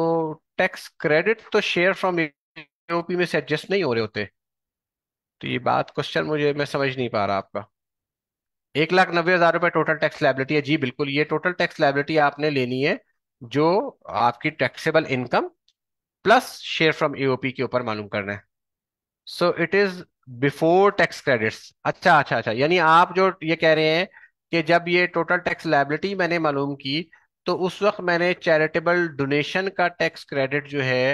टैक्स क्रेडिट तो शेयर फ्रॉम एओपी में से एडजस्ट नहीं हो रहे होते तो ये बात क्वेश्चन मुझे मैं समझ नहीं पा रहा आपका एक लाख नब्बे हजार रुपये टोटल टैक्स लाइबिलिटी है जी बिल्कुल ये टोटल टैक्स लाइबिलिटी आपने लेनी है जो आपकी taxable income plus share from AOP के ऊपर मालूम करना है so it is before tax credits अच्छा अच्छा अच्छा यानी आप जो ये कह रहे हैं कि जब ये टोटल टैक्स लाइबिलिटी मैंने मालूम की तो उस वक्त मैंने चैरिटेबल डोनेशन का टैक्स क्रेडिट जो है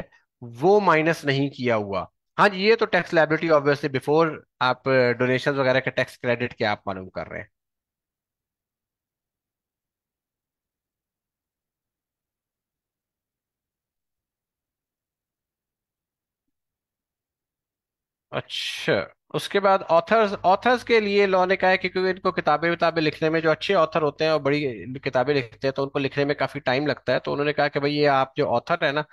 वो माइनस नहीं किया हुआ हाँ जी ये तो टैक्स लाइबिलिटी ऑब्वियसली बिफोर आप डोनेशन uh, वगैरह के टैक्स क्रेडिट के आप मालूम कर रहे हैं अच्छा उसके बाद ऑथर्स ऑथर्स के लिए लॉ ने कहा है कि क्योंकि इनको किताबें विताबें लिखने में जो अच्छे ऑथर होते हैं और बड़ी किताबें लिखते हैं तो उनको लिखने में काफी टाइम लगता है तो उन्होंने कहा कि भाई ये आप जो ऑथर है ना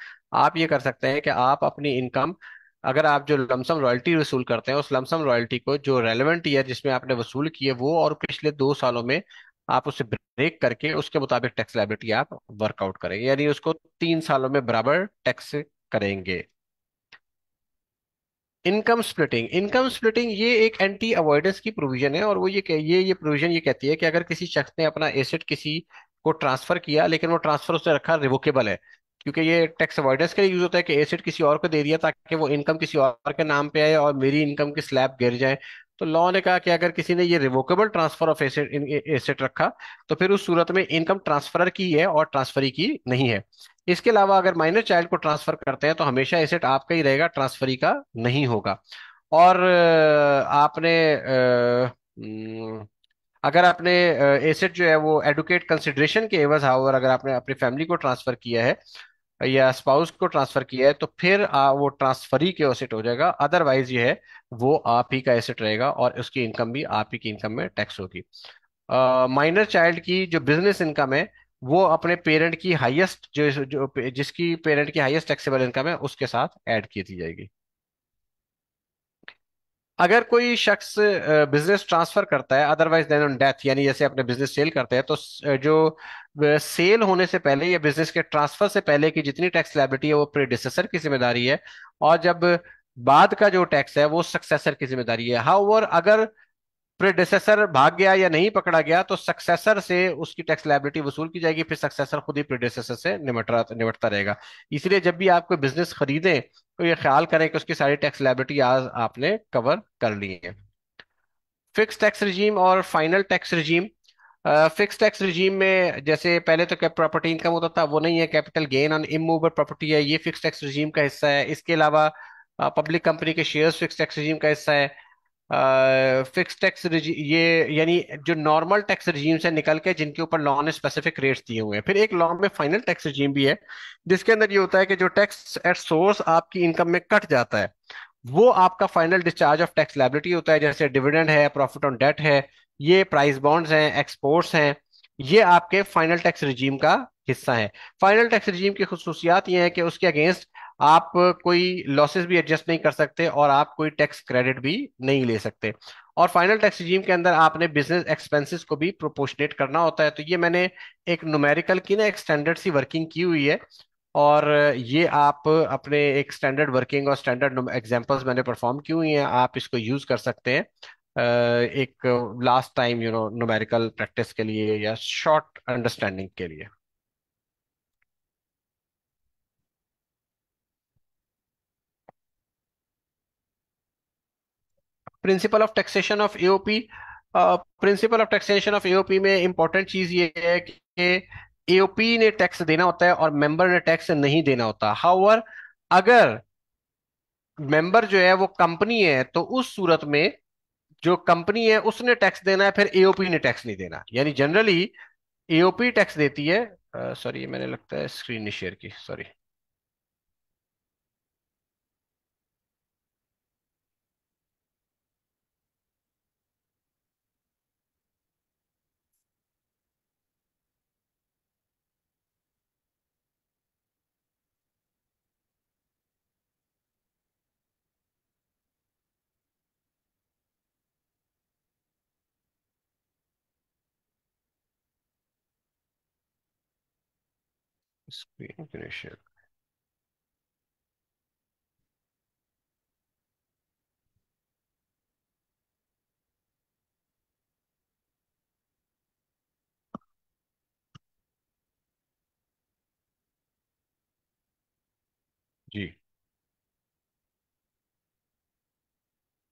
आप ये कर सकते हैं कि आप अपनी इनकम अगर आप जो लमसम रॉयल्टी वसूल करते हैं उस लमसम रॉयल्टी को जो रेलिवेंट ईयर जिसमें आपने वसूल की है वो और पिछले दो सालों में आप उसे ब्रेक करके उसके मुताबिक टैक्स लाइबिलिटी आप वर्कआउट करेंगे यानी उसको तीन सालों में बराबर टैक्स करेंगे इनकम स्प्लिटिंग इनकम स्प्लिटिंग ये एक एंटी अवॉइडेंस की प्रोविजन है और वो ये ये ये प्रोविजन ये कहती है कि अगर किसी शख्स ने अपना एसेट किसी को ट्रांसफर किया लेकिन वो ट्रांसफर उसने रखा रिवोकेबल है क्योंकि ये टैक्स अवॉइडेंस के लिए यूज होता है कि एसेट किसी और को दे दिया ताकि वो इनकम किसी और के नाम पे आए और मेरी इनकम की स्लैब गिर जाए तो लॉ ने कहा कि अगर किसी ने ये revocable transfer of asset asset रखा तो फिर उस सूरत में इनकम ट्रांसफर की है और ट्रांसफरी की नहीं है इसके अलावा अगर माइनर चाइल्ड को ट्रांसफर करते हैं तो हमेशा एसेट आपका ही रहेगा ट्रांसफरी का नहीं होगा और आपने अगर आपने एसेट जो है वो एडुकेट कंसिडरेशन के एवज हावर अगर आपने अपनी फैमिली को ट्रांसफर किया है या स्पाउस को ट्रांसफर किया है तो फिर आ, वो ट्रांसफर ही के एसेट हो जाएगा अदरवाइज ये है वो आप ही का एसेट रहेगा और उसकी इनकम भी आप ही की इनकम में टैक्स होगी माइनर चाइल्ड की जो बिजनेस इनकम है वो अपने पेरेंट की हाईएस्ट जो, जो जिसकी पेरेंट की हाईएस्ट टैक्सेबल इनकम है उसके साथ ऐड की दी जाएगी अगर कोई शख्स बिजनेस ट्रांसफर करता है अदरवाइज देन ऑन डेथ यानी जैसे अपने बिजनेस सेल करते हैं तो जो सेल होने से पहले या बिजनेस के ट्रांसफर से पहले की जितनी टैक्स लाइबिलिटी है वो प्रेडिसेसर की जिम्मेदारी है और जब बाद का जो टैक्स है वो सक्सेसर की जिम्मेदारी है हाउ अगर प्रेडेसेसर भाग गया या नहीं पकड़ा गया तो सक्सेसर से उसकी टैक्स लाइबिलिटी वसूल की जाएगी फिर सक्सेसर खुद ही प्रेडेसेसर से निमट निमटता रहेगा इसलिए जब भी आप कोई बिजनेस खरीदें तो ये ख्याल करें कि उसकी सारी टैक्स लाइबिलिटी आज आपने कवर कर ली है फिक्स टैक्स रिजीम और final tax regime fix tax regime में जैसे पहले तो प्रॉपर्टी इनकम होता था वो नहीं है capital gain on immovable property है ये फिक्स टैक्स रिजीम का हिस्सा है इसके अलावा पब्लिक कंपनी के शेयर्स फिक्स टैक्स रिजीम का हिस्सा है फिक्स टैक्स ये यानी जो नॉर्मल टैक्स रिजीम से निकल के जिनके ऊपर लॉ ने स्पेसिफिक रेट्स दिए हुए हैं फिर एक लॉ में फाइनल टैक्स रिजीम भी है जिसके अंदर ये होता है कि जो टैक्स एट सोर्स आपकी इनकम में कट जाता है वो आपका final discharge of tax liability होता है जैसे डिविडेंड है प्रॉफिट ऑन डेट है ये प्राइस बॉन्ड्स हैं एक्सपोर्ट्स हैं ये आपके फाइनल टैक्स रिजीम का हिस्सा है फाइनल टैक्स रिजीम की खसूसियात ये है कि उसके अगेंस्ट आप कोई लॉसेस भी एडजस्ट नहीं कर सकते और आप कोई टैक्स क्रेडिट भी नहीं ले सकते और फाइनल टैक्स रिजीम के अंदर आपने बिजनेस एक्सपेंसेस को भी प्रोपोर्शनेट करना होता है तो ये मैंने एक न्यूमेरिकल की ना एक स्टैंडर्ड सी वर्किंग की हुई है और ये आप अपने एक स्टैंडर्ड वर्किंग और स्टैंडर्ड एग्जांपल्स मैंने परफॉर्म की हुई हैं आप इसको यूज़ कर सकते हैं एक last time you know numerical practice के लिए या शॉर्ट अंडरस्टैंडिंग के लिए principle of taxation of AOP principle of taxation of AOP में इंपॉर्टेंट चीज ये है कि एओपी ने टैक्स देना होता है और मेंबर ने टैक्स नहीं देना होता हाउवर अगर मेंबर जो है वो कंपनी है तो उस सूरत में जो कंपनी है उसने टैक्स देना है फिर एओपी ने टैक्स नहीं देना यानी जनरली एओपी टैक्स देती है सॉरी uh, मैंने लगता है स्क्रीन शेयर की sorry screen finish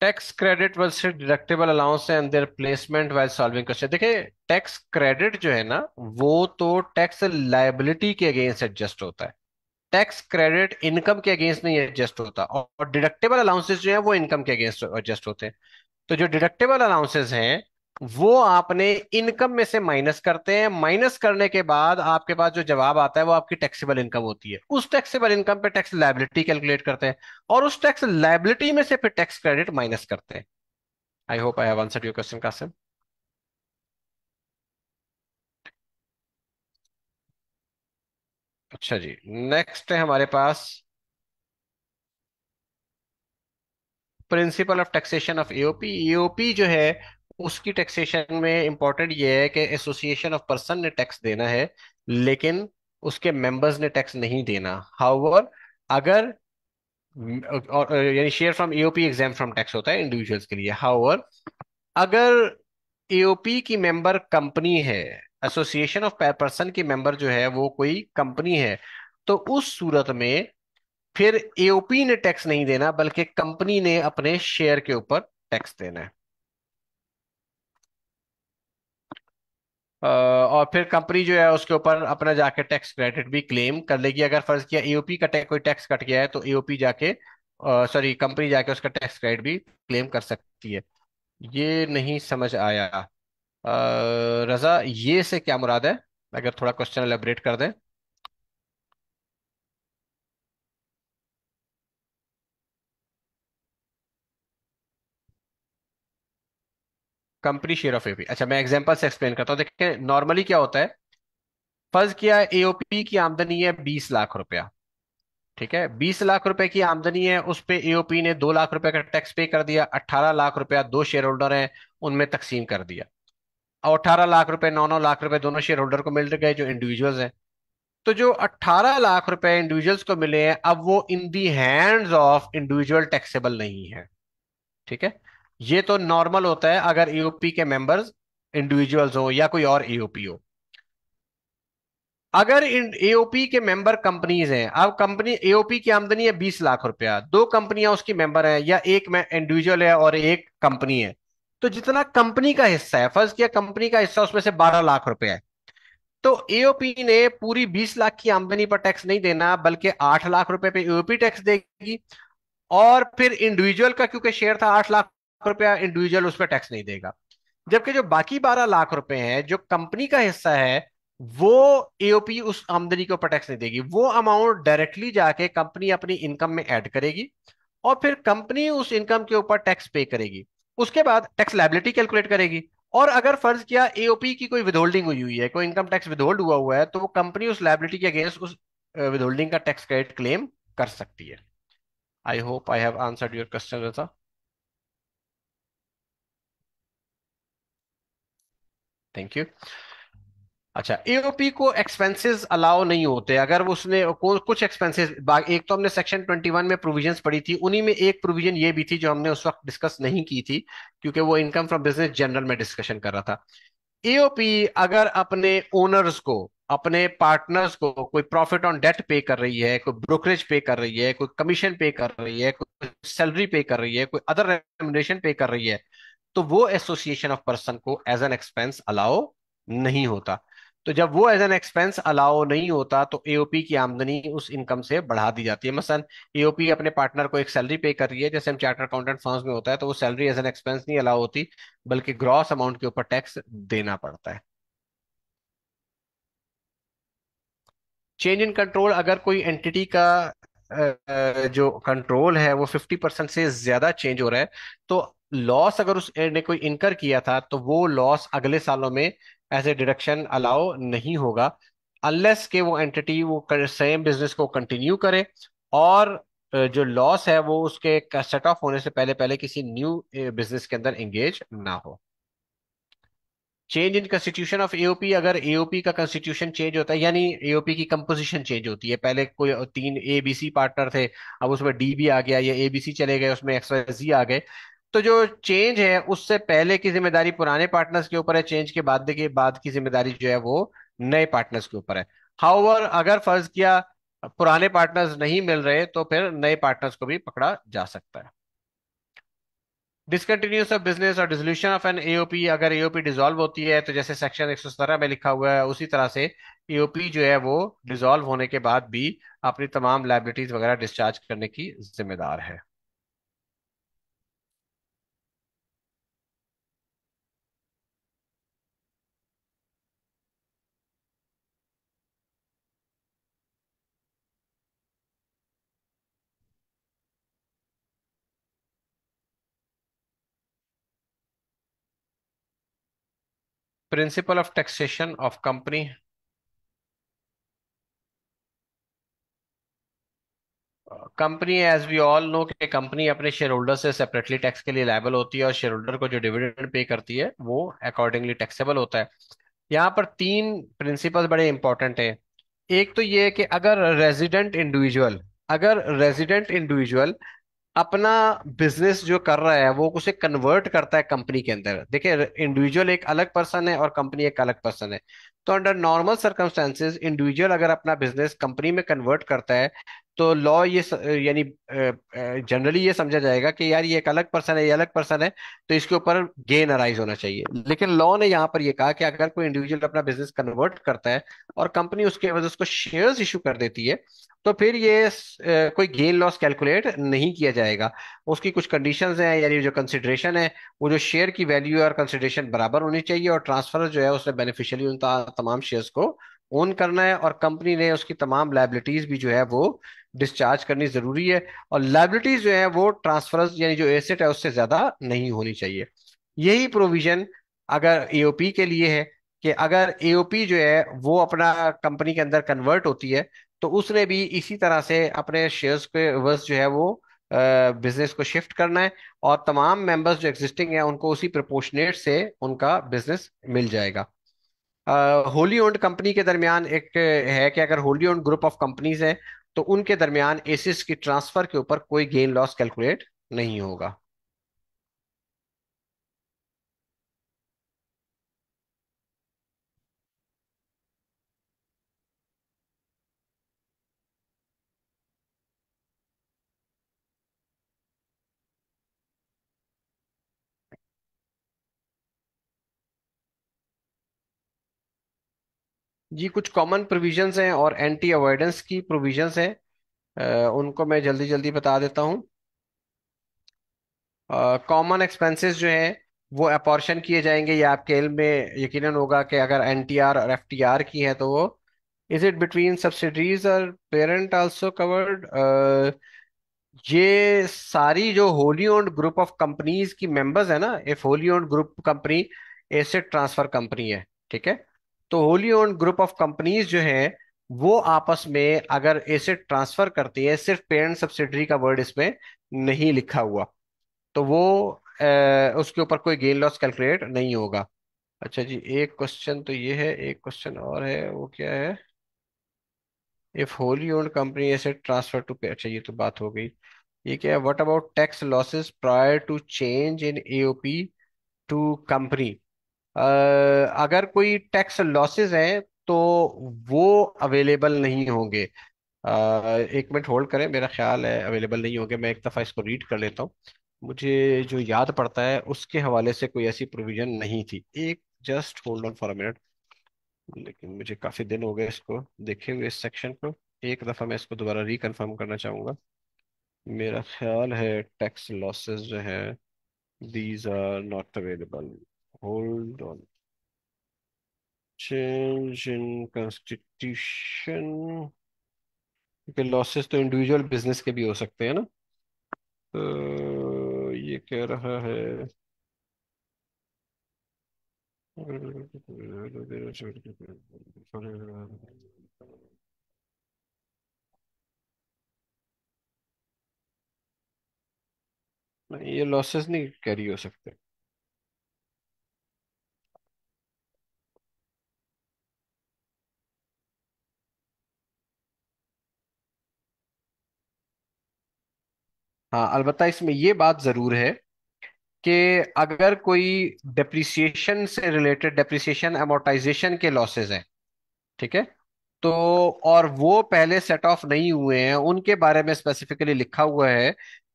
tax credit versus deductible allowance and their placement wise solving question देखिए टैक्स क्रेडिट जो है ना वो तो टैक्स लाइबिलिटी के अगेंस्ट एडजस्ट होता है टैक्स क्रेडिट इनकम के अगेंस्ट नहीं एडजस्ट होता और डिडक्टेबल अलाउंसेज जो है वो इनकम के अगेंस्ट एडजस्ट होते हैं तो जो डिडक्टेबल अलाउंसेज हैं वो आपने इनकम में से माइनस करते हैं माइनस करने के बाद आपके पास जो जवाब आता है वो आपकी टैक्सेबल इनकम होती है उस टैक्सेबल इनकम पे टैक्स लाइबिलिटी कैलकुलेट करते हैं और उस टैक्स लाइबिलिटी में से फिर टैक्स क्रेडिट माइनस करते हैं I hope I have answered your question Qasim अच्छा जी नेक्स्ट है हमारे पास principle of taxation of AOP AOP जो है उसकी टैक्सेशन में इंपॉर्टेंट ये है कि एसोसिएशन ऑफ पर्सन ने टैक्स देना है लेकिन उसके मेंबर्स ने टैक्स नहीं देना हाउवर अगर यानी share from AOP exempt from tax होता है इंडिविजुअल्स के लिए हाउवर अगर ईओपी की मेंबर कंपनी है एसोसिएशन ऑफ पर्सन की मेंबर जो है वो कोई कंपनी है तो उस सूरत में फिर एओपी ने टैक्स नहीं देना बल्कि कंपनी ने अपने शेयर के ऊपर टैक्स देना है और फिर कंपनी जो है उसके ऊपर अपना जाके टैक्स क्रेडिट भी क्लेम कर लेगी अगर फर्ज किया एओपी का टैक्स कोई टैक्स कट गया है तो एओपी जाके सॉरी कंपनी जाके उसका टैक्स क्रेडिट भी क्लेम कर सकती है ये नहीं समझ आया रजा ये से क्या मुराद है अगर थोड़ा क्वेश्चन एलेबरेट कर दें कंपनी शेयर ऑफ एपी अच्छा मैं एग्जांपल से एक्सप्लेन करता हूँ देखिए नॉर्मली क्या होता है फर्ज किया एओपी की आमदनी है बीस लाख रुपया ठीक है बीस लाख रुपए की आमदनी है उस पर एओपी ने दो लाख रुपए का टैक्स पे कर दिया अट्ठारह लाख रुपया दो शेयर होल्डर हैं उनमें तकसीम कर दिया और अठारह लाख रुपए नौ नौ लाख रुपए दोनों शेयर होल्डर को मिल गए जो इंडिविजुअल्स हैं तो जो अट्ठारह लाख रुपए इंडिविजुअल्स को मिले हैं अब वो in the hands of individual taxable नहीं है ठीक है ये तो नॉर्मल होता है अगर ईओपी e के मेंबर्स इंडिविजुअल्स हो या कोई और ईओपी e हो अगर एओपी e के मेंबर कंपनीज हैं अब कंपनी एओपी की आमदनी है बीस लाख रुपया दो कंपनियां उसकी मेंबर है या एक इंडिविजुअल है और एक कंपनी है तो जितना कंपनी का हिस्सा है फर्ज किया कंपनी का हिस्सा उसमें से बारह लाख रुपए है तो एओपी ने पूरी बीस लाख की आमदनी पर टैक्स नहीं देना बल्कि आठ लाख रुपए पे एओपी टैक्स देगी और फिर इंडिविजुअल का क्योंकि शेयर था आठ लाख रुपया इंडिविजुअल उस पर टैक्स नहीं देगा जबकि जो बाकी बारह लाख रुपए हैं जो कंपनी का हिस्सा है वो एओपी उस आमदनी के ऊपर टैक्स नहीं देगी वो अमाउंट डायरेक्टली जाके कंपनी अपनी इनकम में ऐड करेगी और फिर कंपनी उस इनकम के ऊपर टैक्स पे करेगी उसके बाद टैक्स लाइबिलिटी कैलकुलेट करेगी और अगर फर्ज किया एओपी की कोई विदहोल्डिंग हुई हुई है कोई इनकम टैक्स विदहोल्ड हुआ हुआ है तो वो कंपनी उस लाइबिलिटी के अगेंस्ट उस विदहोल्डिंग uh, का टैक्स क्रेडिट क्लेम कर सकती है I hope I have answered your question Raza thank you अच्छा एओपी को एक्सपेंसेस अलाउ नहीं होते अगर उसने कुछ एक्सपेंसेस एक तो हमने सेक्शन 21 में प्रोविजंस पड़ी थी उन्हीं में एक प्रोविजन ये भी थी जो हमने उस वक्त डिस्कस नहीं की थी क्योंकि वो इनकम फ्रॉम बिजनेस जनरल में डिस्कशन कर रहा था एओपी अगर अपने ओनर्स को अपने पार्टनर्स को कोई प्रॉफिट ऑन डेट पे कर रही है कोई ब्रोकरेज पे कर रही है कोई कमीशन पे कर रही है कोई सैलरी पे कर रही है कोई अदर रेमेशन पे कर रही है तो वो एसोसिएशन ऑफ पर्सन को एज एन एक्सपेंस अलाउ नहीं होता तो जब वो एज एन एक्सपेंस अलाउ नहीं होता तो एओपी की आमदनी उस इनकम से बढ़ा दी जाती है मसलन एओपी अपने पार्टनर को एक सैलरी पे कर रही है जैसे हम चार्टर अकाउंटेंट फर्म्स में होता है तो वो सैलरी एज एन एक्सपेंस नहीं अलाउ होती बल्कि ग्रॉस अमाउंट के ऊपर टैक्स देना पड़ता है चेंज इन कंट्रोल अगर कोई एंटिटी का जो कंट्रोल है वो फिफ्टी परसेंट से ज्यादा चेंज हो रहा है तो लॉस अगर उसने कोई इनकर किया था तो वो लॉस अगले सालों में एज ए डिडक्शन अलाउ नहीं होगा अनलेस के वो एंटिटी वो सेम बिजनेस को कंटिन्यू करे और जो लॉस है वो उसके सेट ऑफ होने से पहले पहले किसी न्यू बिजनेस के अंदर एंगेज ना हो change in constitution of AOP अगर एओपी का कंस्टिट्यूशन चेंज होता है यानी एओपी की कंपोजिशन चेंज होती है पहले कोई तीन एबीसी पार्टनर थे अब उसमें डी भी आ गया या एबीसी चले गए उसमें एक्स जी आ गए तो जो चेंज है उससे पहले की जिम्मेदारी पुराने पार्टनर्स के ऊपर है चेंज के बाद के बाद की जिम्मेदारी जो है वो नए पार्टनर्स के ऊपर है हाउ अगर फर्ज किया पुराने पार्टनर्स नहीं मिल रहे तो फिर नए पार्टनर्स को भी पकड़ा जा सकता है डिसकंटिन्यूस ऑफ बिजनेस और डिसोल्यूशन ऑफ एन एओपी अगर एओपी डिजोल्व होती है तो जैसे सेक्शन एक सौ सत्रह में लिखा हुआ है उसी तरह से एओपी जो है वो डिजोल्व होने के बाद भी अपनी तमाम लाइबिलिटीज वगैरह डिस्चार्ज करने की जिम्मेदार है principle of taxation of company company as we all know कि कंपनी अपने शेयर होल्डर से सेपरेटली टैक्स के लिए लाइबल होती है और शेयर होल्डर को जो डिविडेंड पे करती है वो अकॉर्डिंगली टैक्सेबल होता है यहाँ पर तीन प्रिंसिपल बड़े इंपॉर्टेंट हैं एक तो ये है कि अगर रेजिडेंट इंडिविजुअल अगर रेजिडेंट इंडिविजुअल अपना बिजनेस जो कर रहा है वो उसे कन्वर्ट करता है कंपनी के अंदर देखिए इंडिविजुअल एक अलग पर्सन है और कंपनी एक अलग पर्सन है तो अंडर नॉर्मल सर्कमस्टेंसेज इंडिविजुअल अगर अपना बिजनेस कंपनी में कन्वर्ट करता है तो लॉ ये यानी जनरली ये समझा जाएगा कि यार ये एक अलग पर्सन है ये अलग पर्सन है तो इसके ऊपर गेन अराइज होना चाहिए लेकिन लॉ ने यहाँ पर ये कहा कि अगर कोई इंडिविजुअल अपना बिजनेस कन्वर्ट करता है और कंपनी उसके वजह मतलब उसको शेयर्स इशू कर देती है तो फिर ये कोई गेन लॉस कैलकुलेट नहीं किया जाएगा उसकी कुछ कंडीशंस हैं यानी जो कंसिडरेशन है वो जो शेयर की वैल्यू और कंसिडरेशन बराबर होनी चाहिए और ट्रांसफर जो है उसने बेनिफिशियली उन तमाम शेयर्स को ओन करना है और कंपनी ने उसकी तमाम लाइबिलिटीज भी जो है वो डिस्चार्ज करनी जरूरी है और लाइबिलिटीज जो है वो ट्रांसफर यानी जो एसेट है उससे ज्यादा नहीं होनी चाहिए यही प्रोविजन अगर एओपी के लिए है कि अगर एओपी जो है वो अपना कंपनी के अंदर कन्वर्ट होती है तो उसने भी इसी तरह से अपने शेयर्स के वर्स जो है वो बिजनेस को शिफ्ट करना है और तमाम मेंबर्स जो एग्जिस्टिंग है उनको उसी प्रपोर्शनेट से उनका बिजनेस मिल जाएगा होली ओन्ड कंपनी के दरमियान एक है कि अगर wholly owned group of companies है तो उनके दरमियान एसिस की ट्रांसफर के ऊपर कोई गेन लॉस कैलकुलेट नहीं होगा जी कुछ कॉमन प्रोविजंस हैं और एंटी अवॉइडेंस की प्रोविजंस हैं उनको मैं जल्दी जल्दी बता देता हूँ कॉमन एक्सपेंसेस जो हैं वो अपॉर्शन किए जाएंगे या आपके इल में यकीनन होगा कि अगर एनटीआर और एफटीआर की है तो वो इज इट बिटवीन सब्सिडीज और पेरेंट आल्सो कवर्ड ये सारी जो wholly owned group of companies की मेंबर्स है ना if wholly owned group company asset transfer company है ठीक है तो wholly own group of companies जो है वो आपस में अगर एसेट ट्रांसफर करती है सिर्फ पेरेंट सब्सिडरी का वर्ड इसमें नहीं लिखा हुआ तो वो ए, उसके ऊपर कोई गेन लॉस कैलकुलेट नहीं होगा अच्छा जी एक क्वेश्चन तो ये है एक क्वेश्चन और है वो क्या है if wholly own company asset transfer to अच्छा ये तो बात हो गई ये क्या है what about tax losses prior to change in AOP to company अगर कोई टैक्स लॉसेस हैं तो वो अवेलेबल नहीं होंगे एक मिनट होल्ड करें मेरा ख्याल है अवेलेबल नहीं होंगे मैं एक दफ़ा इसको रीड कर लेता हूँ मुझे जो याद पड़ता है उसके हवाले से कोई ऐसी प्रोविज़न नहीं थी एक just hold on for a minute लेकिन मुझे काफ़ी दिन हो गए इसको देखे हुए इस सेक्शन को एक दफ़ा मैं इसको दोबारा रिकन्फर्म करना चाहूँगा मेरा ख्याल है टैक्स लॉसेज जो है these are not available hold on. Change in constitution. क्योंकि लॉसेस तो इंडिविजुअल बिजनेस के भी हो सकते हैं ना तो ये कह रहा है नहीं ये लॉसेस नहीं कैरी हो सकते हाँ अलबत्ता इसमें ये बात ज़रूर है कि अगर कोई डेप्रिसिएशन से रिलेटेड डिप्रिसिएशन एमोटाइजेशन के लॉसेज हैं ठीक है तो और वो पहले सेट ऑफ नहीं हुए हैं उनके बारे में स्पेसिफिकली लिखा हुआ है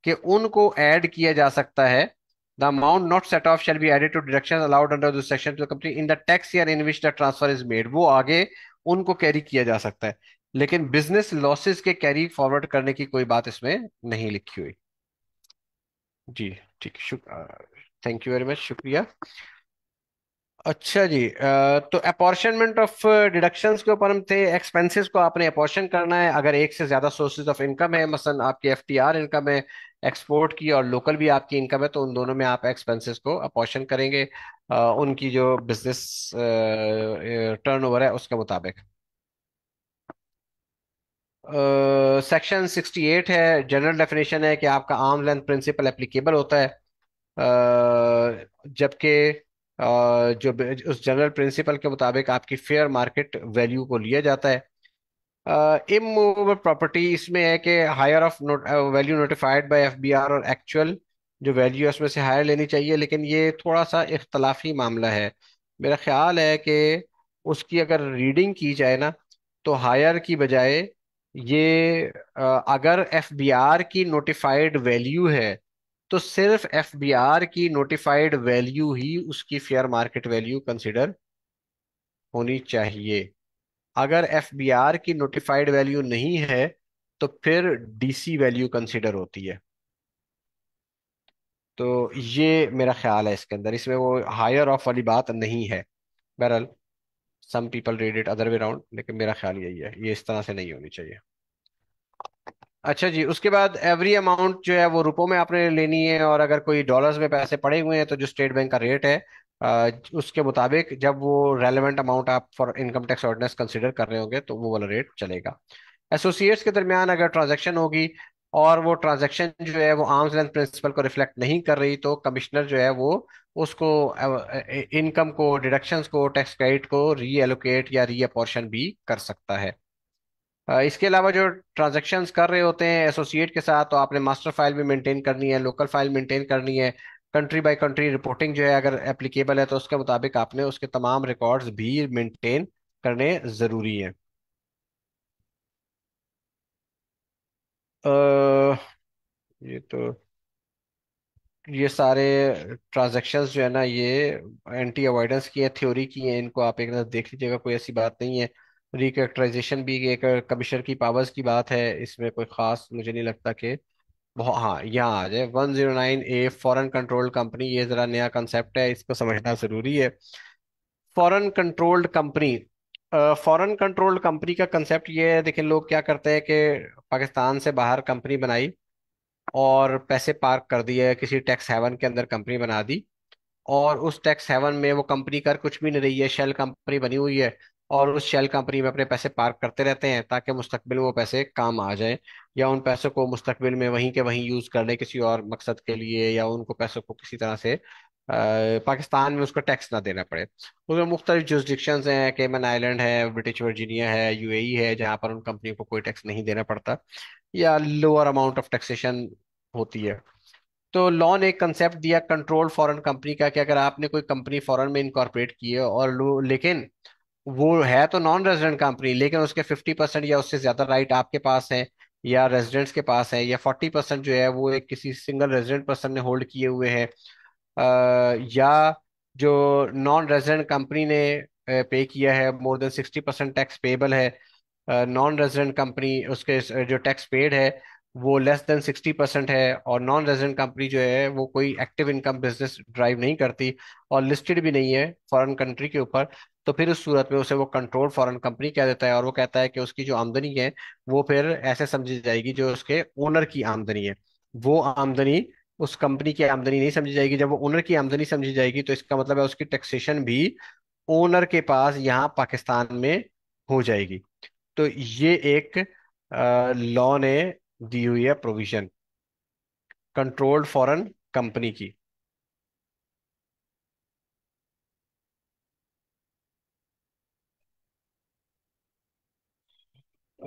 कि उनको ऐड किया जा सकता है the amount not set off shall be added to deduction allowed under this section to company in the tax year in which the transfer is made वो आगे उनको कैरी किया जा सकता है लेकिन बिजनेस लॉसेज के कैरी फॉरवर्ड करने की कोई बात इसमें नहीं लिखी हुई जी ठीक शुक थैंक यू वेरी मच शुक्रिया अच्छा जी तो अपॉर्शनमेंट ऑफ डिडक्शंस के ऊपर हम थे एक्सपेंसेस को आपने अपॉर्शन करना है अगर एक से ज्यादा सोर्सेज ऑफ इनकम है मसलन आपकी एफटीआर इनकम है एक्सपोर्ट की और लोकल भी आपकी इनकम है तो उन दोनों में आप एक्सपेंसेस को अपॉर्शन करेंगे आ, उनकी जो बिजनेस टर्नओवर है उसके मुताबिक सेक्शन सिक्सटी एट है जनरल डेफिनेशन है कि आपका आर्म लेंथ प्रिंसिपल एप्लीकेबल होता है uh, जबकि uh, जो उस जनरल प्रिंसिपल के मुताबिक आपकी फेयर मार्केट वैल्यू को लिया जाता है इमूवेबल प्रॉपर्टी इसमें है कि higher of value notified by FBR और एक्चुअल जो वैल्यू है उसमें से हायर लेनी चाहिए लेकिन ये थोड़ा सा इख्तलाफी मामला है मेरा ख्याल है कि उसकी अगर रीडिंग की जाए ना तो हायर की बजाय ये अगर एफ बी आर की नोटिफाइड वैल्यू है तो सिर्फ एफ बी आर की नोटिफाइड वैल्यू ही उसकी फेयर मार्केट वैल्यू कंसिडर होनी चाहिए अगर एफ बी आर की नोटिफाइड वैल्यू नहीं है तो फिर डीसी वैल्यू कंसिडर होती है तो ये मेरा ख्याल है इसके अंदर इसमें वो हायर ऑफ वाली बात नहीं है बहरहाल some people read it other way round लेकिन मेरा ख्याल यही है ये इस तरह से नहीं होनी चाहिए अच्छा जी उसके बाद एवरी अमाउंट जो है वो रुपयों में आपने लेनी है और अगर कोई डॉलर्स में पैसे पड़े हुए हैं तो जो स्टेट बैंक का रेट है उसके मुताबिक जब वो रेलेवेंट अमाउंट आप for income tax ordinance consider कर रहे होंगे तो वो वाला रेट चलेगा एसोसिएट्स के दरमियान अगर ट्रांजेक्शन होगी और वो ट्रांजेक्शन जो है वो आर्म्स लेंथ प्रिंसिपल को रिफ्लेक्ट नहीं कर रही तो कमिश्नर जो है वो उसको इनकम को डिडक्शंस को टैक्स क्रेडिट को रीएलोकेट या रीअपोर्शन भी कर सकता है इसके अलावा जो ट्रांजेक्शन कर रहे होते हैं एसोसिएट के साथ तो आपने मास्टर फाइल भी मेंटेन करनी है लोकल फाइल मेंटेन करनी है कंट्री बाय कंट्री रिपोर्टिंग जो है अगर एप्लीकेबल है तो उसके मुताबिक आपने उसके तमाम रिकॉर्ड्स भी मेंटेन करने ज़रूरी हैं ये तो ये सारे ट्रांजेक्शन जो है ना ये एंटी अवॉइडेंस की है थ्योरी की है इनको आप एक नज़र देख लीजिएगा कोई ऐसी बात नहीं है रिकेक्टराइजेशन भी एक कमिश्नर की पावर्स की बात है इसमें कोई खास मुझे नहीं लगता कि बहुत हाँ यहाँ आ जाए one zero nine A foreign controlled company ये ज़रा नया कंसेप्ट है इसको समझना ज़रूरी है foreign controlled company foreign controlled company का कंसेप्ट ये है देखिए लोग क्या करते हैं कि पाकिस्तान से बाहर कंपनी बनाई और पैसे पार्क कर दिए किसी टैक्स हेवन के अंदर कंपनी बना दी और उस टैक्स हेवन में वो कंपनी कर कुछ भी नहीं रही है शेल कंपनी बनी हुई है और उस शेल कंपनी में अपने पैसे पार्क करते रहते हैं ताकि मुस्तकबिल वो पैसे काम आ जाए या उन पैसों को मुस्तकबिल में वहीं के वहीं यूज़ कर लें किसी और मकसद के लिए या उनको पैसों को किसी तरह से आ, पाकिस्तान में उसको टैक्स ना देना पड़े उसमें मुख्तलिफ जुrisdictions हैं केमन आइलैंड है ब्रिटिश वर्जीनिया है यूएई e है जहाँ पर उन कंपनी को कोई टैक्स नहीं देना पड़ता या लोअर अमाउंट ऑफ टैक्सेशन होती है तो लॉ ने एक कंसेप्ट दिया कंट्रोल फॉरेन कंपनी का कि अगर आपने कोई कंपनी फॉरेन में इनकॉर्पोरेट की है और लेकिन वो है तो नॉन रेजिडेंट कंपनी लेकिन उसके फिफ्टी परसेंट या उससे ज्यादा राइट आपके पास है या रेजिडेंट्स के पास है या फोर्टी परसेंट जो है वो एक किसी सिंगल रेजिडेंट पर्सन ने होल्ड किए हुए है या जो नॉन रेजिडेंट कंपनी ने पे किया है more than sixty percent tax payable है नॉन रेजिडेंट कंपनी उसके जो टैक्स पेड है वो लेस देन सिक्सटी परसेंट है और नॉन रेजिडेंट कंपनी जो है वो कोई एक्टिव इनकम बिजनेस ड्राइव नहीं करती और लिस्टेड भी नहीं है फॉरेन कंट्री के ऊपर तो फिर उस सूरत में उसे वो कंट्रोल फॉरेन कंपनी कह देता है और वो कहता है कि उसकी जो आमदनी है वो फिर ऐसे समझी जाएगी जो उसके ओनर की आमदनी है वो आमदनी उस कंपनी की आमदनी नहीं समझी जाएगी जब वो ओनर की आमदनी समझी जाएगी तो इसका मतलब है उसकी टैक्सेशन भी ओनर के पास यहाँ पाकिस्तान में हो जाएगी तो ये एक लॉ ने दी हुई e है प्रोविजन कंट्रोल्ड फॉरेन कंपनी की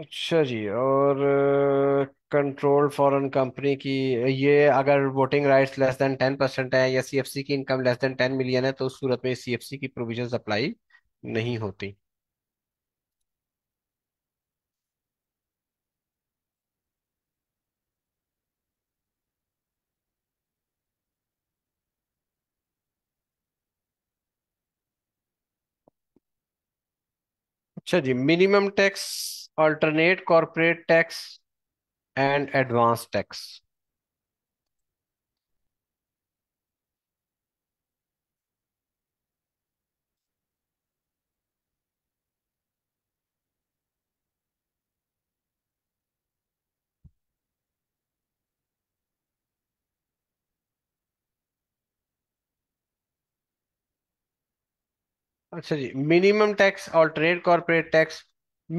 अच्छा जी और कंट्रोल फॉरेन कंपनी की ये अगर voting rights less than ten percent है या सीएफसी की income less than ten million है तो उस सूरत में सीएफसी की प्रोविजंस अप्लाई नहीं होती अच्छा जी minimum tax alternate corporate tax and advance tax अच्छा जी मिनिमम टैक्स और trade corporate tax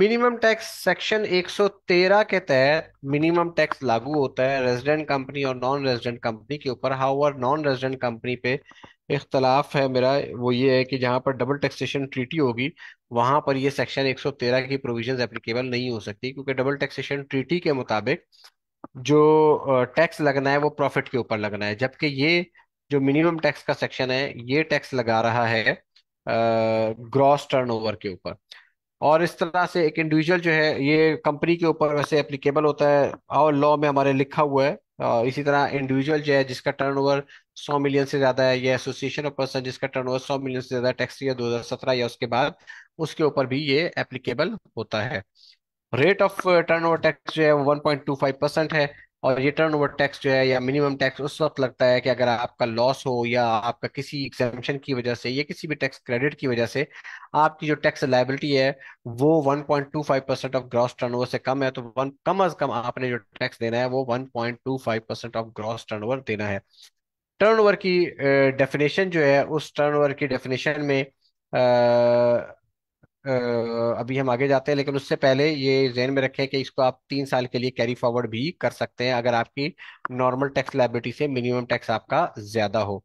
minimum tax section 113 के तहत मिनिमम टैक्स लागू होता है रेजिडेंट कंपनी और नॉन रेजिडेंट कंपनी के ऊपर हाउअर नॉन रेजिडेंट कंपनी पे इख्तलाफ है मेरा वो ये है कि जहाँ पर डबल टैक्सेशन ट्रीटी होगी वहाँ पर ये सेक्शन 113 की प्रोविजंस एप्लीकेबल नहीं हो सकती क्योंकि डबल टैक्सेशन ट्रीटी के मुताबिक जो टैक्स लगना है वो प्रॉफिट के ऊपर लगना है जबकि ये जो मिनिमम टैक्स का सेक्शन है ये टैक्स लगा रहा है ग्रॉस टर्नओवर के ऊपर और इस तरह से एक इंडिविजुअल जो है ये कंपनी के ऊपर वैसे एप्लीकेबल होता है और लॉ में हमारे लिखा हुआ है और इसी तरह इंडिविजुअल जो है जिसका टर्नओवर 100 मिलियन से ज्यादा है या एसोसिएशन ऑफ पर्सन जिसका टर्नओवर 100 मिलियन से ज्यादा टैक्स ईयर 2017 या उसके बाद उसके ऊपर भी ये एप्लीकेबल होता है रेट ऑफ टर्नओवर टैक्स जो है 1.25 है और ये टर्न ओवर टैक्स जो है या मिनिमम टैक्स उस वक्त लगता है कि अगर आपका लॉस हो या आपका किसी एग्जामेशन की वजह से या किसी भी टैक्स क्रेडिट की वजह से आपकी जो टैक्स लाइबिलिटी है वो 1.25 परसेंट ऑफ ग्रॉस टर्न से कम है तो वन कम अज कम आपने जो टैक्स देना है वो one percent of gross turn देना है टर्न की डेफिनेशन जो है उस टर्न की डेफिनेशन में अभी हम आगे जाते हैं लेकिन उससे पहले ये जहन में रखें कि इसको आप तीन साल के लिए कैरी फॉरवर्ड भी कर सकते हैं अगर आपकी नॉर्मल टैक्स लाइबिलिटी से मिनिमम टैक्स आपका ज़्यादा हो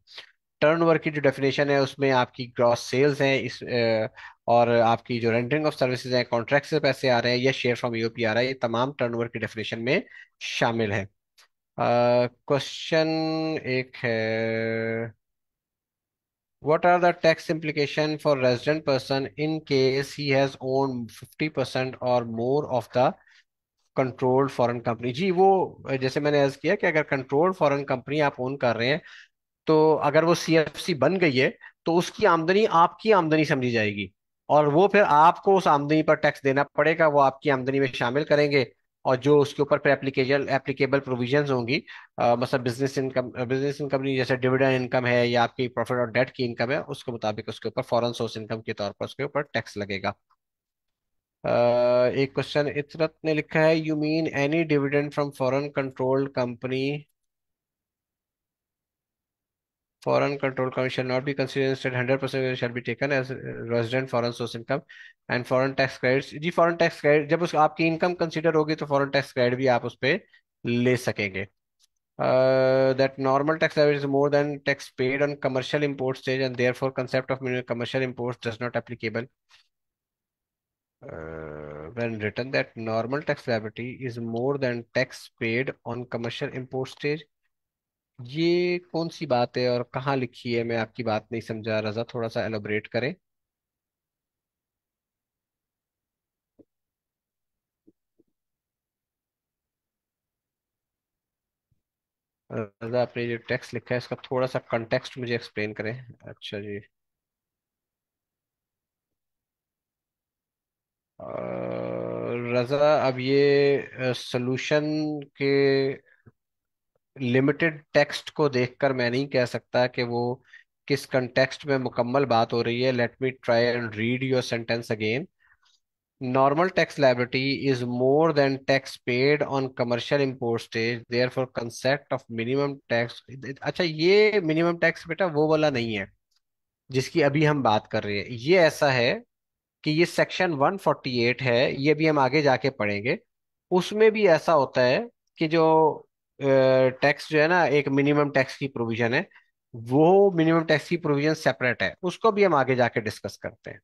टर्नओवर की जो डेफिनेशन है उसमें आपकी ग्रॉस सेल्स हैं इस और आपकी जो रेंडरिंग ऑफ सर्विसेज हैं कॉन्ट्रैक्ट से पैसे आ रहे हैं या शेयर फ्रॉम यूपी आ रहा है ये तमाम टर्नओवर की डेफिनेशन में शामिल है क्वेश्चन एक है What are the tax implication for resident person in case he has owned 50% or more of the controlled foreign company जी वो जैसे मैंने ऐसा किया कि अगर कंट्रोल्ड फॉरेन कंपनी आप ओन कर रहे हैं तो अगर वो सी बन गई है तो उसकी आमदनी आपकी आमदनी समझी जाएगी और वो फिर आपको उस आमदनी पर टैक्स देना पड़ेगा वो आपकी आमदनी में शामिल करेंगे और जो उसके ऊपर फिर एप्लीकेशन एप्लीकेबल प्रोविजन होंगी मतलब बिजनेस इनकम बिजनेस इनकम जैसे डिविडेंड इनकम है या आपकी प्रॉफिट और डेट की इनकम है उसके मुताबिक उसके ऊपर फॉरन सोर्स इनकम के तौर पर उसके ऊपर टैक्स लगेगा Uh, एक क्वेश्चन इतरत ने लिखा है you mean any dividend from foreign controlled company foreign control commission shall not be considered. Instead, 100% shall be taken as resident foreign source income and foreign tax credits. the foreign tax credit जब उस आपकी income consider होगी foreign tax credit भी आप उस पर ले सकेंगे. Uh, that normal tax level is more than tax paid on commercial import stage and therefore concept of minimum commercial imports does not applicable. Uh, when written that normal tax liability is more than tax paid on commercial import stage ये कौन सी बात है और कहाँ लिखी है मैं आपकी बात नहीं समझा रजा थोड़ा सा एलोबरेट करें रजा आपने जो टेक्स्ट लिखा है इसका थोड़ा सा कंटेक्स्ट मुझे एक्सप्लेन करें अच्छा जी रजा अब ये सोल्यूशन के लिमिटेड टेक्स्ट को देखकर मैं नहीं कह सकता कि वो किस कंटेक्स्ट में मुकम्मल बात हो रही है let me try and read your sentence again Normal tax is more than tax paid on commercial import stage therefore concept of minimum tax अच्छा ये मिनिमम टैक्स बेटा वो वाला नहीं है जिसकी अभी हम बात कर रहे हैं ये ऐसा है कि ये सेक्शन 148 है ये भी हम आगे जाके पढ़ेंगे उसमें भी ऐसा होता है कि जो टैक्स जो है ना एक मिनिमम टैक्स की प्रोविजन है वो मिनिमम टैक्स की प्रोविजन सेपरेट है उसको भी हम आगे जाके डिस्कस करते हैं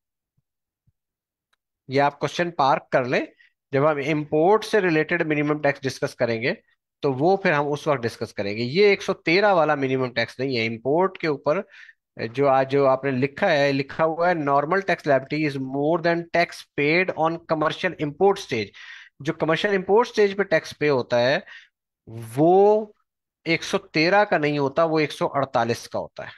ये आप क्वेश्चन पार्क कर लें जब हम इम्पोर्ट से रिलेटेड मिनिमम टैक्स डिस्कस करेंगे तो वो फिर हम उस वक्त डिस्कस करेंगे ये 113 वाला मिनिमम टैक्स नहीं है इम्पोर्ट के ऊपर जो आज जो आपने लिखा है लिखा हुआ है normal tax liability is more than tax paid on commercial import stage जो कमर्शियल इम्पोर्ट स्टेज पे टैक्स पे होता है वो 113 का नहीं होता वो 148 का होता है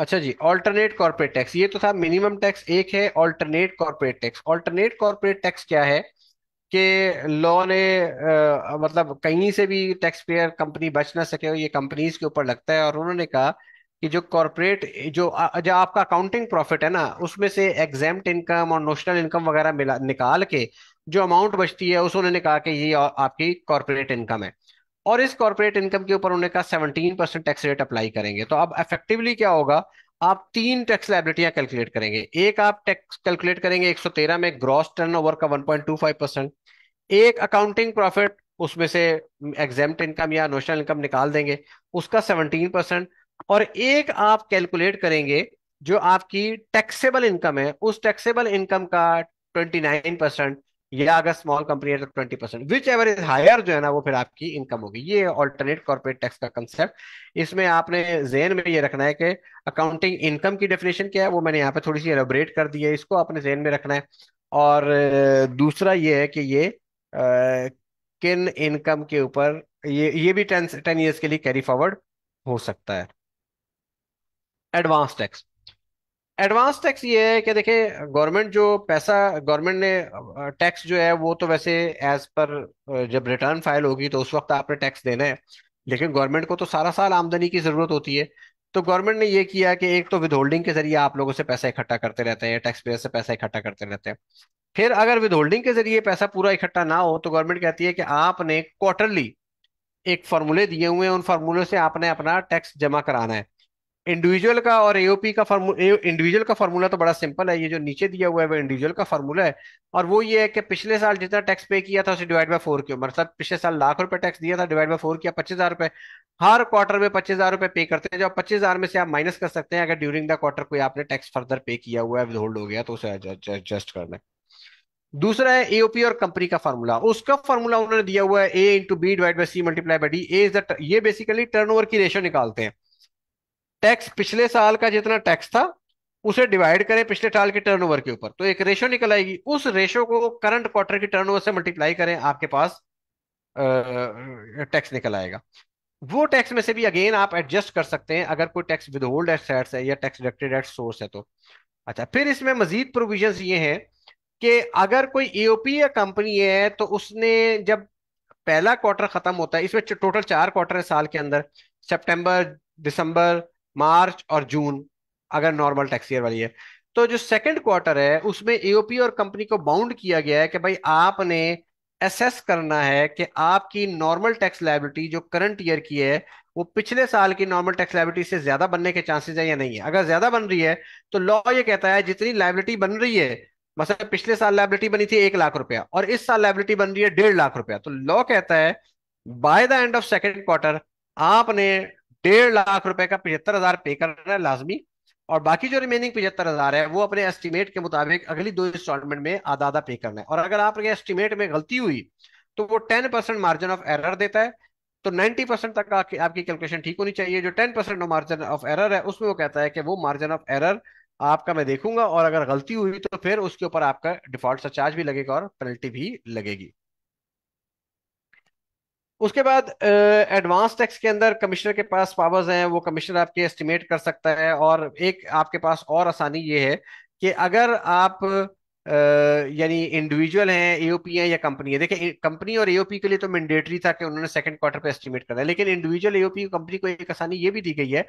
अच्छा जी ऑल्टरनेट कॉर्पोरेट टैक्स ये तो था मिनिमम टैक्स एक है alternate corporate tax alternate corporate tax क्या है कि लॉ ने आ, मतलब कहीं से भी टैक्स पेयर कंपनी बच ना सके ये कंपनीज के ऊपर लगता है और उन्होंने कहा कि जो कॉरपोरेट जो जो आपका अकाउंटिंग प्रॉफिट है ना उसमें से एग्जाम्प्ट इनकम और नोशनल इनकम वगैरह मिला निकाल के जो अमाउंट बचती है उस उन्होंने कहा कि ये आपकी कॉरपोरेट इनकम है और इस कॉरपोरेट इनकम के ऊपर उन्होंने कहा seventeen percent tax rate apply करेंगे तो अब इफेक्टिवली क्या होगा आप तीन टैक्स लाइबिलिटियां कैलकुलेट करेंगे एक आप टैक्स कैलकुलेट करेंगे 113 में ग्रॉस ओवर का 1.25 परसेंट एक अकाउंटिंग प्रॉफिट उसमें से एग्जाम इनकम या नोशनल इनकम निकाल देंगे उसका 17 परसेंट और एक आप कैलकुलेट करेंगे जो आपकी टैक्सेबल इनकम है उस टैक्सेबल इनकम का ट्वेंटी नाइन परसेंट या अगर स्मॉल कंपनी है तो twenty percent whichever is higher जो है ना वो फिर आपकी इनकम होगी ये ऑल्टरनेट कॉर्पोरेट टैक्स का कंसेप्ट इसमें आपने जेन में ये रखना है कि अकाउंटिंग इनकम की डेफिनेशन क्या है वो मैंने यहाँ पे थोड़ी सी एलोबरेट कर दी है इसको आपने जेन में रखना है और दूसरा ये है कि ये आ, किन इनकम के ऊपर ये ये भी टेन टेन ईयर्स के लिए कैरी फॉरवर्ड हो सकता है एडवांस टैक्स एडवांस टैक्स ये है कि देखिए गवर्नमेंट जो पैसा गवर्नमेंट ने टैक्स जो है वो तो वैसे एज पर जब रिटर्न फाइल होगी तो उस वक्त आपने टैक्स देना है लेकिन गवर्नमेंट को तो सारा साल आमदनी की ज़रूरत होती है तो गवर्नमेंट ने ये किया कि एक तो विदहोल्डिंग के जरिए आप लोगों से पैसा इकट्ठा करते रहते हैं टैक्स पेयर से पैसा इकट्ठा करते रहते हैं फिर अगर विदहोल्डिंग के जरिए पैसा पूरा इकट्ठा ना हो तो गवर्नमेंट कहती है कि आपने क्वार्टरली एक फार्मूले दिए हुए हैं उन फार्मूले से आपने अपना टैक्स जमा कराना है इंडिविजुअल का और एओपी का फॉर्मूला इंडिविजुअल का फॉर्मूला तो बड़ा सिंपल है ये जो नीचे दिया हुआ है वो इंडिविजुअल का फॉर्मूला है और वो ये है कि पिछले साल जितना टैक्स पे किया था उसे डिवाइड बाय फोर के मतलब पिछले साल लाख रुपए टैक्स दिया था डिवाइड बाय फोर किया पच्चीस हजार रुपए हर क्वार्टर में पच्चीस हजार रुपए पे करते हैं जो पच्चीस हजार में से आप माइनस कर सकते हैं अगर ड्यूरिंग द क्वार्टर कोई आपने टैक्स फर्दर पे किया हुआ है विद होल्ड हो गया तो उसे एडजस्ट करना है दूसरा है एओपी और कंपनी का फॉर्मूला उसका फॉर्मूला उन्होंने दिया हुआ है A into B divide by C multiply by D A ये बेसिकली टर्नओवर की रेशो निकालते हैं टैक्स पिछले साल का जितना टैक्स था उसे डिवाइड करें पिछले साल के टर्नओवर के ऊपर तो एक रेशो निकल आएगी उस रेशो को करंट क्वार्टर की टर्नओवर से मल्टीप्लाई करें आपके पास टैक्स निकल आएगा वो टैक्स में से भी अगेन आप एडजस्ट कर सकते हैं अगर कोई टैक्स विदहोल्ड एट है या टैक्स डिडक्टेड एट सोर्स है तो अच्छा फिर इसमें मजीद प्रोविजन ये है कि अगर कोई एओपी या कंपनी है तो उसने जब पहला क्वार्टर खत्म होता है इसमें टोटल चार क्वार्टर है साल के अंदर सेप्टेम्बर दिसंबर मार्च और जून अगर नॉर्मल टैक्स ईयर वाली है तो जो सेकंड क्वार्टर है उसमें एओपी और कंपनी को बाउंड किया गया है कि भाई आपने एसेस करना है कि आपकी नॉर्मल टैक्स लाइबिलिटी जो करंट ईयर की है वो पिछले साल की नॉर्मल टैक्स लाइबिलिटी से ज्यादा बनने के चांसेस है या नहीं है अगर ज्यादा बन रही है तो लॉ ये कहता है जितनी लाइबिलिटी बन रही है मतलब पिछले साल लाइबिलिटी बनी थी एक लाख रुपया और इस साल लाइबिलिटी बन रही है डेढ़ लाख रुपया तो लॉ कहता है by the end of second quarter आपने डेढ़ लाख रुपए का पिछहत्तर हजार पे करना है लाजमी और बाकी जो रिमेनिंग पिछहत्तर हजार है वो अपने एस्टिमेट के मुताबिक अगली दो इंस्टॉलमेंट में आधा आधा पे करना है और अगर आपके एस्टिमेट में गलती हुई तो वो ten percent margin of error देता है तो नाइनटी परसेंट तक आपकी आपकी कैलकुलेशन ठीक होनी चाहिए जो ten percent margin of error है उसमें वो कहता है कि वो मार्जिन ऑफ एरर आपका मैं देखूंगा और अगर गलती हुई तो फिर उसके ऊपर आपका डिफॉल्ट चार्ज भी लगेगा और पेनल्टी भी लगेगी उसके बाद एडवांस टैक्स के अंदर कमिश्नर के पास पावर्स हैं वो कमिश्नर आपके एस्टिमेट कर सकता है और एक आपके पास और आसानी ये है कि अगर आप यानी इंडिविजुअल हैं एओपी हैं या कंपनी है देखिए कंपनी और एओपी के लिए तो मैंडेटरी था कि उन्होंने सेकंड क्वार्टर पे एस्टिमेट करना है लेकिन इंडिविजुअल एओपी कंपनी को एक आसानी ये भी दी गई है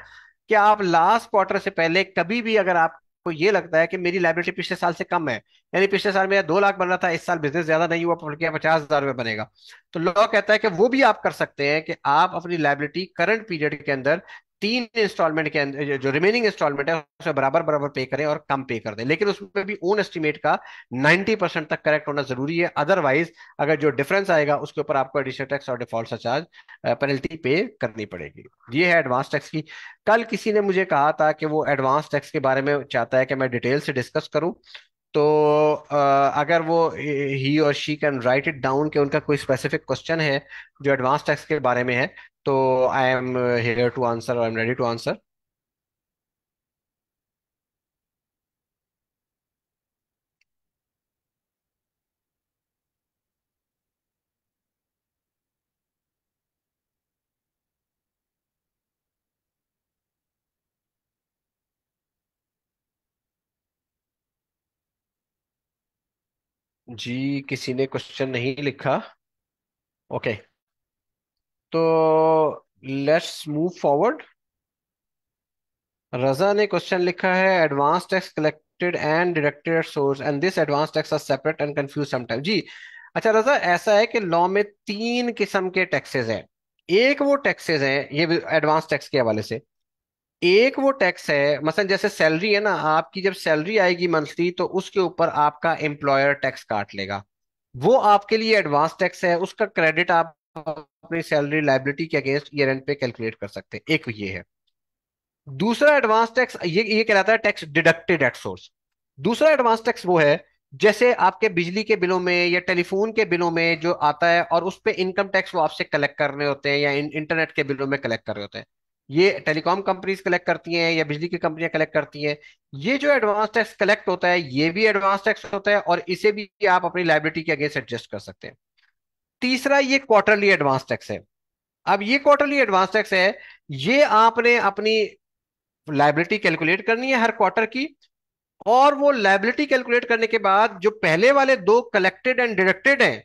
कि आप लास्ट क्वार्टर से पहले कभी भी अगर आप को तो ये लगता है कि मेरी लाइबिलिटी पिछले साल से कम है यानी पिछले साल मेरा दो लाख बन रहा था इस साल बिजनेस ज्यादा नहीं हुआ क्या पचास हजार में बनेगा तो लॉ कहता है कि वो भी आप कर सकते हैं कि आप अपनी लाइबिलिटी करंट पीरियड के अंदर तीन इंस्टॉलमेंट के अंदर जो रिमेनिंग इंस्टॉलमेंट है उसमें बराबर बराबर पे करें और कम पे कर दें लेकिन उसमें भी ओन एस्टिमेट का 90 परसेंट तक करेक्ट होना जरूरी है अदरवाइज अगर जो डिफरेंस आएगा उसके ऊपर आपको एडिशनल टैक्स और डिफॉल्ट चार्ज पेनल्टी पे करनी पड़ेगी ये है एडवांस टैक्स की कल किसी ने मुझे कहा था कि वो एडवांस टैक्स के बारे में चाहता है कि मैं डिटेल से डिस्कस करूँ तो अगर वो ही और she can write it down कि उनका कोई स्पेसिफिक क्वेश्चन है जो एडवांस टैक्स के बारे में है तो I am here to answer I am ready to answer जी किसी ने क्वेश्चन नहीं लिखा ओके okay. तो लेट्स मूव फॉरवर्ड रजा ने क्वेश्चन लिखा है advance tax collected and deducted at source and this advance tax are separate and confuse sometime जी अच्छा रजा ऐसा है कि लॉ में तीन किस्म के टैक्सेस हैं एक वो टैक्सेस हैं ये एडवांस टैक्स के हवाले से एक वो टैक्स है मसलन मतलब जैसे सैलरी है ना आपकी जब सैलरी आएगी मंथली तो उसके ऊपर आपका एम्प्लॉयर टैक्स काट लेगा वो आपके लिए एडवांस टैक्स है उसका क्रेडिट आप अपनी सैलरी लाइबिलिटी के अगेंस्ट ईयर एंड पे कैलकुलेट कर सकते हैं एक ये है दूसरा एडवांस टैक्स ये ये कहलाता है टैक्स डिडक्टेड एट सोर्स दूसरा एडवांस टैक्स वो है जैसे आपके बिजली के बिलों में या टेलीफोन के बिलों में जो आता है और उस पर इनकम टैक्स वो आपसे कलेक्ट कर रहे होते हैं या इंटरनेट के बिलों में कलेक्ट कर रहे होते हैं ये टेलीकॉम कंपनीज कलेक्ट करती हैं या बिजली की कंपनियां कलेक्ट करती हैं ये जो एडवांस टैक्स कलेक्ट होता है ये भी एडवांस टैक्स होता है और इसे भी आप अपनी लाइबिलिटी के अगेंस्ट एडजस्ट कर सकते हैं तीसरा ये क्वार्टरली एडवांस टैक्स है अब ये क्वार्टरली एडवांस टैक्स है ये आपने अपनी लाइबिलिटी कैलकुलेट करनी है हर क्वार्टर की और वो लाइबिलिटी कैलकुलेट करने के बाद जो पहले वाले दो कलेक्टेड एंड डिडक्टेड हैं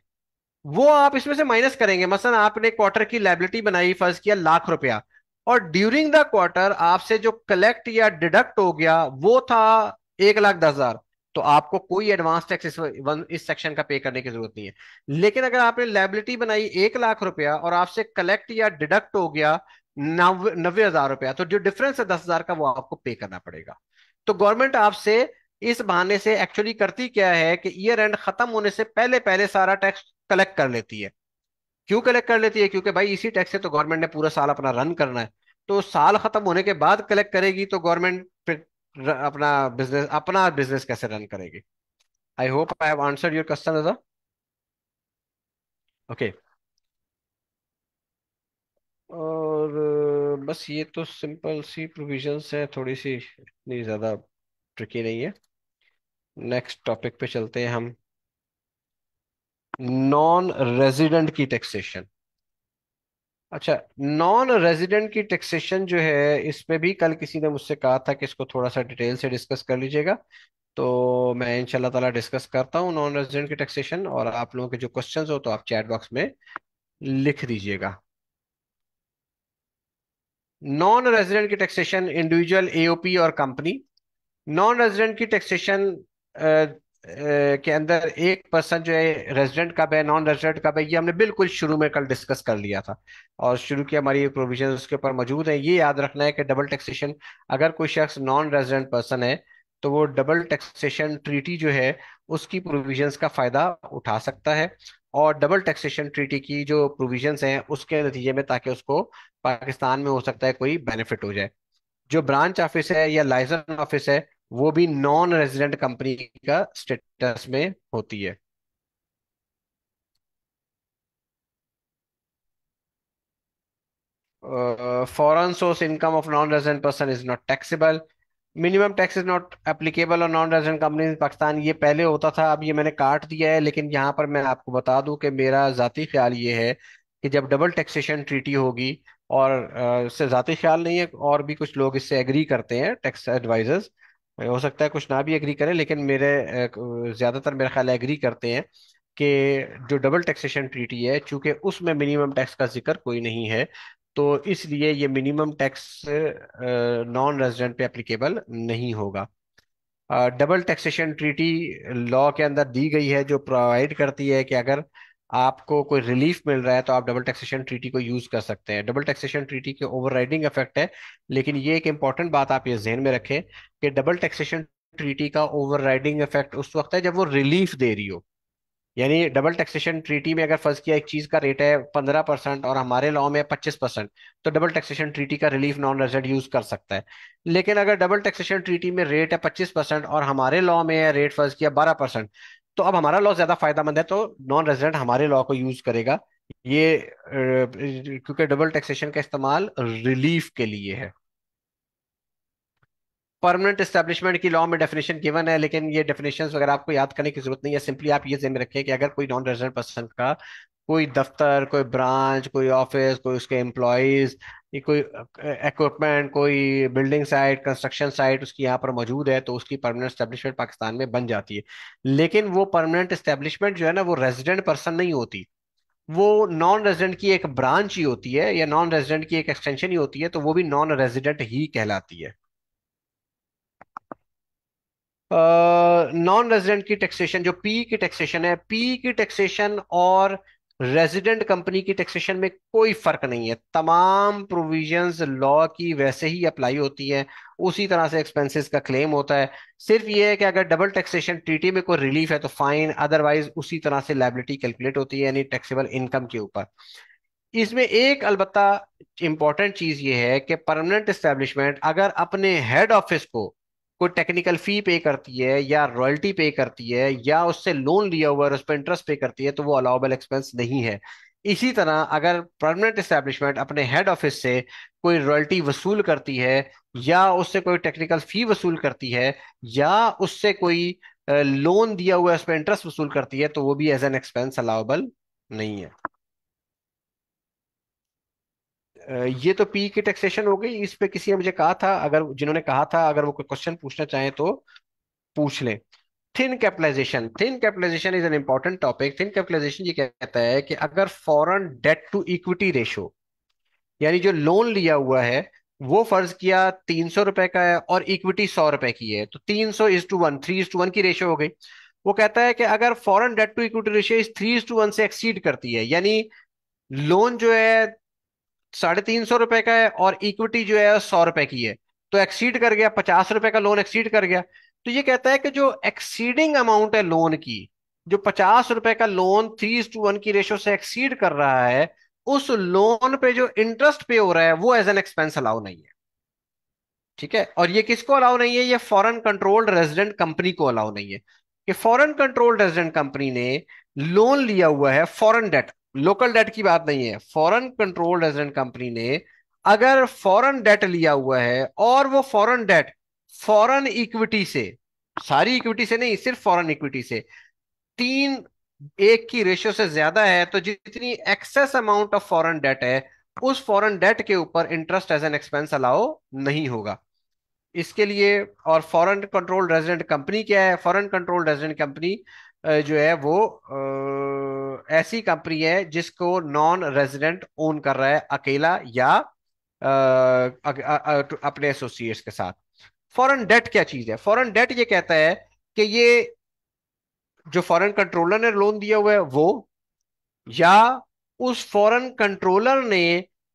वो आप इसमें से माइनस करेंगे मसलन आपने क्वार्टर की लाइबिलिटी बनाई फर्ज किया लाख रुपया और ड्यूरिंग द क्वार्टर आपसे जो कलेक्ट या डिडक्ट हो गया वो था एक लाख दस हजार तो आपको कोई एडवांस टैक्स इस इस सेक्शन का पे करने की जरूरत नहीं है लेकिन अगर आपने लाइबिलिटी बनाई एक लाख रुपया और आपसे कलेक्ट या डिडक्ट हो गया नब्बे हजार रुपया तो जो डिफरेंस है दस हजार का वो आपको पे करना पड़ेगा तो गवर्नमेंट आपसे इस बहाने से एक्चुअली करती क्या है कि ईयर एंड खत्म होने से पहले पहले सारा टैक्स कलेक्ट कर लेती है क्यों कलेक्ट कर लेती है क्योंकि भाई इसी टैक्स से तो गवर्नमेंट ने पूरा साल अपना रन करना है तो साल खत्म होने के बाद कलेक्ट करेगी तो गवर्नमेंट अपना बिजनेस अपना बिजनेस कैसे रन करेगी I hope I have answered your question okay और बस ये तो सिंपल सी प्रोविजंस है थोड़ी सी इतनी ज़्यादा ट्रिकी नहीं है नेक्स्ट टॉपिक पे चलते हैं हम नॉन रेजिडेंट की टैक्सेशन अच्छा नॉन रेजिडेंट की टैक्सेशन जो है इस पे भी कल किसी ने मुझसे कहा था कि इसको थोड़ा सा डिटेल से डिस्कस कर लीजिएगा तो मैं इंशाल्लाह ताला डिस्कस करता हूँ नॉन रेजिडेंट की टैक्सेशन और आप लोगों के जो क्वेश्चंस हो तो आप चैट बॉक्स में लिख दीजिएगा नॉन रेजिडेंट की टैक्सेशन इंडिविजुअल एओपी और कंपनी नॉन रेजिडेंट की टैक्सेशन के अंदर एक पर्सन जो है रेजिडेंट कब है नॉन रेजिडेंट कब है ये हमने बिल्कुल शुरू में कल डिस्कस कर लिया था और शुरू की हमारी प्रोविजन उसके ऊपर मौजूद है ये याद रखना है कि डबल टैक्सेशन अगर कोई शख्स नॉन रेजिडेंट पर्सन है तो वो डबल टैक्सेशन ट्रीटी जो है उसकी प्रोविजन का फायदा उठा सकता है और डबल टैक्सेशन ट्रीटी की जो प्रोविजन हैं उसके नतीजे में ताकि उसको पाकिस्तान में हो सकता है कोई बेनिफिट हो जाए जो ब्रांच ऑफिस है या लाइसेंस ऑफिस है वो भी नॉन रेजिडेंट कंपनी का स्टेटस में होती है foreign source income of non resident person is not taxable minimum tax is not applicable और नॉन रेजिडेंट कंपनी पाकिस्तान ये पहले होता था अब ये मैंने काट दिया है लेकिन यहाँ पर मैं आपको बता दूं कि मेरा ज़ाती ख्याल ये है कि जब डबल टैक्सेशन ट्रीटी होगी और uh, इससे ज़ाती ख्याल नहीं है और भी कुछ लोग इससे एग्री करते हैं टैक्स एडवाइजर्स हो सकता है कुछ ना भी एग्री करें लेकिन मेरे ज़्यादातर मेरा ख्याल एग्री करते हैं कि जो डबल टैक्सेशन ट्रीटी है चूंकि उसमें मिनिमम टैक्स का जिक्र कोई नहीं है तो इसलिए ये मिनिमम टैक्स नॉन रेजिडेंट पे एप्लीकेबल नहीं होगा डबल टैक्सेशन ट्रीटी लॉ के अंदर दी गई है जो प्रोवाइड करती है कि अगर आपको कोई रिलीफ मिल रहा है तो आप डबल टैक्सेशन ट्रीटी को यूज कर सकते हैं डबल टैक्सेशन ट्रीटी के ओवरराइडिंग इफेक्ट है लेकिन ये एक इंपॉर्टेंट बात आप ये जहन में रखें कि डबल टैक्सेशन ट्रीटी का ओवरराइडिंग इफेक्ट उस वक्त है जब वो रिलीफ दे रही हो यानी डबल टैक्सेशन ट्रीटी में अगर फर्ज किया एक चीज का रेट है पंद्रह परसेंट और हमारे लॉ में पच्चीस परसेंट तो डबल टैक्सेशन ट्रीटी का रिलीफ नॉन रेजिडेंट यूज कर सकता है लेकिन अगर डबल टैक्सेशन ट्रीटी में रेट है पच्चीस परसेंट और हमारे लॉ में है रेट फर्ज किया बारह परसेंट तो अब हमारा लॉ ज्यादा फायदेमंद है तो नॉन रेजिडेंट हमारे लॉ को यूज करेगा ये क्योंकि डबल टैक्सेशन का इस्तेमाल रिलीफ के लिए है परमानेंट एस्टेब्लिशमेंट की लॉ में डेफिनेशन गिवन है लेकिन ये डेफिनेशन वगैरह आपको याद करने की जरूरत नहीं है सिंपली आप ये जेन में रखें कि अगर कोई नॉन रेजिडेंट पर्सन का कोई दफ्तर कोई ब्रांच कोई ऑफिस कोई उसके एम्प्लॉयज कोई इक्विपमेंट कोई बिल्डिंग साइट कंस्ट्रक्शन साइट उसकी यहाँ पर मौजूद है तो उसकी परमानेंट स्टेब्लिशमेंट पाकिस्तान में बन जाती है लेकिन वो परमानेंट स्टेब्लिशमेंट जो है ना वो रेजिडेंट पर्सन नहीं होती वो नॉन रेजिडेंट की एक ब्रांच ही होती है या नॉन रेजिडेंट की एक एक्सटेंशन ही होती है तो वो भी नॉन रेजिडेंट ही कहलाती है नॉन uh, रेजिडेंट की टैक्सेशन जो पी की टैक्सेशन है पी की टैक्सेशन और रेजिडेंट कंपनी की टैक्सेशन में कोई फर्क नहीं है तमाम प्रोविजंस लॉ की वैसे ही अप्लाई होती है उसी तरह से एक्सपेंसेस का क्लेम होता है सिर्फ ये है कि अगर डबल टैक्सेशन ट्रीटी में कोई रिलीफ है तो फाइन अदरवाइज उसी तरह से लाइबिलिटी कैलकुलेट होती है यानी टैक्सेबल इनकम के ऊपर इसमें एक अलबत्ता इंपॉर्टेंट चीज ये है कि परमानेंट इस्टेब्लिशमेंट अगर अपने हेड ऑफिस को कोई टेक्निकल फी पे करती है या रॉयल्टी पे करती है या उससे लोन लिया हुआ है उस पर इंटरेस्ट पे करती है तो वो अलाउबल एक्सपेंस नहीं है इसी तरह अगर परमानेंट इस्टेब्लिशमेंट अपने हेड ऑफिस से कोई रॉयल्टी वसूल करती है या उससे कोई टेक्निकल फी वसूल करती है या उससे कोई लोन दिया हुआ है उस पर इंटरेस्ट वसूल करती है तो वो भी एज एन एक्सपेंस अलाउबल नहीं है ये तो पी की टैक्सेशन हो गई इस पे किसी ने मुझे कहा था अगर जिन्होंने कहा था अगर वो कोई क्वेश्चन पूछना चाहें तो पूछ लें thin capitalization thin capitalization is an important topic thin capitalization ये कहता है कि अगर foreign debt to equity ratio यानी जो लोन लिया हुआ है वो फर्ज किया तीन सौ रुपए का है और इक्विटी सौ रुपए की है तो तीन सौ is to one three is to one की रेशो हो गई वो कहता है कि अगर foreign debt to equity ratio is three is to one से एक्सीड करती है यानी लोन जो है साढ़े तीन सौ रुपए का है और इक्विटी जो है सौ रुपए की है तो एक्सीड कर गया पचास रुपए का लोन एक्सीड कर गया तो ये कहता है कि जो एक्सीडिंग अमाउंट है लोन की जो पचास रुपए का लोन थ्री टू वन की रेशो से एक्सीड कर रहा है उस लोन पे जो इंटरेस्ट पे हो रहा है वो एज एन एक्सपेंस अलाउ नहीं है ठीक है और ये किसको अलाउ नहीं है ये फॉरेन कंट्रोल्ड रेजिडेंट कंपनी को अलाउ नहीं है कि फॉरेन कंट्रोल्ड रेजिडेंट कंपनी ने लोन लिया हुआ है फॉरेन डेट लोकल डेट की बात नहीं है फॉरेन कंट्रोल रेजिडेंट कंपनी ने अगर फॉरेन डेट लिया हुआ है और वो फॉरेन डेट फॉरेन इक्विटी से सारी इक्विटी से नहीं सिर्फ फॉरेन इक्विटी से तीन एक की रेशियो से ज्यादा है तो जितनी excess amount of foreign debt है उस फॉरेन डेट के ऊपर interest as an expense allow नहीं होगा इसके लिए और फॉरेन कंट्रोल रेजिडेंट कंपनी क्या है फॉरेन कंट्रोल रेजिडेंट कंपनी जो है वो ऐसी कंपनी है जिसको नॉन रेजिडेंट ओन कर रहा है अकेला या अपने एसोसिएट्स के साथ फॉरेन डेट क्या चीज है फॉरेन डेट ये कहता है कि ये जो फॉरेन कंट्रोलर ने लोन दिया हुआ है वो या उस फॉरेन कंट्रोलर ने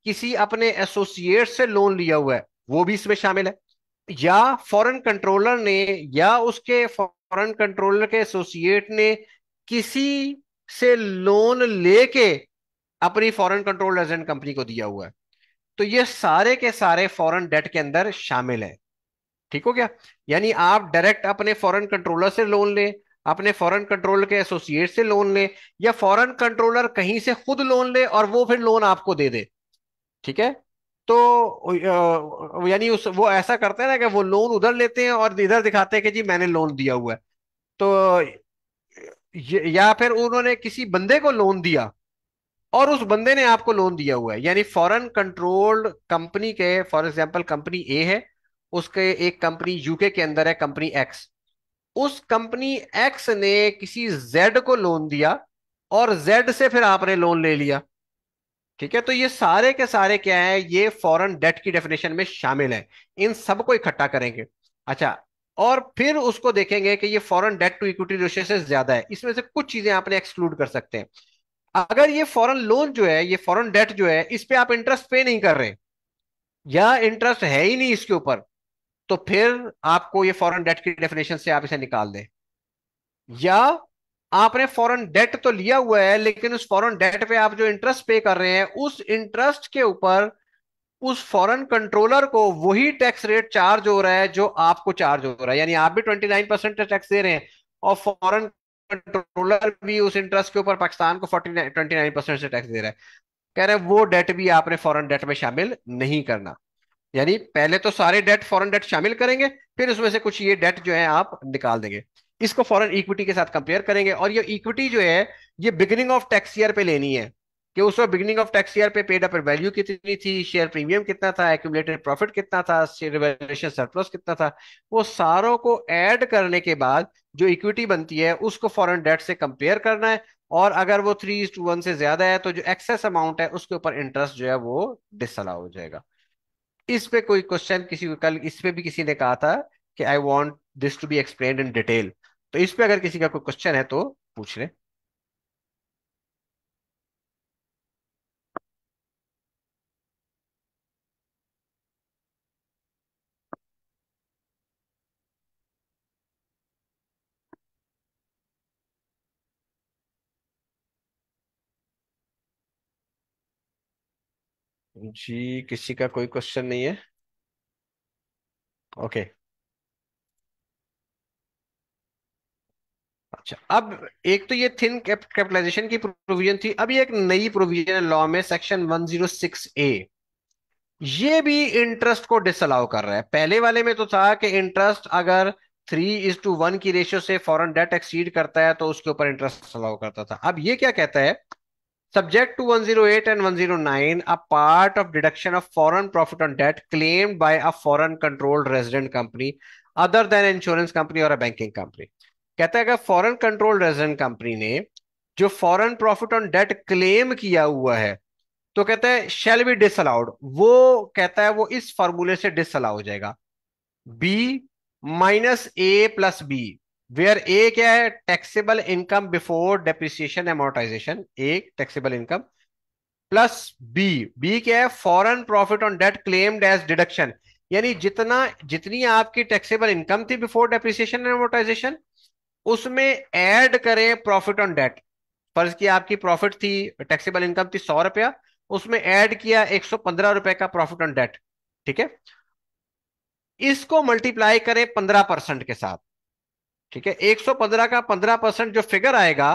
किसी अपने एसोसिएट से लोन लिया हुआ है वो भी इसमें शामिल है या फॉरेन कंट्रोलर ने या उसके फॉरेन कंट्रोलर के एसोसिएट ने किसी से लोन लेके अपनी फॉरेन कंट्रोल रेजिडेंट कंपनी को दिया हुआ है तो ये सारे के सारे फॉरेन डेट के अंदर शामिल है ठीक हो गया यानी आप डायरेक्ट अपने फॉरेन कंट्रोलर से लोन ले अपने फॉरेन कंट्रोलर के एसोसिएट से लोन ले या फॉरेन कंट्रोलर कहीं से खुद लोन ले और वो फिर लोन आपको दे दे ठीक है तो यानी उस वो ऐसा करते हैं ना कि वो लोन उधर लेते हैं और इधर दिखाते हैं कि जी मैंने लोन दिया हुआ है तो या फिर उन्होंने किसी बंदे को लोन दिया और उस बंदे ने आपको लोन दिया हुआ है यानी फॉरेन कंट्रोल्ड कंपनी के फॉर एग्जांपल कंपनी ए है उसके एक कंपनी यूके के अंदर है कंपनी एक्स उस कंपनी एक्स ने किसी जेड को लोन दिया और जेड से फिर आपने लोन ले लिया ठीक है तो ये सारे के सारे क्या है ये फॉरेन डेट की डेफिनेशन में शामिल है इन सबको इकट्ठा करेंगे अच्छा और फिर उसको देखेंगे कि ये foreign debt to equity ratio से ज्यादा है इसमें से कुछ चीजें आपने एक्सक्लूड कर सकते हैं अगर ये फॉरेन लोन जो है ये फॉरेन डेट जो है इस पर आप इंटरेस्ट पे नहीं कर रहे या इंटरेस्ट है ही नहीं इसके ऊपर तो फिर आपको ये फॉरेन डेट की डेफिनेशन से आप इसे निकाल दें या आपने फॉरेन डेट तो लिया हुआ है लेकिन उस फॉरेन डेट पे आप जो इंटरेस्ट पे कर रहे हैं उस इंटरेस्ट के ऊपर उस फॉरेन कंट्रोलर को वही टैक्स रेट चार्ज हो रहा है जो आपको चार्ज हो रहा है यानी आप भी ट्वेंटी नाइन परसेंट टैक्स दे रहे हैं और फॉरेन कंट्रोलर भी उस इंटरेस्ट के ऊपर पाकिस्तान को फोर्टी ट्वेंटी नाइन परसेंट से टैक्स दे रहा है कह रहे हैं वो डेट भी आपने फॉरन डेट में शामिल नहीं करना यानी पहले तो सारे डेट फॉरन डेट शामिल करेंगे फिर उसमें से कुछ ये डेट जो है आप निकाल देंगे इसको फॉरन इक्विटी के साथ कंपेयर करेंगे और ये इक्विटी जो है ये बिगिनिंग ऑफ टैक्स ईयर पे लेनी है कि उस बिगनिंग ऑफ टैक्स ईयर पे पेड अपर वैल्यू कितनी थी शेयर प्रीमियम कितना था एक्यूमलेटेड प्रॉफिट कितना था रिवेल्यूशन सरप्लस कितना था वो सारों को ऐड करने के बाद जो इक्विटी बनती है उसको फॉरन डेट से कंपेयर करना है और अगर वो थ्री टू वन से ज्यादा है तो जो एक्सेस अमाउंट है उसके ऊपर इंटरेस्ट जो है वो डिसअलाउ हो जाएगा इस पे कोई क्वेश्चन किसी को कल इस पे भी किसी ने कहा था कि I want this to be explain in detail तो इस पे अगर किसी का कोई क्वेश्चन है तो पूछ ले जी किसी का कोई क्वेश्चन नहीं है ओके okay. अच्छा अब एक तो ये थिन कैपिटलाइजेशन की प्रोविजन थी अब ये एक नई प्रोविजन है लॉ में सेक्शन 106 ए ये भी इंटरेस्ट को डिसअलाउ कर रहा है पहले वाले में तो था कि इंटरेस्ट अगर थ्री इज टू वन की रेशियो से फॉरन डेट एक्सीड करता है तो उसके ऊपर इंटरेस्ट अलाउ करता था अब ये क्या कहता है subject to 108 and 109 a part of deduction of foreign profit on debt claimed by a foreign controlled resident company other than insurance company और अ बैंकिंग कंपनी कहता है अगर फॉरेन कंट्रोल रेजिडेंट कंपनी ने जो foreign profit on debt claim किया हुआ है तो कहता है शेल बी डिस वो कहता है वो इस फॉर्मूले से डिस हो जाएगा B minus A plus B where A क्या है taxable income before depreciation amortization A taxable income plus B B क्या है foreign profit on debt claimed as deduction यानी जितना जितनी आपकी टैक्सेबल इनकम थी बिफोर डेप्रिसिएशन एमोटाइजेशन उसमें ऐड करें प्रॉफिट ऑन डेट फर्ज की आपकी प्रॉफिट थी टैक्सेबल इनकम थी सौ रुपया उसमें ऐड किया एक सौ पंद्रह रुपए का प्रॉफिट ऑन डेट ठीक है इसको मल्टीप्लाई करें पंद्रह परसेंट के साथ ठीक है एक सौ पंद्रह का पंद्रह परसेंट जो फिगर आएगा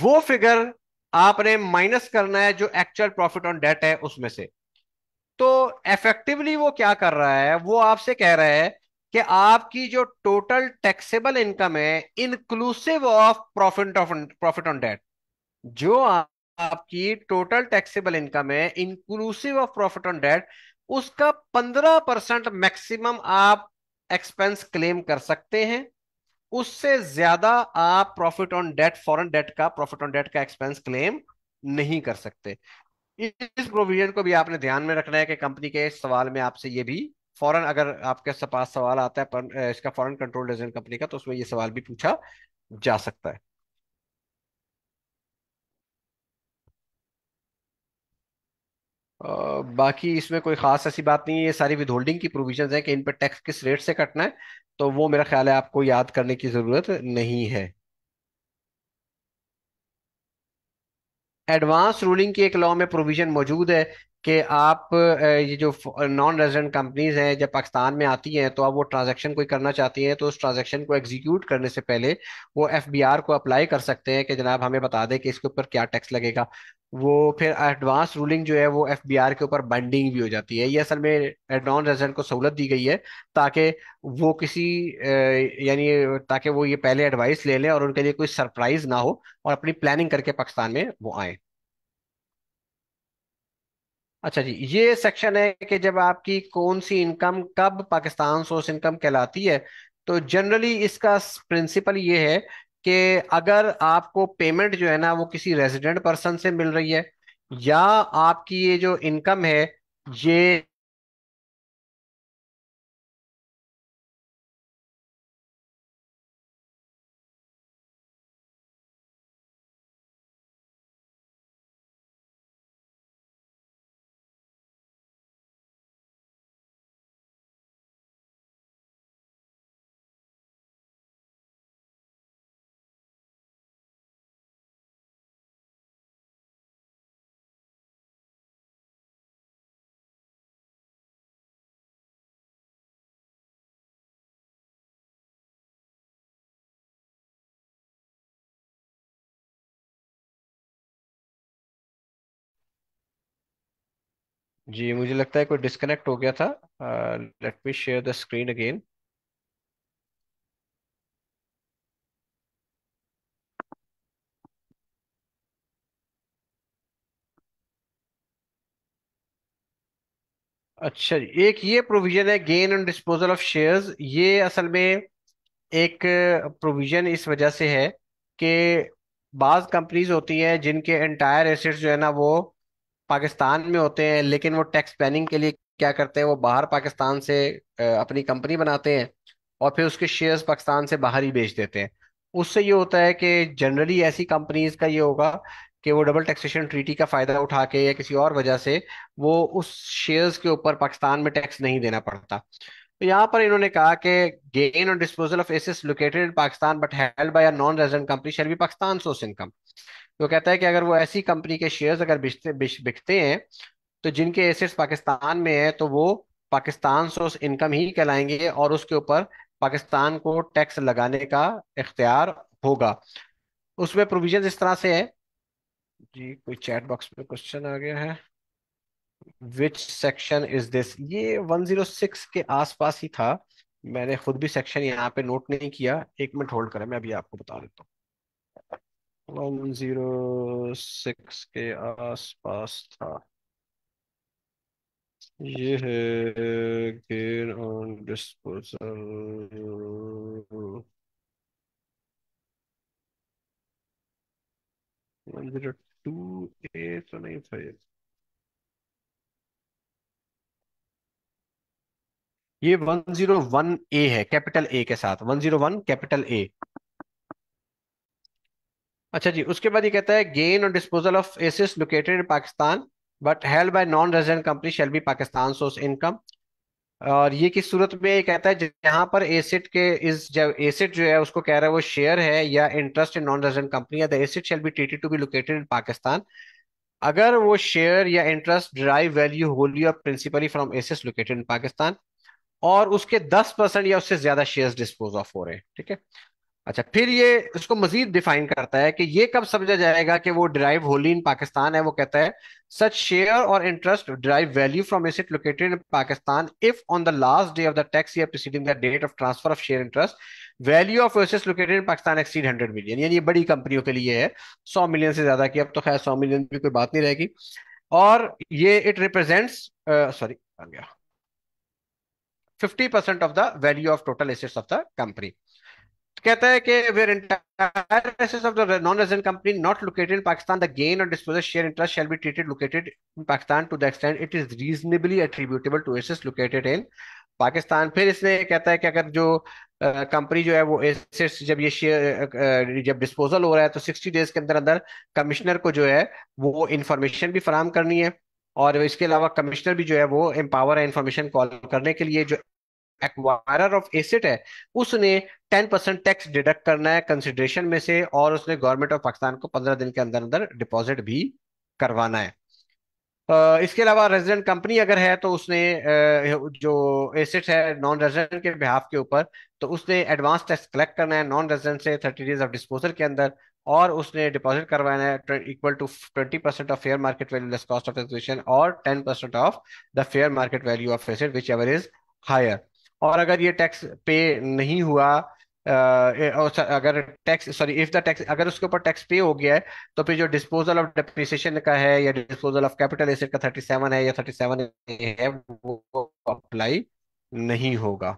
वो फिगर आपने माइनस करना है जो एक्चुअल प्रॉफिट ऑन डेट है उसमें से तो इफेक्टिवली वो क्या कर रहा है वो आपसे कह रहा है कि आपकी जो टोटल टैक्सेबल इनकम है inclusive of profit of profit on debt जो आपकी टोटल टैक्सेबल इनकम है inclusive of profit on debt उसका पंद्रह परसेंट मैक्सिमम आप एक्सपेंस क्लेम कर सकते हैं उससे ज्यादा आप profit on debt foreign debt का प्रॉफिट ऑन डेट का एक्सपेंस क्लेम नहीं कर सकते इस प्रोविजन को भी आपने ध्यान में रखना है कि कंपनी के सवाल में आपसे ये भी फॉरन अगर आपके पास सवाल आता है पर, इसका फॉरन कंट्रोल रेजिडेंट कंपनी का तो उसमें ये सवाल भी पूछा जा सकता है बाकी इसमें कोई खास ऐसी बात नहीं है ये सारी विदहोल्डिंग की प्रोविजंस हैं कि इन पर टैक्स किस रेट से कटना है तो वो मेरा ख्याल है आपको याद करने की ज़रूरत नहीं है एडवांस रूलिंग की एक लॉ में प्रोविजन मौजूद है कि आप ये जो नॉन रेजिडेंट कंपनीज हैं जब पाकिस्तान में आती हैं तो आप वो ट्रांजैक्शन कोई करना चाहती हैं तो उस ट्रांजैक्शन को एग्जीक्यूट करने से पहले वो एफ बी आर को अप्लाई कर सकते हैं कि जनाब हमें बता दें कि इसके ऊपर क्या टैक्स लगेगा वो फिर एडवांस रूलिंग जो है वो एफ बी आर के ऊपर बाइंडिंग भी हो जाती है ये असल में नॉन रेजिडेंट को सहूलत दी गई है ताकि वो किसी यानी ताकि वो ये पहले एडवाइस ले लें और उनके लिए कोई सरप्राइज ना हो और अपनी प्लानिंग करके पाकिस्तान में वो आए अच्छा जी ये सेक्शन है कि जब आपकी कौन सी इनकम कब पाकिस्तान सोर्स इनकम कहलाती है तो जनरली इसका प्रिंसिपल ये है कि अगर आपको पेमेंट जो है ना वो किसी रेजिडेंट पर्सन से मिल रही है या आपकी ये जो इनकम है ये जी मुझे लगता है कोई डिस्कनेक्ट हो गया था let me share the screen again अच्छा जी एक ये प्रोविजन है gain and disposal of shares ये असल में एक प्रोविजन इस वजह से है कि बाज कंपनीज होती हैं जिनके एंटायर एसेट्स जो है ना वो पाकिस्तान में होते हैं लेकिन वो टैक्स प्लानिंग के लिए क्या करते हैं वो बाहर पाकिस्तान से अपनी कंपनी बनाते हैं और फिर उसके शेयर्स पाकिस्तान से बाहर ही बेच देते हैं उससे ये होता है कि जनरली ऐसी कंपनीज का ये होगा कि वो डबल टैक्सेशन ट्रीटी का फायदा उठा के या किसी और वजह से वो उस शेयर्स के ऊपर पाकिस्तान में टैक्स नहीं देना पड़ता तो यहाँ पर इन्होंने कहा कि गेन और डिस्पोजल ऑफ एसेस located in Pakistan but held by a non resident company shall be Pakistan source income तो कहता है कि अगर वो ऐसी कंपनी के शेयर्स अगर बिकते बिकते हैं तो जिनके एसेट्स पाकिस्तान में है तो वो पाकिस्तान सोर्स इनकम ही कहलाएंगे और उसके ऊपर पाकिस्तान को टैक्स लगाने का इख्तियार होगा उसमें प्रोविजन इस तरह से है जी कोई चैट बॉक्स में क्वेश्चन आ गया है विच सेक्शन इज दिस ये 106 के आसपास ही था मैंने खुद भी सेक्शन यहाँ पे नोट नहीं किया एक मिनट होल्ड करें मैं अभी आपको बता देता हूँ वन जीरो सिक्स के आसपास था ये है gain on disposal to A तो नहीं था ये वन जीरो वन ए है कैपिटल ए के साथ one zero one capital A अच्छा जी उसके बाद ये कहता है गेन और डिस्पोजल ऑफ एसेस located in Pakistan but held by non resident company shall be Pakistan source income और ये किस सूरत में ये कहता है जहां पर एसेट के इस जब एसेट जो है उसको कह रहा है वो शेयर है या interest in non resident company the asset shall be treated to be located in Pakistan अगर वो शेयर या इंटरेस्ट ड्राइव वैल्यू होली और प्रिंसिपली फ्रॉम एसेस लोकेटेड इन पाकिस्तान और उसके दस परसेंट या उससे ज्यादा शेयर्स डिस्पोज ऑफ हो रहे हैं ठीक है अच्छा फिर ये इसको मजीद डिफाइन करता है कि ये कब समझा जाएगा कि वो ड्राइव होली इन पाकिस्तान है वो कहता है सच शेयर और interest drive value from asset located in Pakistan if on the last day of the tax year preceding the date of transfer of share interest value of assets located in Pakistan exceed hundred million यानी ये बड़ी कंपनियों के लिए है सौ million से ज्यादा की अब तो खैर सौ मिलियन की कोई बात नहीं रहेगी और ये it represents sorry fifty percent of the value of total assets of the company कहता है कि where entire assets of the non resident company not located in Pakistan the gain और disposal share interest shall be treated located in Pakistan to the extent it is reasonably attributable to assets located in Pakistan फिर इसने कहता है कि अगर जो company जो है वो एसेट्स जब ये शेयर जब डिस्पोजल हो रहा है तो 60 डेज के अंदर अंदर कमिश्नर को जो है वो इंफॉर्मेशन भी फराहम करनी है और इसके अलावा कमिश्नर भी जो है वो एम्पावर है इंफॉर्मेशन कॉल करने के लिए जो एक्वायरर ऑफ एसेट है उसने टेन परसेंट टैक्स डिडक्ट करना है कंसिडरेशन में से और उसने गवर्नमेंट ऑफ पाकिस्तान को पंद्रह दिन के अंदर अंदर डिपॉजिट भी करवाना है इसके अलावा रेजिडेंट कंपनी अगर है तो उसने जो एसेट है नॉन रेजिडेंट के बिहाफ के ऊपर तो उसने एडवांस टैक्स कलेक्ट करना है नॉन रेजिडेंट से थर्टी डेज ऑफ डिस्पोजल के अंदर और उसने डिपॉजिट करवाना है equal to twenty percent of fair market value less cost of acquisition और ten percent of the fair market value of asset whichever is higher और अगर ये टैक्स पे नहीं हुआ Uh, अगर tax sorry if the tax अगर उसके ऊपर टैक्स पे हो गया है तो फिर जो डिस्पोजल ऑफ डिप्रिसिएशन का है या डिस्पोजल ऑफ कैपिटल एसेट का थर्टी सेवन है या थर्टी सेवन है वो अप्लाई नहीं होगा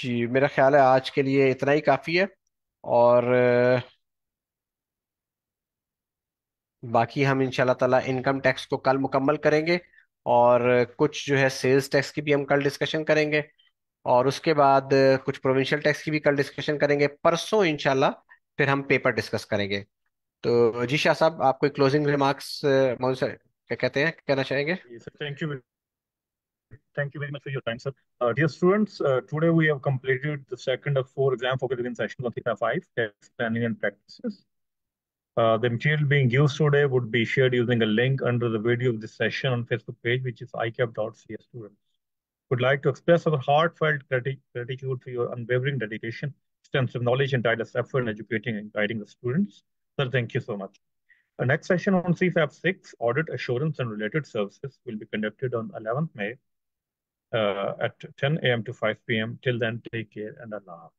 जी मेरा ख्याल है आज के लिए इतना ही काफ़ी है और बाकी हम इंशाल्लाह ताला इनकम टैक्स को कल मुकम्मल करेंगे और कुछ जो है सेल्स टैक्स की भी हम कल डिस्कशन करेंगे और उसके बाद कुछ प्रोविंशियल टैक्स की भी कल डिस्कशन करेंगे परसों इंशाल्लाह फिर हम पेपर डिस्कस करेंगे तो जी शाह साहब आप कोई क्लोजिंग रिमार्क्स मौजूद सर क्या कहते हैं कहना चाहेंगे thank you Thank you very much for your time, sir. Uh, dear students, uh, today we have completed the second of four exam focus within session of 5, test planning and practices. Uh, the material being used today would be shared using a link under the video of this session on Facebook page, which is icap.cs students. Would like to express our heartfelt gratitude for your unwavering dedication, extensive knowledge, and tireless effort in educating and guiding the students. Sir, thank you so much. The next session on CFAP 6, Audit Assurance and Related Services, will be conducted on 11th May uh, at 10 a.m. to 5 p.m. Till then, take care and Allah.